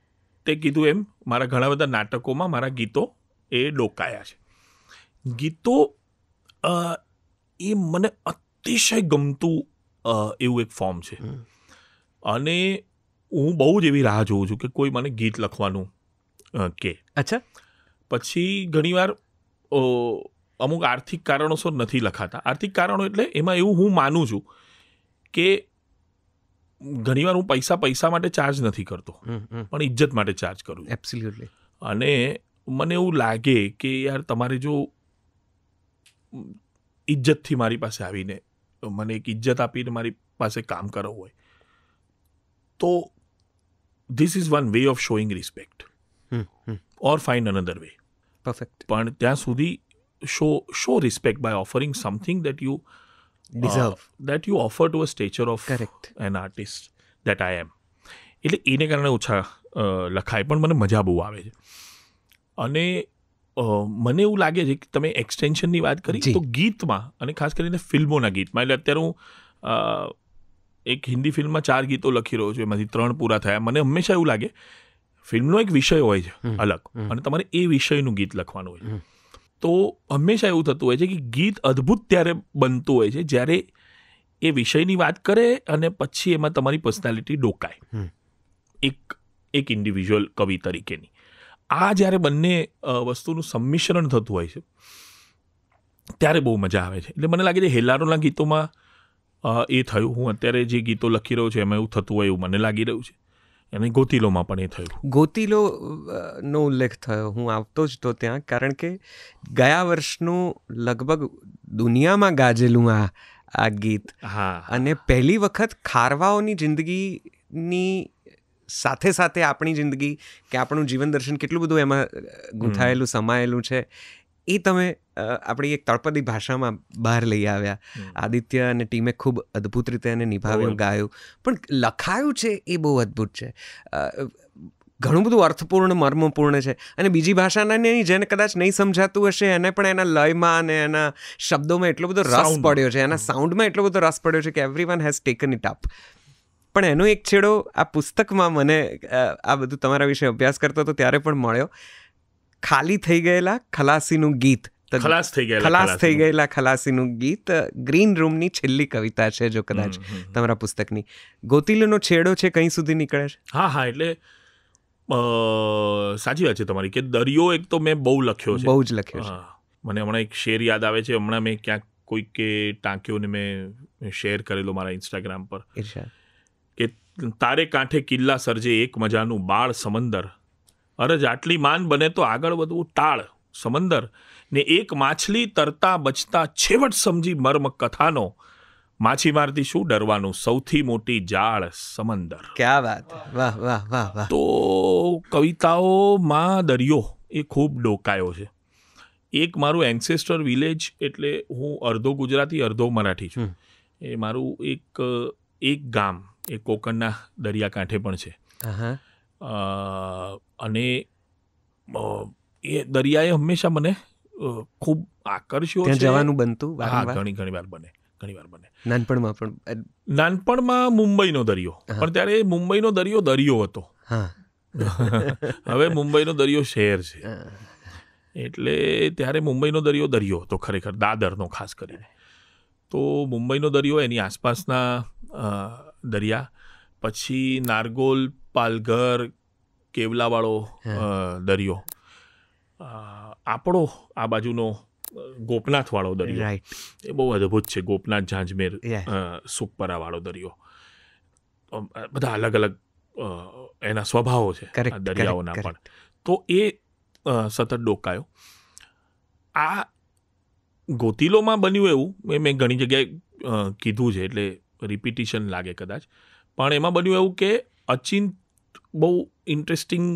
Speaker 2: તે કીધું એમ મારા ઘણા બધા નાટકોમાં મારા ગીતો એ ડોકાયા છે ગીતો એ મને અતિશય ગમતું એવું એક ફોર્મ છે અને હું બહુ જ એવી રાહ જોઉં છું કે કોઈ મને ગીત લખવાનું કે અચ્છા પછી ઘણીવાર અમુક આર્થિક કારણોસર નથી લખાતા આર્થિક કારણો એટલે એમાં એવું હું માનું છું કે ઘણીવાર હું પૈસા પૈસા માટે ચાર્જ નથી કરતો પણ ઇજ્જત માટે ચાર્જ કરું એબ્સોલ્યુટલી અને મને એવું લાગે કે યાર તમારે જો ઇજ્જતથી મારી પાસે આવીને મને એક ઇજ્જત આપીને મારી પાસે કામ કરવું હોય તો this is one way of showing respect or fine another way perfect પણ ત્યાં સુધી show show respect by offering something that you deserve that you offer to a stature of correct an artist that I am એટલે એને કારણે ઓછા લખાય પણ મને મજા બહુ આવે છે અને મને એવું લાગે છે કે તમે એક્સટેન્શનની વાત કરી તો ગીતમાં અને ખાસ કરીને ફિલ્મોના ગીતમાં એટલે અત્યારે હું એક હિન્દી ફિલ્મમાં ચાર ગીતો લખી રહ્યો છું એમાંથી ત્રણ પૂરા થયા મને હંમેશા એવું લાગે ફિલ્મનો એક વિષય હોય છે અલગ અને તમારે એ વિષયનું ગીત લખવાનું હોય તો હંમેશા એવું થતું હોય છે કે ગીત અદ્ભુત ત્યારે બનતું હોય છે જ્યારે એ વિષયની વાત કરે અને પછી એમાં તમારી પર્સનાલિટી ડોકાય એક એક ઇન્ડિવિજ્યુઅલ કવિ તરીકેની આ જ્યારે બંને વસ્તુનું સંમિશ્રણ થતું હોય છે ત્યારે બહુ મજા આવે છે એટલે મને લાગે છે હેલારોના ગીતોમાં એ થયું હું અત્યારે જે ગીતો લખી રહ્યો છું એમાં એવું થતું હોય એવું મને લાગી રહ્યું છે એની ગોતિલોમાં પણ એ થયું
Speaker 1: ગોતિલો નો ઉલ્લેખ થયો હું આવતો જ તો ત્યાં કારણ કે ગયા વર્ષનું લગભગ દુનિયામાં ગાજેલું આ આ ગીત હા અને પહેલી વખત ખારવાઓની જિંદગીની સાથે સાથે આપણી જિંદગી કે આપણું જીવન દર્શન કેટલું બધું એમાં ગૂંથાયેલું સમાયેલું છે એ તમે આપણી એક તળપદી ભાષામાં બહાર લઈ આવ્યા આદિત્ય અને ટીમે ખૂબ અદ્ભુત રીતે એને નિભાવ્યું ગાયું પણ લખાયું છે એ બહુ અદ્ભુત છે ઘણું બધું અર્થપૂર્ણ મર્મપૂર્ણ છે અને બીજી ભાષાના નહીં જેને કદાચ નહીં સમજાતું હશે એને પણ એના લયમાં અને એના શબ્દોમાં એટલો બધો રસ પડ્યો છે એના સાઉન્ડમાં એટલો બધો રસ પડ્યો છે કે everyone has taken it up પણ એનો એક છેડો આ પુસ્તકમાં મને આ બધું તમારા વિશે અભ્યાસ કરતો હતો ત્યારે પણ મળ્યો ખાલી થઈ ગયેલા ખલાસીનું ગીત ખલાસ થઈ ગયેલા ખલાસ થઈ ગયેલા ખલાસીનું ગીત ગ્રીન રૂમની છેલ્લી કવિતા છે જો કદાચ તમારા પુસ્તકની ગોતિલોનો છેડો છે કઈ સુધી નીકળે છે
Speaker 2: હા હા એટલે સાચી વાત છે તમારી કે દરિયો એક તો મેં બહુ લખ્યો છે બહુ જ લખ્યો છે મને હમણાં એક શેર યાદ આવે છે હમણાં મેં ક્યાંક કે ટાંક્યો ને મેં શેર કરેલો મારા ઇન્સ્ટાગ્રામ પર કે તારે કાંઠે કિલ્લા સર્જે એક મજાનું બાળ સમંદર અરજ આટલી માન બને તો આગળ વધવું ટાળ સમંદર ને એક માછલી તરતા બચતા છેવટ સમજી મર્મ કથાનો માછીમારથી શું ડરવાનું સૌથી મોટી જાળ સમંદર ક્યાં વાત વાહ વાહ વાહ વાહ તો કવિતાઓમાં દરિયો એ ખૂબ ડોકાયો છે એક મારું એન્સેસ્ટર વિલેજ એટલે હું અડધો ગુજરાતી અડધો મરાઠી છું એ મારું એક એક ગામ એ કોકણના દરિયાકાંઠે પણ છે અને એ દરિયાએ હંમેશા મને ખૂબ આકર્ષ્યો જવાનું બનતું હા ઘણી ઘણી વાર બને ઘણી વાર બને નાનપણમાં પણ નાનપણમાં મુંબઈનો દરિયો પણ ત્યારે મુંબઈનો દરિયો દરિયો હતો હવે મુંબઈનો દરિયો શહેર છે એટલે ત્યારે મુંબઈનો દરિયો દરિયો હતો ખરેખર દાદરનો ખાસ કરીને તો મુંબઈનો દરિયો એની આસપાસના દરિયા પછી નારગોલ પાલઘર કેવલાવાળો દરિયો આપણો આ બાજુનો ગોપનાથવાળો દરિયો એ બહુ અદ્ભુત છે ગોપનાથ ઝાંઝમેર સુપરાવાળો દરિયો બધા અલગ અલગ એના સ્વભાવો છે દરિયાઓના પણ તો એ સતત ડોકાયો આ ગોતિલોમાં બન્યું એવું મેં ઘણી જગ્યાએ કીધું છે એટલે રિપીટિશન લાગે કદાચ પણ એમાં બન્યું એવું કે અચિંત બહુ ઇન્ટરેસ્ટિંગ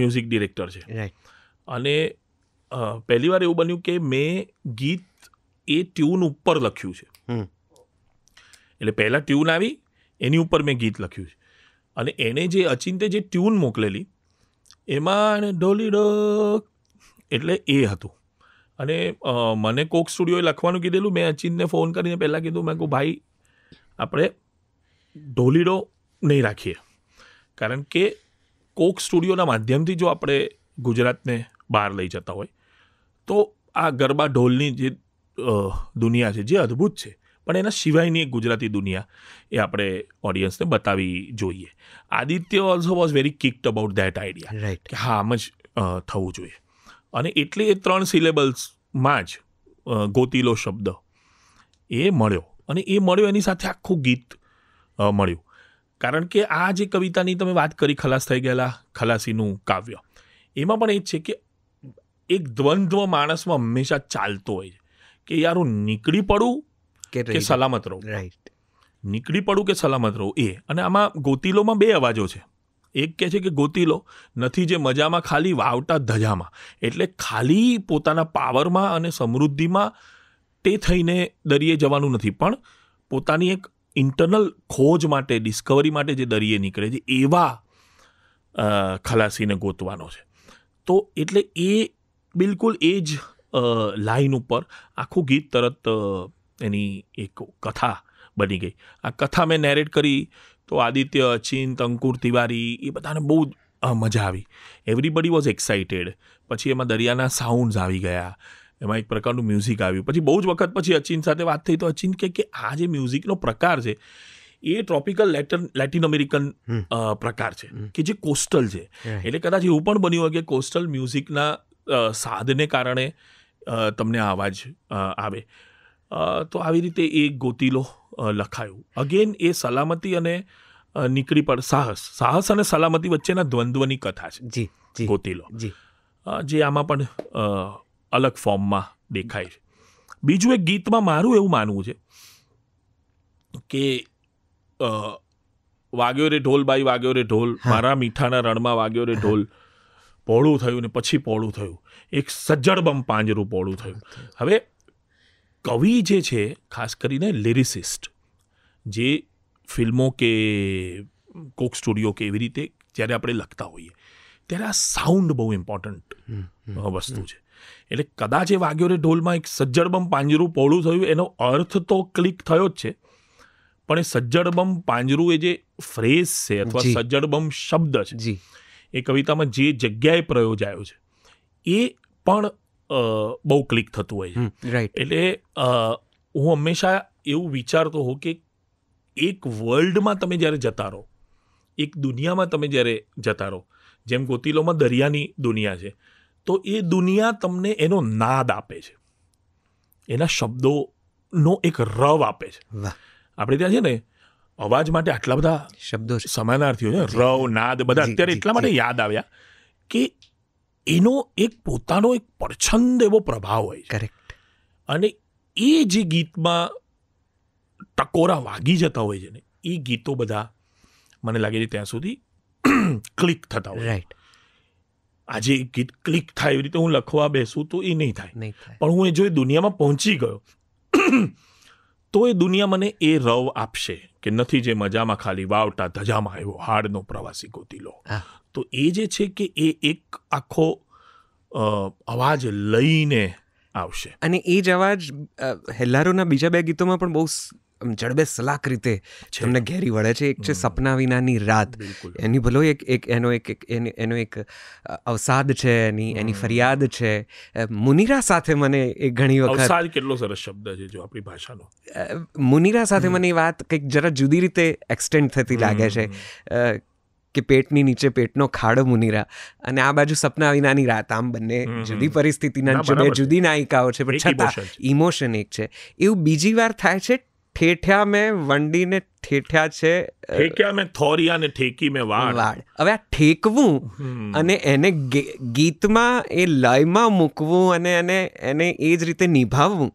Speaker 2: મ્યુઝિક ડિરેક્ટર છે અને પહેલી વાર એવું બન્યું કે મેં ગીત એ ટ્યુન ઉપર લખ્યું છે એટલે પહેલાં ટ્યુન આવી એની ઉપર મેં ગીત લખ્યું છે અને એણે જે અચિંતે જે ટ્યુન મોકલેલી એમાં ઢોલી ડોક એટલે એ હતું અને મને કોક સ્ટુડિયોએ લખવાનું કીધેલું મેં અચિંતને ફોન કરીને પહેલાં કીધું મેં કહું ભાઈ આપણે ઢોલીડો નહીં રાખીએ કારણ કે કોક સ્ટુડિયોના માધ્યમથી જો આપણે ગુજરાતને બહાર લઈ જતા હોય તો આ ગરબા ઢોલની જે દુનિયા છે જે અદ્ભુત છે પણ એના સિવાયની એક ગુજરાતી દુનિયા એ આપણે ઓડિયન્સને બતાવી જોઈએ Aditya also was very kicked about that idea right કે હા આમ જ થવું જોઈએ અને એટલે એ ત્રણ સિલેબલ્સમાં જ ગોતીલો શબ્દ એ મળ્યો અને એ મળ્યો એની સાથે આખું ગીત મળ્યું કારણ કે આ જે કવિતાની તમે વાત કરી ખલાસ થઈ ગયેલા ખલાસીનું કાવ્ય એમાં પણ એ છે કે એક દ્વંદ્વ માણસમાં હંમેશા ચાલતો હોય છે કે યાર હું નીકળી પડું કે સલામત રહું રાઈટ નીકળી પડું કે સલામત રહું એ અને આમાં ગોતિલોમાં બે અવાજો છે એક કહે છે કે ગોતિલો નથી જે મજામાં ખાલી વાવટા ધજામાં એટલે ખાલી પોતાના પાવરમાં અને સમૃદ્ધિમાં તે થઈને દરિયે જવાનું નથી પણ પોતાની એક ઇન્ટરનલ ખોજ માટે ડિસ્કવરી માટે જે દરિયે નીકળે છે એવા ખલાસીને ગોતવાનો છે તો એટલે એ બિલકુલ એ જ લાઈન ઉપર આખું ગીત તરત એની એક કથા બની ગઈ આ કથા મેં નેરેટ કરી તો આદિત્ય અચિંત અંકુર તિવારી એ બધાને બહુ મજા આવી એવરીબડી વોઝ એક્સાઇટેડ પછી એમાં દરિયાના સાઉન્ડ્સ આવી ગયા એમાં એક પ્રકારનું મ્યુઝિક આવ્યું પછી બહુ જ વખત પછી અચિન સાથે વાત થઈ તો અચિન કે કે આ જે મ્યુઝિકનો પ્રકાર છે એ ટ્રોપિકલ લેટન લેટિન અમેરિકન પ્રકાર છે કે જે કોસ્ટલ છે એટલે કદાચ એવું પણ બન્યું હોય કે કોસ્ટલ મ્યુઝિકના સાધને કારણે તમને આ અવાજ આવે તો આવી રીતે એ ગોતીલો લખાયું અગેન એ સલામતી અને નીકળી પડ સાહસ સાહસ અને સલામતી વચ્ચેના દ્વંદ્વની કથા છે જી ગોતીલો જે આમાં પણ અલગ ફોર્મમાં દેખાય છે બીજું એક ગીતમાં મારું એવું માનવું છે કે વાગ્યો રે ઢોલ બાઈ વાગ્યો રે ઢોલ મારા મીઠાના રણમાં વાગ્યો રે ઢોલ પહોળું થયું ને પછી પહોળું થયું એક સજ્જડબમ પાંજરું પહોળું થયું હવે કવિ જે છે ખાસ કરીને લિરિસિસ્ટ જે ફિલ્મો કે કોક સ્ટુડિયો કે એવી રીતે જ્યારે આપણે લખતા હોઈએ ત્યારે આ સાઉન્ડ બહુ ઇમ્પોર્ટન્ટ વસ્તુ છે એટલે કદાચ એ વાગ્યો રે ઢોલમાં એક સજ્જડબમ પાંજરું પહોળું થયું એનો અર્થ તો ક્લિક થયો જ છે પણ એ સજ્જડબમ પાંજરું એ જે ફ્રેઝ છે અથવા સજ્જડબમ શબ્દ છે એ કવિતામાં જે જગ્યાએ પ્રયોજાયો છે એ પણ બહુ ક્લિક થતું હોય છે એટલે હું હંમેશા એવું વિચારતો હોઉં કે એક વર્લ્ડમાં તમે જ્યારે જતા રહો એક દુનિયામાં તમે જ્યારે જતા રહો જેમ ગોતિલોમાં દરિયાની દુનિયા છે તો એ દુનિયા તમને એનો નાદ આપે છે એના શબ્દોનો એક રવ આપે છે આપણે ત્યાં છે ને અવાજ માટે આટલા બધા શબ્દો સમાનાર્થીઓ છે રવ નાદ બધા અત્યારે એટલા માટે યાદ આવ્યા કે એનો એક પોતાનો એક પરછંદ એવો પ્રભાવ હોય કરેક્ટ અને એ જે ગીતમાં ટકોરા વાગી જતા હોય છે ને એ ગીતો બધા મને લાગે છે ત્યાં સુધી ક્લિક થતા હોય રાઈટ આજે ગીત ક્લિક થાય એવી રીતે હું લખવા બેસું તો એ નહીં થાય પણ હું એ જો એ દુનિયામાં પહોંચી ગયો તો એ દુનિયા મને એ રવ આપશે કે નથી જે મજામાં ખાલી વાવટા ધજામાં આવ્યો હાડનો પ્રવાસી ગોતીલો તો એ જે છે કે એ એક આખો અવાજ લઈને આવશે અને એ જ અવાજ
Speaker 1: હેલ્લારોના બીજા બે ગીતોમાં પણ બહુ જડબે સલાક રીતે તમને ઘેરી વળે છે એક છે સપના વિનાની રાત એની ભલો એક એક એનો એક એનો એક અવસાદ છે એની એની ફરિયાદ છે મુનિરા સાથે મને એ ઘણી વખત
Speaker 2: કેટલો સરસ શબ્દ છે જો આપણી ભાષાનો
Speaker 1: મુનિરા સાથે મને એ વાત કંઈક જરા જુદી રીતે એક્સટેન્ડ થતી લાગે છે કે પેટની નીચે પેટનો ખાડો મુનિરા અને આ બાજુ સપના વિનાની રાત આમ બંને જુદી પરિસ્થિતિના બે જુદી નાયિકાઓ છે પણ છતાં ઇમોશન એક છે એવું બીજી વાર થાય છે ઠેઠિયા મેં વંડી ને ઠેઠિયા છે ઠેક્યા
Speaker 2: મેં થોરિયા ને ઠેકી મેં વાળ વાળ
Speaker 1: હવે આ ઠેકવું અને એને ગીતમાં એ લયમાં મૂકવું અને એને એને એ જ રીતે નિભાવવું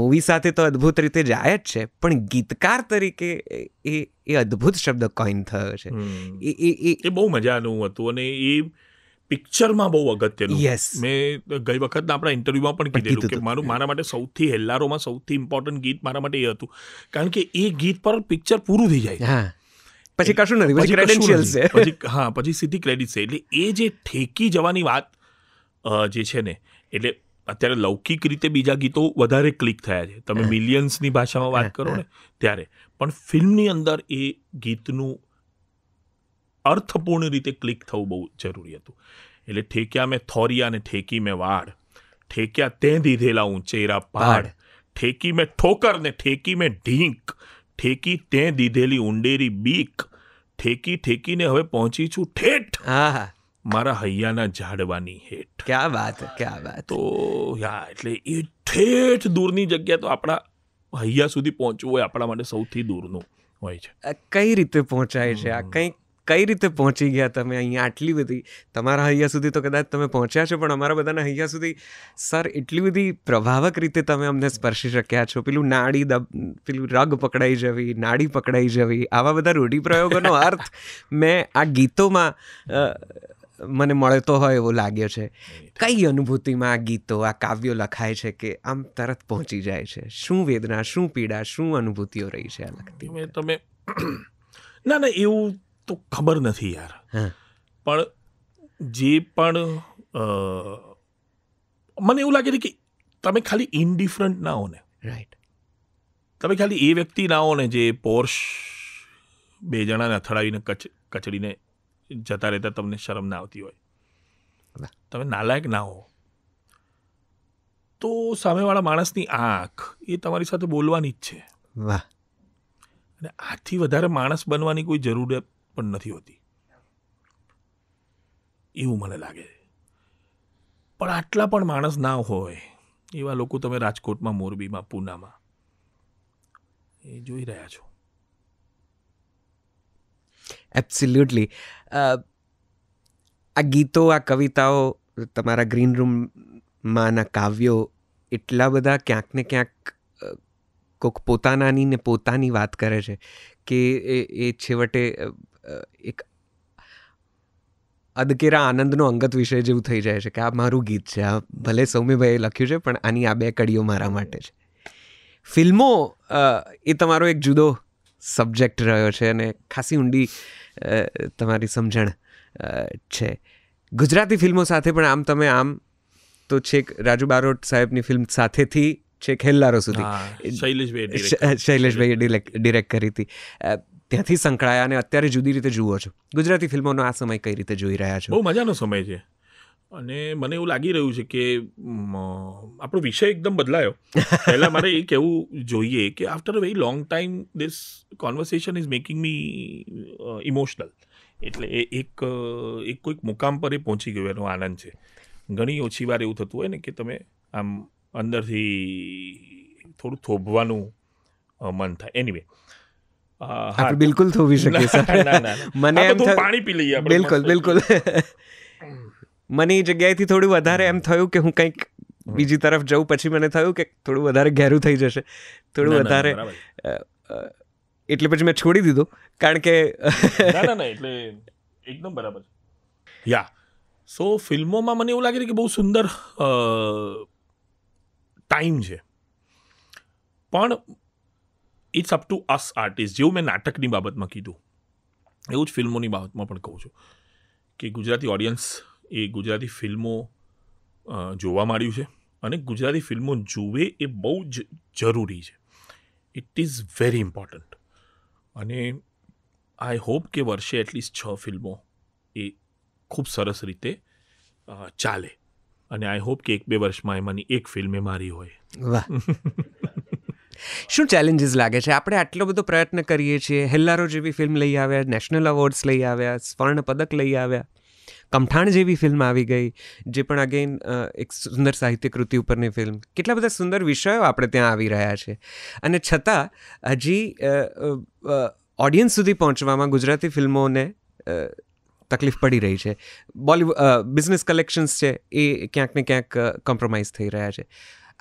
Speaker 1: મૂવી સાથે તો અદ્ભુત રીતે જાય જ છે પણ ગીતકાર તરીકે એ એ અદ્ભુત શબ્દ કોઈન થયો છે
Speaker 2: એ એ એ બહુ મજાનું હતું અને એ પિક્ચરમાં બહુ અગત્યનું યસ મેં ગઈ વખત આપણા ઇન્ટરવ્યુમાં પણ કીધેલું કે મારું મારા માટે સૌથી હેલ્લારોમાં સૌથી ઇમ્પોર્ટન્ટ ગીત મારા માટે એ હતું કારણ કે એ ગીત પર પિક્ચર પૂરું થઈ જાય પછી કશું નથી પછી ક્રેડેન્શિયલ છે પછી હા પછી સીધી ક્રેડિટ છે એટલે એ જે ઠેકી જવાની વાત જે છે ને એટલે અત્યારે લૌકિક રીતે બીજા ગીતો વધારે ક્લિક થયા છે તમે મિલિયન્સની ભાષામાં વાત કરો ને ત્યારે પણ ફિલ્મની અંદર એ ગીતનું અર્થપૂર્ણ રીતે ક્લિક થવું બહુ જરૂરી હતું એટલે ઠેક્યા મેં થોરિયા ને ઠેકી મેં વાડ ઠેક્યા તે દીધેલા ઊંચેરા પાડ ઠેકી મેં ઠોકર ને ઠેકી મેં ઢીંક ઠેકી તે દીધેલી ઉંડેરી બીક ઠેકી ઠેકીને હવે પહોંચી છું ઠેઠ મારા હૈયાના ઝાડવાની હેઠ ક્યાં વાત ક્યાં વાત તો યા એટલે એ ઠેઠ દૂરની જગ્યા તો આપણા હૈયા સુધી પહોંચવું હોય આપણા માટે સૌથી દૂરનું હોય છે
Speaker 1: કઈ રીતે પહોંચાય છે આ કંઈક કઈ રીતે પહોંચી ગયા તમે અહીંયા આટલી બધી તમારા હૈયા સુધી તો કદાચ તમે પહોંચ્યા છો પણ અમારા બધાના હૈયા સુધી સર એટલી બધી પ્રભાવક રીતે તમે અમને સ્પર્શી શક્યા છો પેલું નાડી દબ પેલું રગ પકડાઈ જવી નાડી પકડાઈ જવી આવા બધા રૂઢિપ્રયોગોનો અર્થ મેં આ ગીતોમાં મને મળતો હોય એવો લાગ્યો છે કઈ અનુભૂતિમાં આ ગીતો આ કાવ્યો લખાય છે કે આમ તરત પહોંચી જાય છે શું વેદના શું પીડા શું અનુભૂતિઓ રહી છે આ
Speaker 2: લગતી તમે ના ના એવું તો ખબર નથી યાર પણ જે પણ મને એવું લાગે છે કે તમે ખાલી ઇન્ડિફરન્ટ ના હો ને રાઈટ તમે ખાલી એ વ્યક્તિ ના હો ને જે પોર્શ બે જણાને અથડાવીને કચ કચડીને જતા રહેતા તમને શરમ ના આવતી હોય તમે નાલાયક ના હો તો સામેવાળા માણસની આંખ એ તમારી સાથે બોલવાની જ છે વાહ અને આથી વધારે માણસ બનવાની કોઈ જરૂરિયાત પણ નથી હોતી એવું મને લાગે પણ આટલા પણ માણસ ના હોય એવા લોકો તમે રાજકોટમાં મોરબીમાં પૂનામાં એ જોઈ રહ્યા છો એબ્સોલ્યુટલી આ ગીતો આ
Speaker 1: કવિતાઓ તમારા ગ્રીન રૂમમાંના કાવ્યો એટલા બધા ક્યાંક ને ક્યાંક કોઈક પોતાનાની ને પોતાની વાત કરે છે કે એ છેવટે એક અદકેરા આનંદનો અંગત વિષય જેવું થઈ જાય છે કે આ મારું ગીત છે આ ભલે સૌમ્યભાઈએ લખ્યું છે પણ આની આ બે કડીઓ મારા માટે છે ફિલ્મો એ તમારો એક જુદો સબ્જેક્ટ રહ્યો છે અને ખાસી ઊંડી તમારી સમજણ છે ગુજરાતી ફિલ્મો સાથે પણ આમ તમે આમ તો છેક રાજુ બારોટ સાહેબની ફિલ્મ સાથેથી છેક હેલ્લારો સુધી શૈલેષભાઈ શૈલેષભાઈએ ડિરેક્ટ કરી હતી ત્યાંથી સંકળાયા અને અત્યારે જુદી રીતે જુઓ છો ગુજરાતી ફિલ્મોનો આ સમય કઈ રીતે જોઈ રહ્યા છો બહુ મજાનો સમય છે
Speaker 2: અને મને એવું લાગી રહ્યું છે કે આપણો વિષય એકદમ બદલાયો પહેલાં મારે એ કહેવું જોઈએ કે after a very long time this conversation is making me emotional એટલે એ એક એક કોઈક મુકામ પર એ પહોંચી ગયો એનો આનંદ છે ઘણી ઓછી વાર એવું થતું હોય ને કે તમે આમ અંદરથી થોડું થોભવાનું મન થાય એની એનીવે આપણે બિલકુલ થોભી શકીએ સર મને એમ પાણી પી લઈએ બિલકુલ બિલકુલ
Speaker 1: મને એ જગ્યાએથી થોડું વધારે એમ થયું કે હું કંઈક બીજી તરફ જઉં પછી મને થયું કે થોડું વધારે ઘેરું થઈ જશે થોડું વધારે એટલે પછી મેં છોડી દીધું
Speaker 2: કારણ કે એટલે એકદમ બરાબર યા સો ફિલ્મોમાં મને એવું લાગે છે કે બહુ સુંદર ટાઈમ છે પણ it's up to us artist જેવું મેં નાટકની બાબતમાં કીધું એવું જ ફિલ્મોની બાબતમાં પણ કહું છું કે ગુજરાતી ઓડિયન્સ એ ગુજરાતી ફિલ્મો જોવા માંડ્યું છે અને ગુજરાતી ફિલ્મો જુએ એ બહુ જ જરૂરી છે ઇટ ઇઝ વેરી ઇમ્પોર્ટન્ટ અને આઈ હોપ કે વર્ષે એટલીસ્ટ છ ફિલ્મો એ ખૂબ સરસ રીતે ચાલે અને આઈ હોપ કે એક બે વર્ષમાં એમાંની એક ફિલ્મ એ મારી
Speaker 1: હોય વાહ
Speaker 2: શું ચેલેન્જીસ લાગે છે આપણે આટલો બધો પ્રયત્ન કરીએ છીએ હેલ્લારો જેવી
Speaker 1: ફિલ્મ લઈ આવ્યા નેશનલ અવોર્ડ્સ લઈ આવ્યા સ્વર્ણ પદક લઈ આવ્યા કમઠાણ જેવી ફિલ્મ આવી ગઈ જે પણ અગેન એક સુંદર સાહિત્ય કૃતિ ઉપરની ફિલ્મ કેટલા બધા સુંદર વિષયો આપણે ત્યાં આવી રહ્યા છે અને છતાં હજી ઓડિયન્સ સુધી પહોંચવામાં ગુજરાતી ફિલ્મોને તકલીફ પડી રહી છે બોલીવુડ બિઝનેસ કલેક્શન્સ છે એ ક્યાંક ને ક્યાંક કોમ્પ્રોમાઇઝ થઈ રહ્યા છે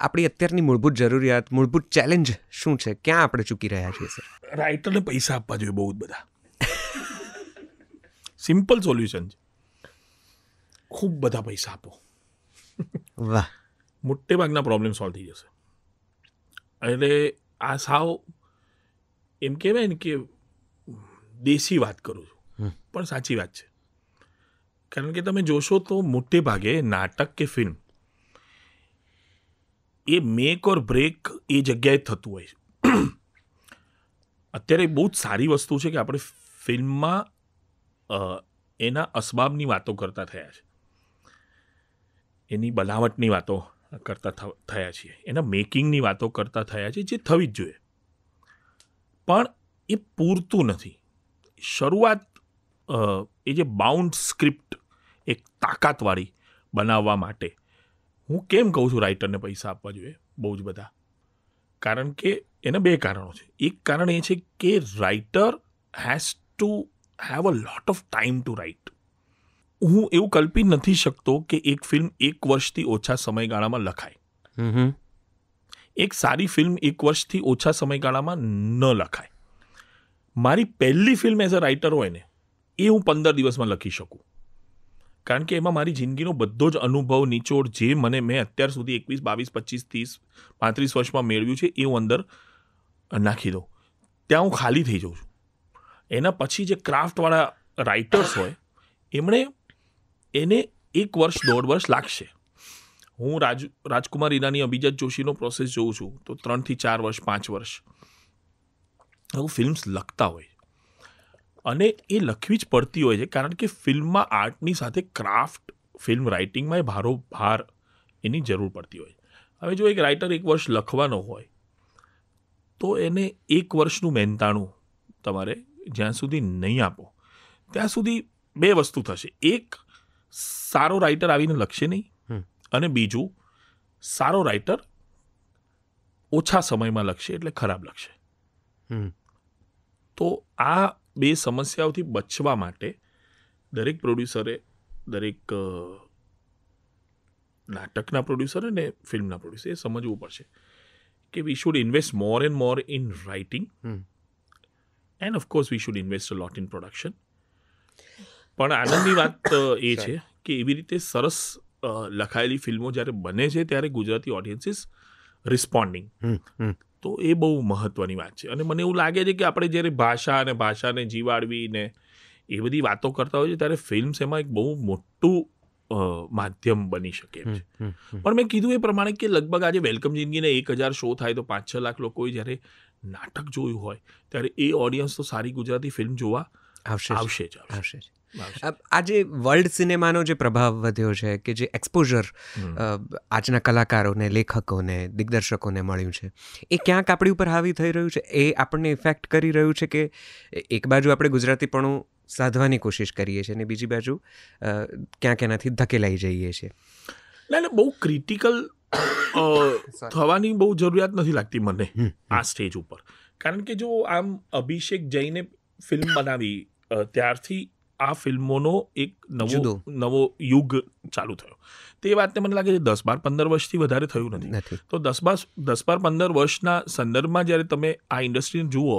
Speaker 1: આપણી અત્યારની મૂળભૂત જરૂરિયાત મૂળભૂત ચેલેન્જ શું છે ક્યાં આપણે ચૂકી રહ્યા છીએ સર
Speaker 2: રાઇટરને પૈસા આપવા જોઈએ બહુ જ બધા સિમ્પલ સોલ્યુશન છે ખૂબ બધા પૈસા આપો વાહ મોટે ભાગના પ્રોબ્લેમ સોલ્વ થઈ જશે એટલે આ સાવ એમ કહેવાય ને કે દેશી વાત કરું છું પણ સાચી વાત છે કારણ કે તમે જોશો તો મોટે ભાગે નાટક કે ફિલ્મ એ મેક ઓર બ્રેક એ જગ્યાએ થતું હોય છે અત્યારે બહુ જ સારી વસ્તુ છે કે આપણે ફિલ્મમાં એના અસબાબની વાતો કરતા થયા છે એની બનાવટની વાતો કરતા થયા છીએ એના મેકિંગની વાતો કરતા થયા છીએ જે થવી જ જોઈએ પણ એ પૂરતું નથી શરૂઆત એ જે બાઉન્ડ સ્ક્રિપ્ટ એક તાકાતવાળી બનાવવા માટે હું કેમ કહું છું રાઇટરને પૈસા આપવા જોઈએ બહુ જ બધા કારણ કે એના બે કારણો છે એક કારણ એ છે કે writer has to have a lot of time to write હું એવું કલ્પી નથી શકતો કે એક ફિલ્મ એક વર્ષથી ઓછા સમયગાળામાં
Speaker 1: લખાય
Speaker 2: એક સારી ફિલ્મ એક વર્ષથી ઓછા સમયગાળામાં ન લખાય મારી પહેલી ફિલ્મ એઝ અ રાઇટર હોય ને એ હું પંદર દિવસમાં લખી શકું કારણ કે એમાં મારી જિંદગીનો બધો જ અનુભવ નિચોડ જે મને મેં અત્યાર સુધી એકવીસ બાવીસ પચીસ ત્રીસ પાંત્રીસ વર્ષમાં મેળવ્યું છે એ હું અંદર નાખી દઉં ત્યાં હું ખાલી થઈ જઉં છું એના પછી જે ક્રાફ્ટવાળા રાઇટર્સ હોય એમણે એને એક વર્ષ દોઢ વર્ષ લાગશે હું રાજ રાજકુમાર ઈરાની અભિજાત જોશીનો પ્રોસેસ જોઉં છું તો ત્રણથી ચાર વર્ષ પાંચ વર્ષ ફિલ્મ્સ લખતા હોય અને એ લખવી જ પડતી હોય છે કારણ કે ફિલ્મમાં આર્ટની સાથે ક્રાફ્ટ ફિલ્મ રાઇટિંગમાં એ ભારો ભાર એની જરૂર પડતી હોય હવે જો એક રાઇટર એક વર્ષ લખવાનો હોય તો એને એક વર્ષનું મહેનતાણું તમારે જ્યાં સુધી નહીં આપો ત્યાં સુધી બે વસ્તુ થશે એક સારો રાઇટર આવીને લખશે નહીં અને બીજું સારો રાઇટર ઓછા સમયમાં લખશે એટલે ખરાબ લખશે તો આ બે સમસ્યાઓથી બચવા માટે દરેક પ્રોડ્યુસરે દરેક નાટકના પ્રોડ્યુસર અને ફિલ્મના પ્રોડ્યુસર એ સમજવું પડશે કે we should invest more and more in writing and of course we should invest lot in production પણ આનંદની વાત એ છે કે એવી રીતે સરસ લખાયેલી ફિલ્મો જ્યારે બને છે ત્યારે ગુજરાતી ઓડિયન્સીસ રિસ્પોન્ડિંગ તો એ બહુ મહત્ત્વની વાત છે અને મને એવું લાગે છે કે આપણે જ્યારે ભાષા અને ભાષાને જીવાડવીને એ બધી વાતો કરતા હોય છે ત્યારે ફિલ્મ્સ એમાં એક બહુ મોટું માધ્યમ બની શકે છે પણ મેં કીધું એ પ્રમાણે કે લગભગ આજે વેલકમ જિંદગીને એક હજાર શો થાય તો પાંચ છ લાખ લોકોએ જ્યારે નાટક જોયું હોય ત્યારે એ ઓડિયન્સ તો સારી ગુજરાતી ફિલ્મ જોવા આવશે આવશે જ આવશે
Speaker 1: આજે વર્લ્ડ સિનેમાનો જે પ્રભાવ વધ્યો છે કે જે એક્સપોઝર આજના કલાકારોને લેખકોને દિગ્દર્શકોને મળ્યું છે એ ક્યાંક આપણી ઉપર હાવી થઈ રહ્યું છે એ આપણને ઇફેક્ટ કરી રહ્યું છે કે એક બાજુ આપણે ગુજરાતી પણ સાધવાની કોશિશ કરીએ છીએ અને બીજી બાજુ ક્યાંક એનાથી ધકેલાઈ
Speaker 2: જઈએ છીએ ના બહુ ક્રિટિકલ થવાની બહુ જરૂરિયાત નથી લાગતી મને આ સ્ટેજ ઉપર કારણ કે જો આમ અભિષેક જઈને ફિલ્મ બનાવી ત્યારથી આ ફિલ્મોનો એક નવો નવો યુગ ચાલુ થયો તે વાતને મને લાગે છે દસ બાર પંદર વર્ષથી વધારે થયું નથી તો દસ બાર દસ બાર પંદર વર્ષના સંદર્ભમાં જ્યારે તમે આ ઇન્ડસ્ટ્રીને જુઓ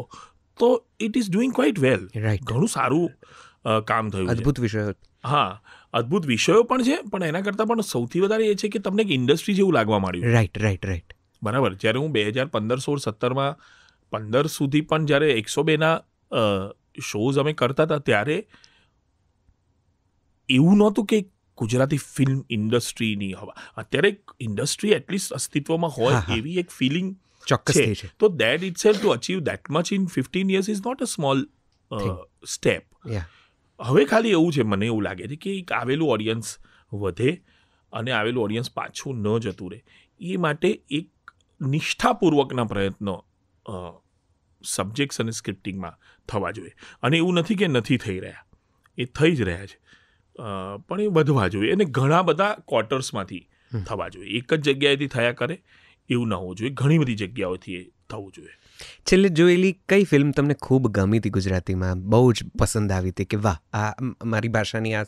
Speaker 2: તો it is doing quite well ઘણું સારું કામ થયું અદ્ભુત વિષયો હા અદ્ભુત વિષયો પણ છે પણ એના કરતાં પણ સૌથી વધારે એ છે કે તમને એક ઇન્ડસ્ટ્રી જેવું લાગવા માંડ્યું રાઈટ રાઈટ રાઈટ બરાબર જ્યારે હું બે હજાર પંદર સોળ સત્તરમાં પંદર સુધી પણ જ્યારે એકસો બેના શોઝ અમે કરતા હતા ત્યારે એવું નહોતું કે ગુજરાતી ફિલ્મ ઇન્ડસ્ટ્રીની હવા અત્યારે ઇન્ડસ્ટ્રી એટલીસ્ટ અસ્તિત્વમાં હોય એવી એક ફિલિંગ ચોક્કસ છે તો that itself to achieve that much in fifteen years is not a small step હવે ખાલી એવું છે મને એવું લાગે છે કે એક આવેલું ઓડિયન્સ વધે અને આવેલું ઓડિયન્સ પાછું ન જતું રહે એ માટે એક નિષ્ઠાપૂર્વકના પ્રયત્નો સબ્જેક્ટ્સ અને સ્ક્રિપ્ટિંગમાં થવા જોઈએ અને એવું નથી કે નથી થઈ રહ્યા એ થઈ જ રહ્યા છે પણ એ વધવા જોઈએ અને ઘણા બધા ક્વાર્ટર્સમાંથી થવા જોઈએ એક જ જગ્યાએથી થયા કરે એવું ન હોવું જોઈએ ઘણી બધી જગ્યાઓથી એ થવું જોઈએ
Speaker 1: છેલ્લે જોયેલી કઈ ફિલ્મ તમને ખૂબ ગમી હતી ગુજરાતીમાં બહુ જ પસંદ આવી હતી કે વાહ આ મારી ભાષાની આ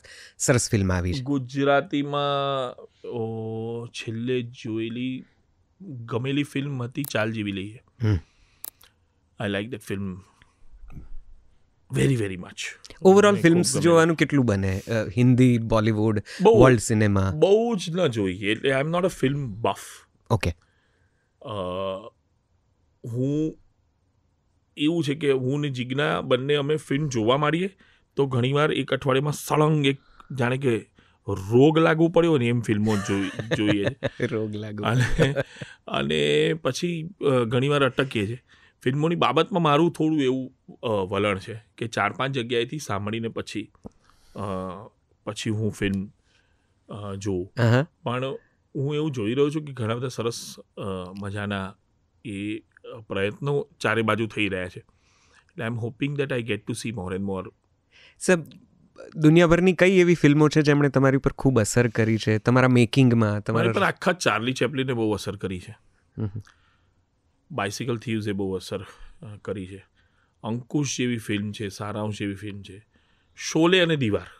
Speaker 1: સરસ ફિલ્મ આવી છે
Speaker 2: ગુજરાતીમાં છેલ્લે જોયેલી ગમેલી ફિલ્મ હતી ચાલ જીવી લઈએ I like the film very very much overall films
Speaker 1: જોવાનું કેટલું બને હિન્દી બોલિવૂડ વર્લ્ડ સિનેમા
Speaker 2: બહુ જ ન જોઈએ એટલે I am not a film buff okay હું એવું છે કે હું ને જિજ્ઞા બંને અમે ફિલ્મ જોવા માંડીએ તો ઘણીવાર એક અઠવાડિયામાં સળંગ એક જાણે કે રોગ લાગુ પડ્યો ને એમ ફિલ્મો જોઈએ રોગ લાગુ અને પછી ઘણીવાર અટકીએ છીએ ફિલ્મોની બાબતમાં મારું થોડું એવું વલણ છે કે ચાર પાંચ જગ્યાએથી સાંભળીને પછી પછી હું ફિલ્મ જોઉં પણ હું એવું જોઈ રહ્યો છું કે ઘણા બધા સરસ મજાના એ પ્રયત્નો ચારે બાજુ થઈ રહ્યા છે એટલે I am hoping that I get to see more and more
Speaker 1: sir દુનિયાભરની કઈ એવી ફિલ્મો છે જેમણે તમારી પર ખૂબ અસર કરી છે તમારા મેકિંગમાં તમારી પર
Speaker 2: આખા ચાર્લી ચેપલીને બહુ અસર કરી છે બાઇસિકલ થીવ્સ બહુ અસર કરી છે અંકુશ જેવી ફિલ્મ છે સારાંશ જેવી ફિલ્મ છે શોલે અને દીવાર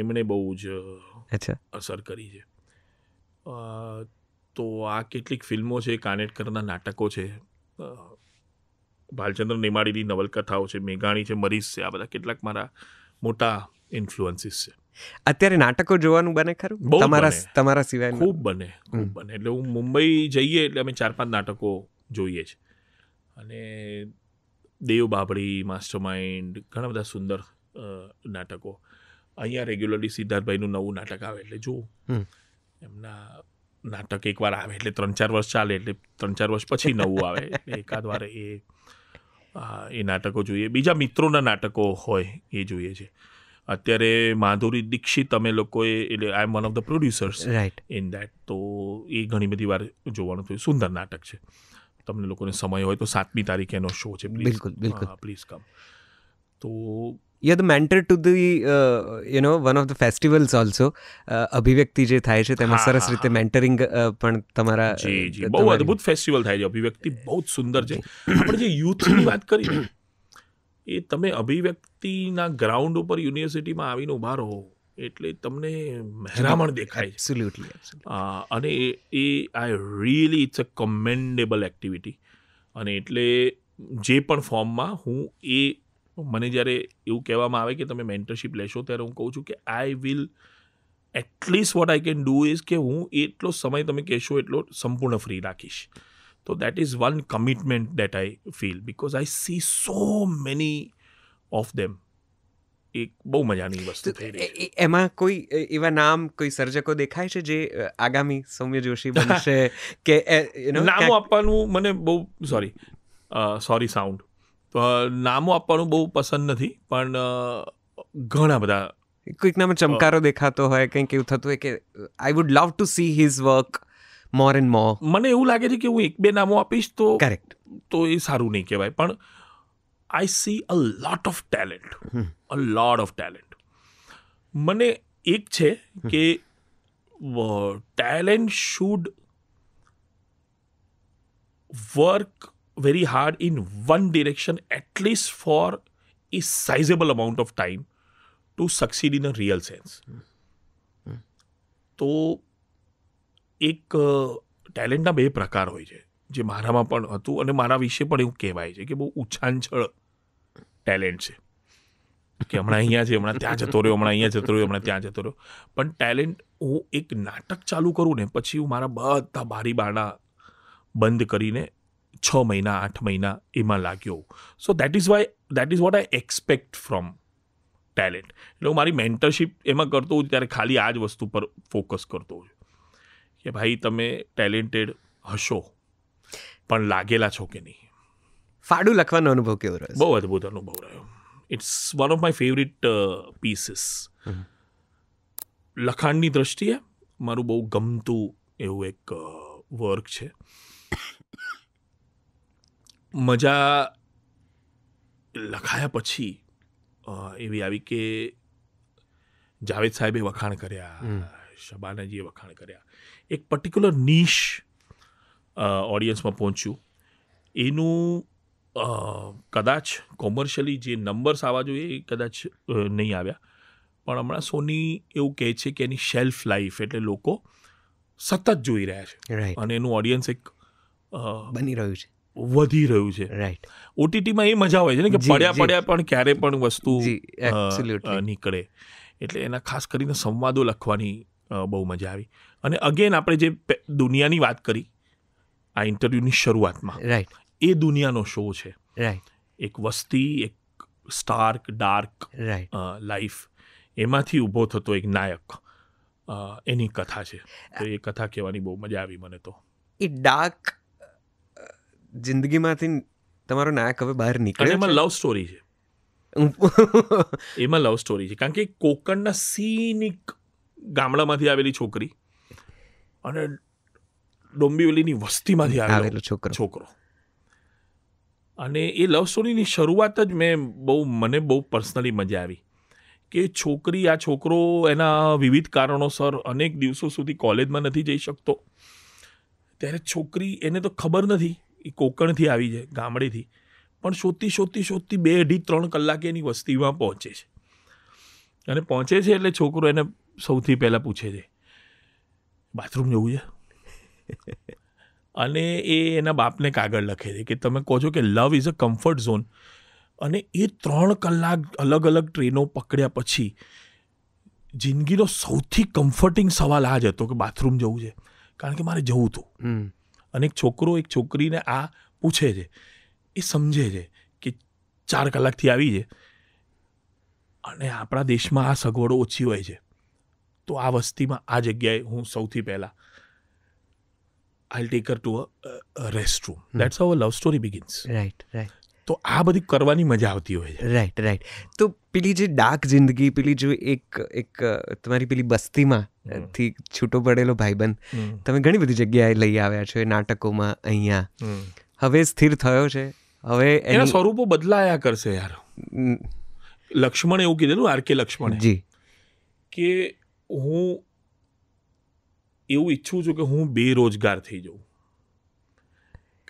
Speaker 2: એમણે બહુ જ અસર કરી છે તો આ કેટલીક ફિલ્મો છે કાનેટકરના નાટકો છે ભાલચંદ્ર નેમાડીની નવલકથાઓ છે મેઘાણી છે મરીસ છે આ બધા કેટલાક મારા મોટા ઇન્ફ્લુઅન્સીસ છે અત્યારે નાટકો જોવાનું બને ખરું તમારા
Speaker 1: તમારા સિવાય ખૂબ બને ખૂબ
Speaker 2: બને એટલે હું મુંબઈ જઈએ એટલે અમે ચાર પાંચ નાટકો જોઈએ છે અને દેવ બાબરી માસ્ટર માઇન્ડ ઘણા બધા સુંદર નાટકો અહીંયા રેગ્યુલરલી સિદ્ધાર્થભાઈનું નવું નાટક આવે એટલે જોવું એમના નાટક એકવાર આવે એટલે ત્રણ ચાર વર્ષ ચાલે એટલે ત્રણ ચાર વર્ષ પછી નવું આવે એકાદ વાર એ એ નાટકો જોઈએ બીજા મિત્રોના નાટકો હોય એ જોઈએ છે અત્યારે માધુરી દીક્ષિત અમે લોકોએ એટલે I am one of the producers right in that તો એ ઘણી બધી વાર જોવાનું થયું સુંદર નાટક છે તમને લોકોને સમય હોય તો સાતમી તારીખે એનો શો છે બિલકુલ બિલકુલ પ્લીઝ કમ તો
Speaker 1: you are mentor to the you know one of the festivals also અભિવ્યક્તિ જે થાય છે તેમાં સરસ રીતે મેન્ટરિંગ uh, પણ તમારા જી બહુ અદ્ભુત
Speaker 2: ફેસ્ટિવલ થાય છે અભિવ્યક્તિ બહુ જ સુંદર છે આપણે જે યુથની વાત કરીએ એ તમે અભિવ્યક્તિના ગ્રાઉન્ડ ઉપર યુનિવર્સિટીમાં આવીને ઉભા રહો એટલે તમને મહેરામણ દેખાય એબ્સોલ્યુટલી અને એ I really it's a commendable activity અને એટલે જે પણ ફોર્મમાં હું એ મને જ્યારે એવું કહેવામાં આવે કે તમે મેન્ટરશીપ લેશો ત્યારે હું કહું છું કે I will at least what I can do is કે હું એટલો સમય તમે કહેશો એટલો સંપૂર્ણ ફ્રી રાખીશ So that is one commitment that I feel because I see so many of them. એક બહુ મજાની વસ્તુ થઈ રહી એમાં કોઈ એવા નામ
Speaker 1: કોઈ સર્જકો દેખાય છે જે આગામી સૌમ્ય જોશી બનશે કે નામો આપવાનું
Speaker 2: મને બહુ સોરી સોરી સાઉન્ડ નામો આપવાનું બહુ પસંદ નથી પણ ઘણા બધા
Speaker 1: કોઈક નામે ચમકારો દેખાતો હોય કંઈક એવું થતું
Speaker 2: હોય કે I would love to see his work more and more મને એવું લાગે છે કે હું એક બે નામો આપીશ તો કરેક્ટ તો એ સારું નહીં કહેવાય પણ I see a lot of talent a lot of talent મને એક છે કે talent should work very hard in one direction at least for for sizeable amount of time to to in a real sense તો એક ટેલેન્ટના બે પ્રકાર હોય છે જે મારામાં પણ હતું અને મારા વિશે પણ એવું કહેવાય છે કે બહુ ઉછાંછળ ટેલેન્ટ છે
Speaker 1: કે હમણાં અહીંયા છે હમણાં ત્યાં જતો રહ્યો હમણાં અહીંયા જતો રહ્યો
Speaker 2: હમણાં ત્યાં જતો રહ્યો પણ ટેલેન્ટ હું એક નાટક ચાલુ કરું ને પછી હું મારા બધા બારી બારણા બંધ કરીને છ મહિના આઠ મહિના એમાં લાગ્યો so that is why that is what I expect from talent એટલે હું મારી મેન્ટરશીપ એમાં કરતો હોઉં ત્યારે ખાલી આ જ વસ્તુ પર ફોકસ કરતો હોઉં છું કે ભાઈ તમે ટેલેન્ટેડ હશો પણ લાગેલા છો કે નહીં ફાડું લખવાનો અનુભવ કેવો રહ્યો બહુ અદ્ભુત અનુભવ રહ્યો it's one of my favourite pieces લખાણની દ્રષ્ટિએ મારું બહુ ગમતું એવું એક વર્ક છે મજા લખાયા પછી એવી આવી કે જાવેદ સાહેબે વખાણ કર્યા શબાનાજીએ વખાણ કર્યા એક પર્ટિક્યુલર નીશ ઓડિયન્સમાં પહોંચ્યું એનું કદાચ કોમર્શિયલી જે નંબર્સ આવવા જોઈએ એ કદાચ નહીં આવ્યા પણ હમણાં સોની એવું કહે છે કે એની શેલ્ફ લાઈફ એટલે લોકો સતત જોઈ રહ્યા છે અને એનું ઓડિયન્સ એક બની રહ્યું છે વધી રહ્યું છે રાઈટ ઓટીટીમાં એ મજા હોય છે ને કે પડ્યા પડ્યા પણ ક્યારે પણ વસ્તુ નીકળે એટલે એના ખાસ કરીને સંવાદો લખવાની બહુ મજા આવી અને અગેન આપણે જે દુનિયાની વાત કરી આ ઇન્ટરવ્યૂની શરૂઆતમાં રાઈટ એ દુનિયાનો શો છે રાઈટ એક વસ્તી એક સ્ટાર્ક ડાર્ક લાઈફ એમાંથી ઊભો થતો એક નાયક એની કથા છે તો એ કથા કહેવાની બહુ મજા આવી મને તો એ ડાર્ક જિંદગીમાંથી તમારો નાયક હવે બહાર નીકળે એમાં લવ સ્ટોરી છે એમાં લવ સ્ટોરી છે કારણ કે કોકણના સીનિક ગામડામાંથી આવેલી છોકરી અને ડોંબીવલીની વસ્તીમાંથી આવેલો છોકરો છોકરો અને એ લવ સ્ટોરીની શરૂઆત જ મેં બહુ મને બહુ પર્સનલી મજા આવી કે છોકરી આ છોકરો એના વિવિધ કારણોસર અનેક દિવસો સુધી કોલેજમાં નથી જઈ શકતો ત્યારે છોકરી એને તો ખબર નથી એ કોકણથી આવી છે ગામડેથી પણ શોધતી શોધતી શોધતી બે અઢી ત્રણ કલાકે એની વસ્તીમાં પહોંચે છે અને પહોંચે છે એટલે છોકરો એને સૌથી પહેલાં પૂછે છે બાથરૂમ જવું છે અને એ એના બાપને કાગળ લખે છે કે તમે કહો છો કે love is a comfort zone અને એ ત્રણ કલાક અલગ અલગ ટ્રેનો પકડ્યા પછી જિંદગીનો સૌથી કમ્ફર્ટિંગ સવાલ આ જ હતો કે બાથરૂમ જવું છે કારણ કે મારે જવું હતું અને એક છોકરો એક છોકરીને આ પૂછે છે એ સમજે છે કે ચાર કલાકથી આવી છે અને આપણા દેશમાં આ સગવડો ઓછી હોય છે તો આ વસ્તીમાં આ જગ્યાએ હું સૌથી પહેલાં I take to a rest room that's our love story begins right right તો આ બધી કરવાની મજા આવતી હોય છે રાઈટ રાઈટ
Speaker 1: તો પેલી જે ડાર્ક જિંદગી પેલી જો એક એક તમારી પેલી બસ્તીમાં થી છૂટો પડેલો ભાઈબંધ તમે ઘણી બધી જગ્યાએ લઈ આવ્યા છો એ નાટકોમાં અહીંયા હવે સ્થિર થયો છે હવે એના સ્વરૂપો
Speaker 2: બદલાયા કરશે યાર લક્ષ્મણ એવું કીધેલું આર કે લક્ષ્મણ જી કે હું એવું ઈચ્છું છું કે હું બેરોજગાર થઈ જાઉં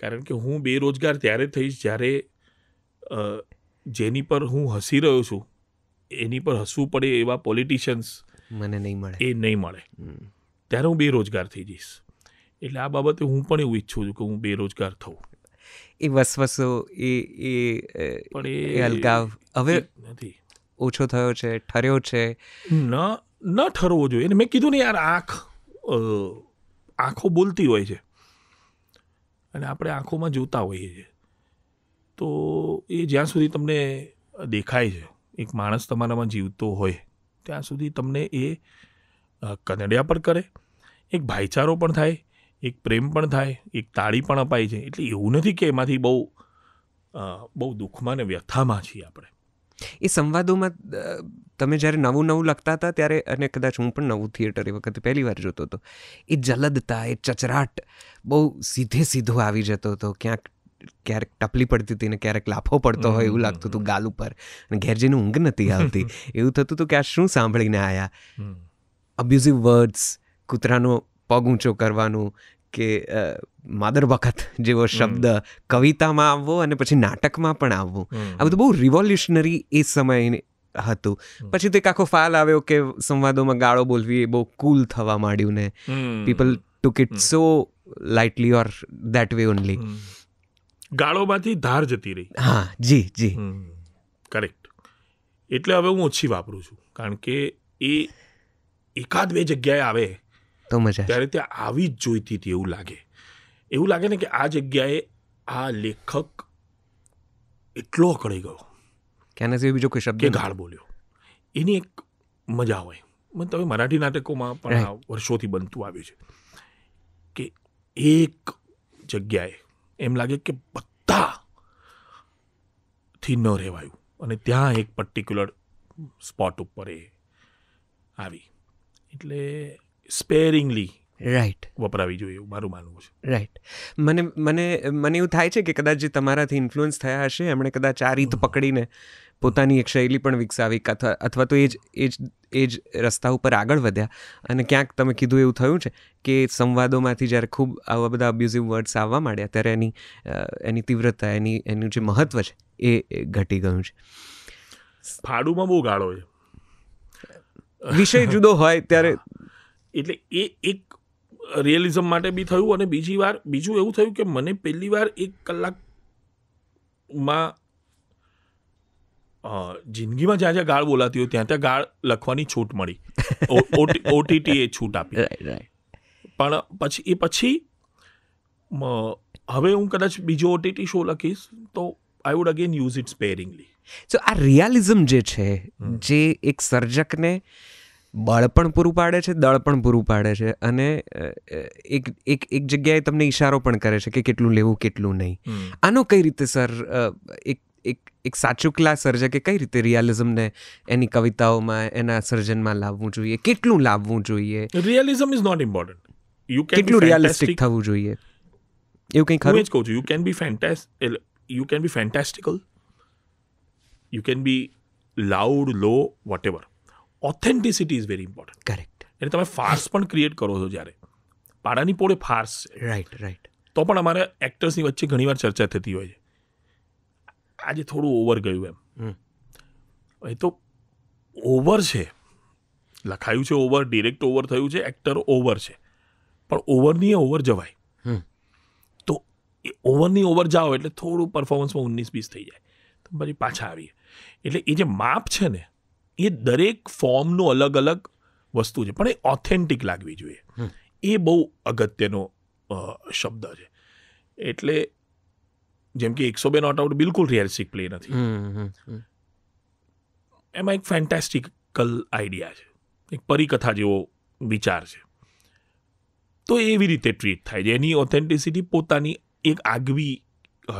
Speaker 2: કારણ કે હું બેરોજગાર ત્યારે થઈશ જ્યારે જેની પર હું હસી રહ્યો છું એની પર હસવું પડે એવા પોલિટિશિયન્સ મને નહીં મળે એ નહીં મળે ત્યારે હું બેરોજગાર થઈ જઈશ એટલે આ બાબતે હું પણ એવું ઈચ્છું છું કે હું બેરોજગાર થઉં એ વસવસો એ એ પણ એ અલગાવ હવે નથી ઓછો થયો છે ઠર્યો છે ન ન ઠરવો જોઈએ અને મેં કીધું ને યાર આંખ આંખો બોલતી હોય છે અને આપણે આંખોમાં જોતા હોઈએ છીએ તો એ જ્યાં સુધી તમને દેખાય છે એક માણસ તમારામાં જીવતો હોય ત્યાં સુધી તમને એ કનડિયા પર કરે એક ભાઈચારો પણ થાય એક પ્રેમ પણ થાય એક તાળી પણ અપાય છે એટલે એવું નથી કે એમાંથી બહુ બહુ દુઃખમાં ને વ્યથામાં છીએ આપણે
Speaker 1: એ સંવાદોમાં તમે જ્યારે નવું નવું લખતા હતા ત્યારે અને કદાચ હું પણ નવું થિયેટર એ વખતે પહેલી વાર જોતો હતો એ જલદતા એ ચચરાટ બહુ સીધે સીધો આવી જતો હતો ક્યાંક ક્યારેક ટપલી પડતી હતી ને ક્યારેક લાફો પડતો હોય એવું લાગતું હતું ગાલ ઉપર અને ઘેર જઈને ઊંઘ નથી આવતી એવું થતું હતું કે આ શું સાંભળીને આયા અબ્યુઝિવ વર્ડ્સ કૂતરાનો પગ ઊંચો કરવાનું કે માદર વખત જેવો શબ્દ કવિતામાં આવવો અને પછી નાટકમાં પણ આવવું આ બધું બહુ રિવોલ્યુશનરી એ સમય હતું પછી તો એક આખો ફાલ આવ્યો કે સંવાદોમાં ગાળો બોલવી એ બહુ કુલ થવા માંડ્યું ને people took it so lightly or that way only
Speaker 2: ગાળોમાંથી ધાર જતી રહી
Speaker 1: હા જી જી
Speaker 2: કરેક્ટ એટલે હવે હું ઓછી વાપરું છું કારણ કે એ એકાદ બે જગ્યાએ આવે તો મજા ત્યારે ત્યાં આવી જ જોઈતી હતી એવું લાગે એવું લાગે ને કે આ જગ્યાએ આ લેખક એટલો અકળાઈ ગયો કે આના સિવાય બીજો કોઈ શબ્દ ગાળ બોલ્યો એની એક મજા હોય મને તમે મરાઠી નાટકોમાં પણ આ વર્ષોથી બનતું આવ્યું છે કે એક જગ્યાએ એમ લાગે કે બધાથી ન રહેવાયું અને ત્યાં એક પર્ટિક્યુલર સ્પોટ ઉપર એ આવી એટલે સ્પેરિંગલી રાઈટ વપરાવી જોઈએ એવું મારું માનવું
Speaker 1: છે રાઈટ મને મને મને એવું થાય છે કે કદાચ જે તમારાથી ઇન્ફ્લુઅન્સ થયા હશે એમણે કદાચ આ રીત પકડીને પોતાની એક શૈલી પણ વિકસાવી અથવા તો એ જ એ જ એ જ રસ્તા ઉપર આગળ વધ્યા અને ક્યાંક તમે કીધું એવું થયું છે કે સંવાદોમાંથી જ્યારે ખૂબ આવા બધા અબ્યુઝિવ વર્ડ્સ આવવા માંડ્યા ત્યારે એની એની તીવ્રતા એની એનું જે મહત્ત્વ છે એ ઘટી ગયું
Speaker 2: છે ફાડુમાં બહુ ગાળો છે વિષય જુદો હોય ત્યારે એટલે એ એક રિયલિઝમ માટે બી થયું અને બીજી વાર બીજું એવું થયું કે મને પહેલી વાર એક કલાકમાં જિંદગીમાં જ્યાં જ્યાં ગાળ બોલાતી હોય ત્યાં ત્યાં ગાળ લખવાની છૂટ મળી ઓટીટી એ છૂટ આપી પણ પછી એ પછી હવે હું કદાચ બીજો ઓટીટી શો લખીશ તો I would again use it sparingly so
Speaker 1: આ રિયાલિઝમ જે છે જે એક સર્જકને બળ પણ પૂરું પાડે છે દળ પણ પૂરું પાડે છે અને એક એક એક જગ્યાએ તમને ઇશારો પણ કરે છે કે કેટલું લેવું કેટલું નહીં આનો કઈ રીતે સર એક એક એક સાચું ક્લાસ સર્જકે કઈ રીતે રિયાલિઝમને એની કવિતાઓમાં એના સર્જનમાં લાવવું જોઈએ કેટલું લાવવું જોઈએ
Speaker 2: realism is not important you કેટલું રિયાલિસ્ટિક
Speaker 1: થવું જોઈએ એવું કંઈ ખરું જ
Speaker 2: કહું છું you can be fantast you can be fantastical you can be loud low whatever authenticity is very important correct એટલે તમે ફાર્સ પણ ક્રિએટ કરો છો જ્યારે પાડાની પોળે ફાર્સ છે રાઈટ રાઈટ તો પણ અમારે એક્ટર્સની વચ્ચે ઘણીવાર ચર્ચા થતી હોય છે આજે થોડું ઓવર ગયું એમ એ તો ઓવર છે લખાયું છે ઓવર ડિરેક્ટ ઓવર થયું છે એક્ટર ઓવર છે પણ ઓવરની ઓવર જવાય તો એ ઓવરની ઓવર જાઓ એટલે થોડું પરફોર્મન્સમાં ઓગણીસ બીસ થઈ જાય તો પછી પાછા આવીએ એટલે એ જે માપ છે ને એ દરેક ફોર્મનું અલગ અલગ વસ્તુ છે પણ એ ઓથેન્ટિક લાગવી જોઈએ એ બહુ અગત્યનો શબ્દ છે એટલે જેમ કે એકસો બે નોટ આઉટ બિલકુલ રિયાલિસ્ટિક પ્લે નથી એમાં એક ફેન્ટાસ્ટિકલ આઈડિયા છે એક પરિકથા જેવો વિચાર છે તો એવી રીતે ટ્રીટ થાય છે એની ઓથેન્ટિસિટી પોતાની એક આગવી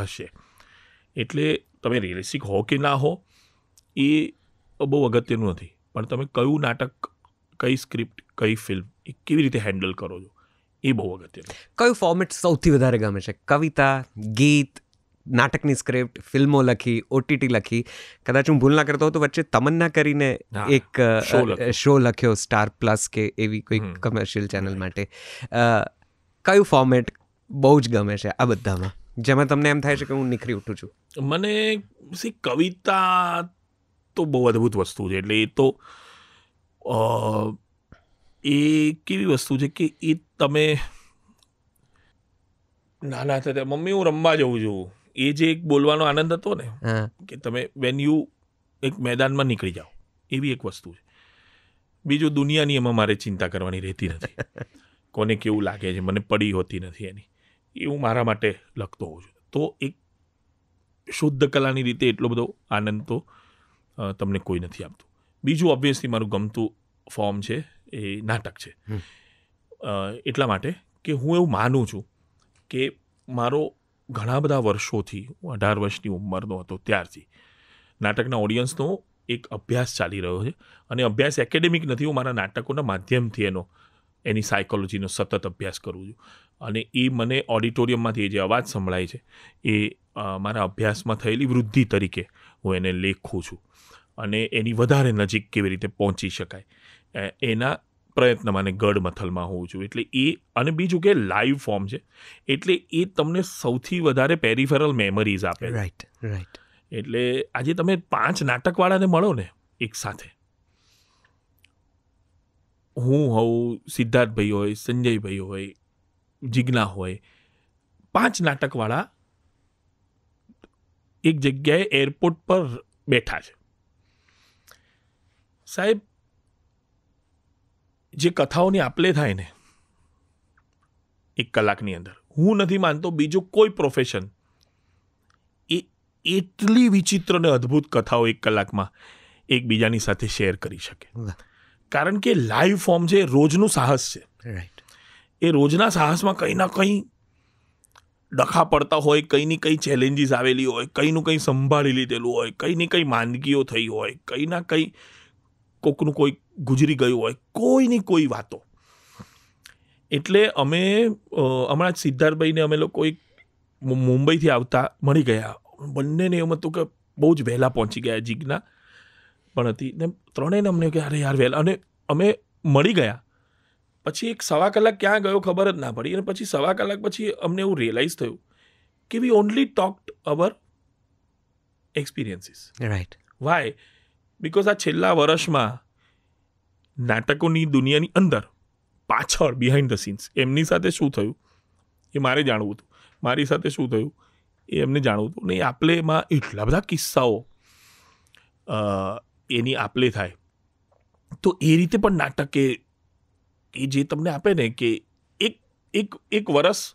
Speaker 2: હશે એટલે તમે રિયલિસ્ટિક હો કે ના હો એ બહુ અગત્યનું નથી પણ તમે કયું નાટક કઈ સ્ક્રિપ્ટ કઈ ફિલ્મ એ કેવી રીતે હેન્ડલ કરો છો એ બહુ અગત્યનું કયું ફોર્મેટ સૌથી વધારે ગમે છે કવિતા
Speaker 1: ગીત નાટકની સ્ક્રિપ્ટ ફિલ્મો લખી ઓટીટી લખી કદાચ હું ભૂલ ના કરતો હતો વચ્ચે તમન્ના કરીને એક શો લખ્યો સ્ટાર પ્લસ કે એવી કોઈ કમર્શિયલ ચેનલ માટે કયું ફોર્મેટ બહુ જ ગમે છે આ બધામાં જેમાં તમને એમ થાય છે કે હું નીખરી ઉઠું છું
Speaker 2: મને સી કવિતા તો બહુ અદ્ભુત વસ્તુ છે એટલે એ તો એ કેવી વસ્તુ છે કે એ તમે નાના હતા મમ્મી હું રમવા જવું છું એ જે એક બોલવાનો આનંદ હતો ને કે તમે વેન યુ એક મેદાનમાં નીકળી જાઓ એવી એક વસ્તુ છે બીજું દુનિયાની એમાં મારે ચિંતા કરવાની રહેતી નથી કોને કેવું લાગે છે મને પડી હોતી નથી એની એ હું મારા માટે લખતો હોઉં છું તો એક શુદ્ધ કલાની રીતે એટલો બધો આનંદ તો તમને કોઈ નથી આપતું બીજું ઓબ્વિયસલી મારું ગમતું ફોર્મ છે એ નાટક છે એટલા માટે કે હું એવું માનું છું કે મારો ઘણા બધા વર્ષોથી હું અઢાર વર્ષની ઉંમરનો હતો ત્યારથી નાટકના ઓડિયન્સનો એક અભ્યાસ ચાલી રહ્યો છે અને અભ્યાસ એકેડેમિક નથી હું મારા નાટકોના માધ્યમથી એનો એની સાયકોલોજીનો સતત અભ્યાસ કરું છું અને એ મને ઓડિટોરિયમમાંથી એ જે અવાજ સંભળાય છે એ મારા અભ્યાસમાં થયેલી વૃદ્ધિ તરીકે હું એને લેખું છું અને એની વધારે નજીક કેવી રીતે પહોંચી શકાય એના પ્રયત્ન મને ગઢ મથલમાં હોવું જોઈએ એટલે એ અને બીજું કે લાઈવ ફોર્મ છે એટલે એ તમને સૌથી વધારે પેરિફેરલ મેમરીઝ આપે રાઈટ રાઈટ એટલે આજે તમે પાંચ નાટકવાળાને મળો ને એક સાથે હું હોઉં સિદ્ધાર્થભાઈ હોય સંજયભાઈ હોય જિજ્ઞા હોય પાંચ નાટકવાળા એક જગ્યાએ એરપોર્ટ પર બેઠા છે સાહેબ જે કથાઓની આપલે થાય ને એક કલાકની અંદર હું નથી માનતો બીજું કોઈ પ્રોફેશન એ એટલી વિચિત્ર અને અદ્ભુત કથાઓ એક કલાકમાં એકબીજાની સાથે શેર કરી શકે કારણ કે લાઈવ ફોર્મ છે રોજનું સાહસ છે રાઈટ એ રોજના સાહસમાં કંઈ ના કંઈ ડખા પડતા હોય કંઈની કંઈ ચેલેન્જીસ આવેલી હોય કંઈનું કંઈ સંભાળી લીધેલું હોય કંઈની કંઈ માંદગીઓ થઈ હોય કંઈના કંઈ કોકનું કોઈ ગુજરી ગયું હોય કોઈની કોઈ વાતો એટલે અમે હમણાં જ સિદ્ધાર્થભાઈને અમે લોકો એક મુંબઈથી આવતા મળી ગયા બંનેને એમ હતું કે બહુ જ વહેલા પહોંચી ગયા જીજ્ઞા પણ હતી ને ત્રણેયને અમને કે અરે યાર વહેલા અને અમે મળી ગયા પછી એક સવા કલાક ક્યાં ગયો ખબર જ ના પડી અને પછી સવા કલાક પછી અમને એવું રિયલાઇઝ થયું કે we only talked our experiences right why because આ છેલ્લા વર્ષમાં નાટકોની દુનિયાની અંદર પાછળ બિહાઇન્ડ ધ સીન્સ એમની સાથે શું થયું એ મારે જાણવું હતું મારી સાથે શું થયું એ એમને જાણવું હતું ને આપલે એમાં એટલા બધા કિસ્સાઓ એની આપલે થાય તો એ રીતે પણ નાટકે એ જે તમને આપે ને કે એક એક એક વરસ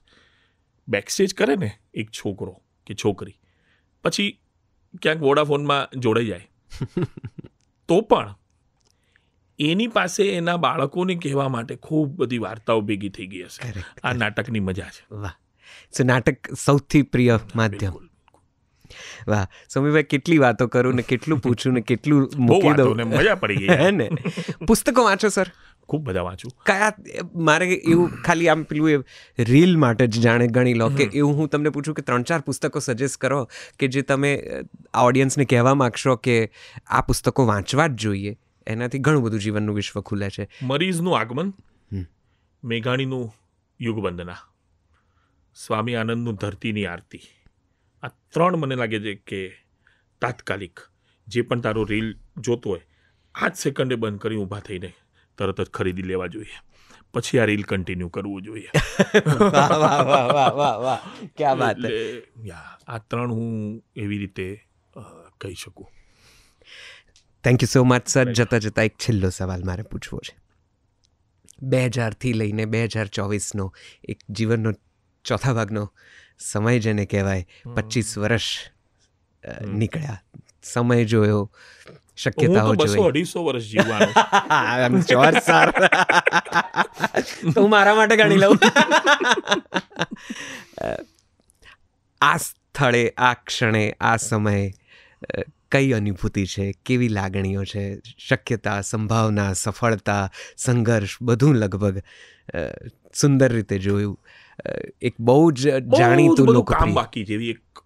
Speaker 2: બેકસ્ટેજ કરે ને એક છોકરો કે છોકરી પછી ક્યાંક વોડાફોનમાં જોડાઈ જાય તો પણ એની પાસે એના બાળકોને કહેવા માટે ખૂબ બધી વાર્તાઓ ભેગી થઈ ગઈ હશે આ નાટકની મજા છે વાહ
Speaker 1: નાટક સૌથી પ્રિય માધ્યમ વાહ સમીભાઈ કેટલી વાતો કરું ને કેટલું પૂછું ને કેટલું મૂકી દઉં મજા પડી ગઈ હે ને પુસ્તકો વાંચો સર ખૂબ બધા વાંચું કયા મારે એવું ખાલી આમ પેલું એ રીલ માટે જ જાણે ગણી લો કે એવું હું તમને પૂછું કે ત્રણ ચાર પુસ્તકો સજેસ્ટ કરો કે જે તમે આ ઓડિયન્સને કહેવા માગશો કે આ પુસ્તકો વાંચવા જ જોઈએ એનાથી ઘણું બધું જીવનનું વિશ્વ ખુલે છે
Speaker 2: મરીઝનું આગમન મેઘાણીનું યુગવંદના સ્વામી આનંદનું ધરતીની આરતી આ ત્રણ મને લાગે છે કે તાત્કાલિક જે પણ તારો રીલ જોતો હોય આ જ સેકન્ડે બંધ કરી ઊભા થઈને તરત જ ખરીદી લેવા જોઈએ પછી આ રીલ કન્ટિન્યુ કરવું જોઈએ આ ત્રણ હું એવી રીતે કહી શકું
Speaker 1: thank you so much sir જતા જતાં એક છેલ્લો સવાલ મારે પૂછવો છે બે હજારથી લઈને બે હજાર ચોવીસનો એક જીવનનો ચોથા ભાગનો સમય જેને કહેવાય પચીસ વર્ષ નીકળ્યા સમય જોયો શક્યતાઓ હું તો બસો અઢીસો વર્ષ જીવવાનો શ્યોર સર તો મારા માટે ગણી લઉં આ સ્થળે આ ક્ષણે આ સમયે કઈ અનુભૂતિ છે કેવી લાગણીઓ છે શક્યતા સંભાવના સફળતા સંઘર્ષ બધું લગભગ સુંદર રીતે જોયું એક બહુ જ જાણીતું કામ બાકી
Speaker 2: જેવી એક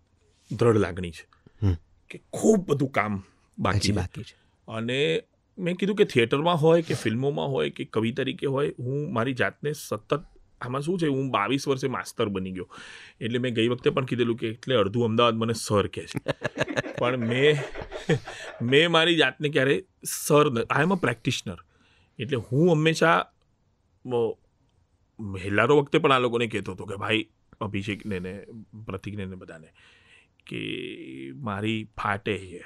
Speaker 2: દ્રઢ લાગણી છે કે ખૂબ બધું કામ બાકી બાકી છે અને મેં કીધું કે થિયેટરમાં હોય કે ફિલ્મોમાં હોય કે કવિ તરીકે હોય હું મારી જાતને સતત આમાં શું છે હું બાવીસ વર્ષે માસ્તર બની ગયો એટલે મેં ગઈ વખતે પણ કીધેલું કે એટલે અડધું અમદાવાદ મને સર કહે છે પણ મેં મેં મારી જાતને ક્યારે sir I M a practitioner એટલે હું હંમેશા હેલારો વખતે પણ આ લોકોને કહેતો હતો કે ભાઈ અભિષેકને ને પ્રતિકને ને બધાને કે મારી ફાટે છે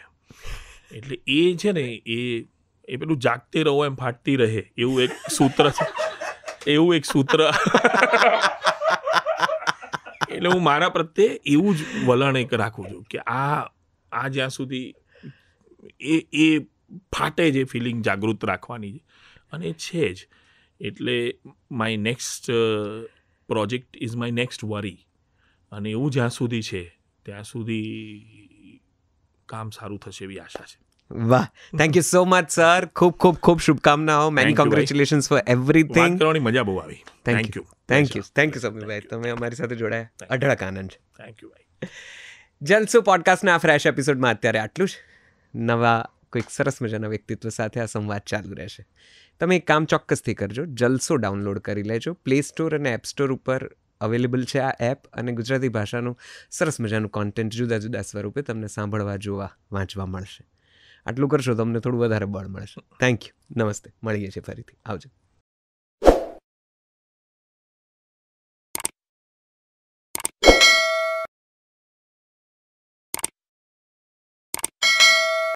Speaker 2: એટલે એ છે ને એ એ પેલું જાગતી રહો એમ ફાટતી રહે એવું એક સૂત્ર છે એવું એક સૂત્ર એટલે હું મારા પ્રત્યે એવું જ વલણ એક રાખું છું કે આ આ જ્યાં સુધી એ એ ફાટે જે ફિલિંગ જાગૃત રાખવાની છે અને છે જ એટલે my next project is my next worry અને એવું જ્યાં સુધી છે ત્યાં સુધી કામ સારું થશે એવી આશા
Speaker 1: છે વાહ thank you so much sir ખૂબ ખૂબ ખૂબ શુભકામનાઓ મેની કોંગ્રેચ્યુલેશન્સ ફોર એવરીથિંગ કરવાની મજા બહુ આવી thank you thank you thank you સમીરભાઈ તમે અમારી સાથે જોડાયા અઢળક આનંદ થેન્ક યુ ભાઈ જલસો પોડકાસ્ટના આ ફ્રેશ એપિસોડમાં અત્યારે આટલું જ નવા કોઈક સરસ મજાના વ્યક્તિત્વ સાથે આ સંવાદ ચાલુ રહેશે તમે એક કામ ચોક્કસથી કરજો જલસો ડાઉનલોડ કરી લેજો પ્લે સ્ટોર અને એપ સ્ટોર ઉપર અવેલેબલ છે આ એપ અને ગુજરાતી ભાષાનું સરસ મજાનું કોન્ટેન્ટ જુદા જુદા સ્વરૂપે તમને સાંભળવા જોવા વાંચવા મળશે આટલું કરશો તમને થોડું વધારે બળ મળશે થેન્ક યુ નમસ્તે મળીએ છીએ ફરીથી આવજો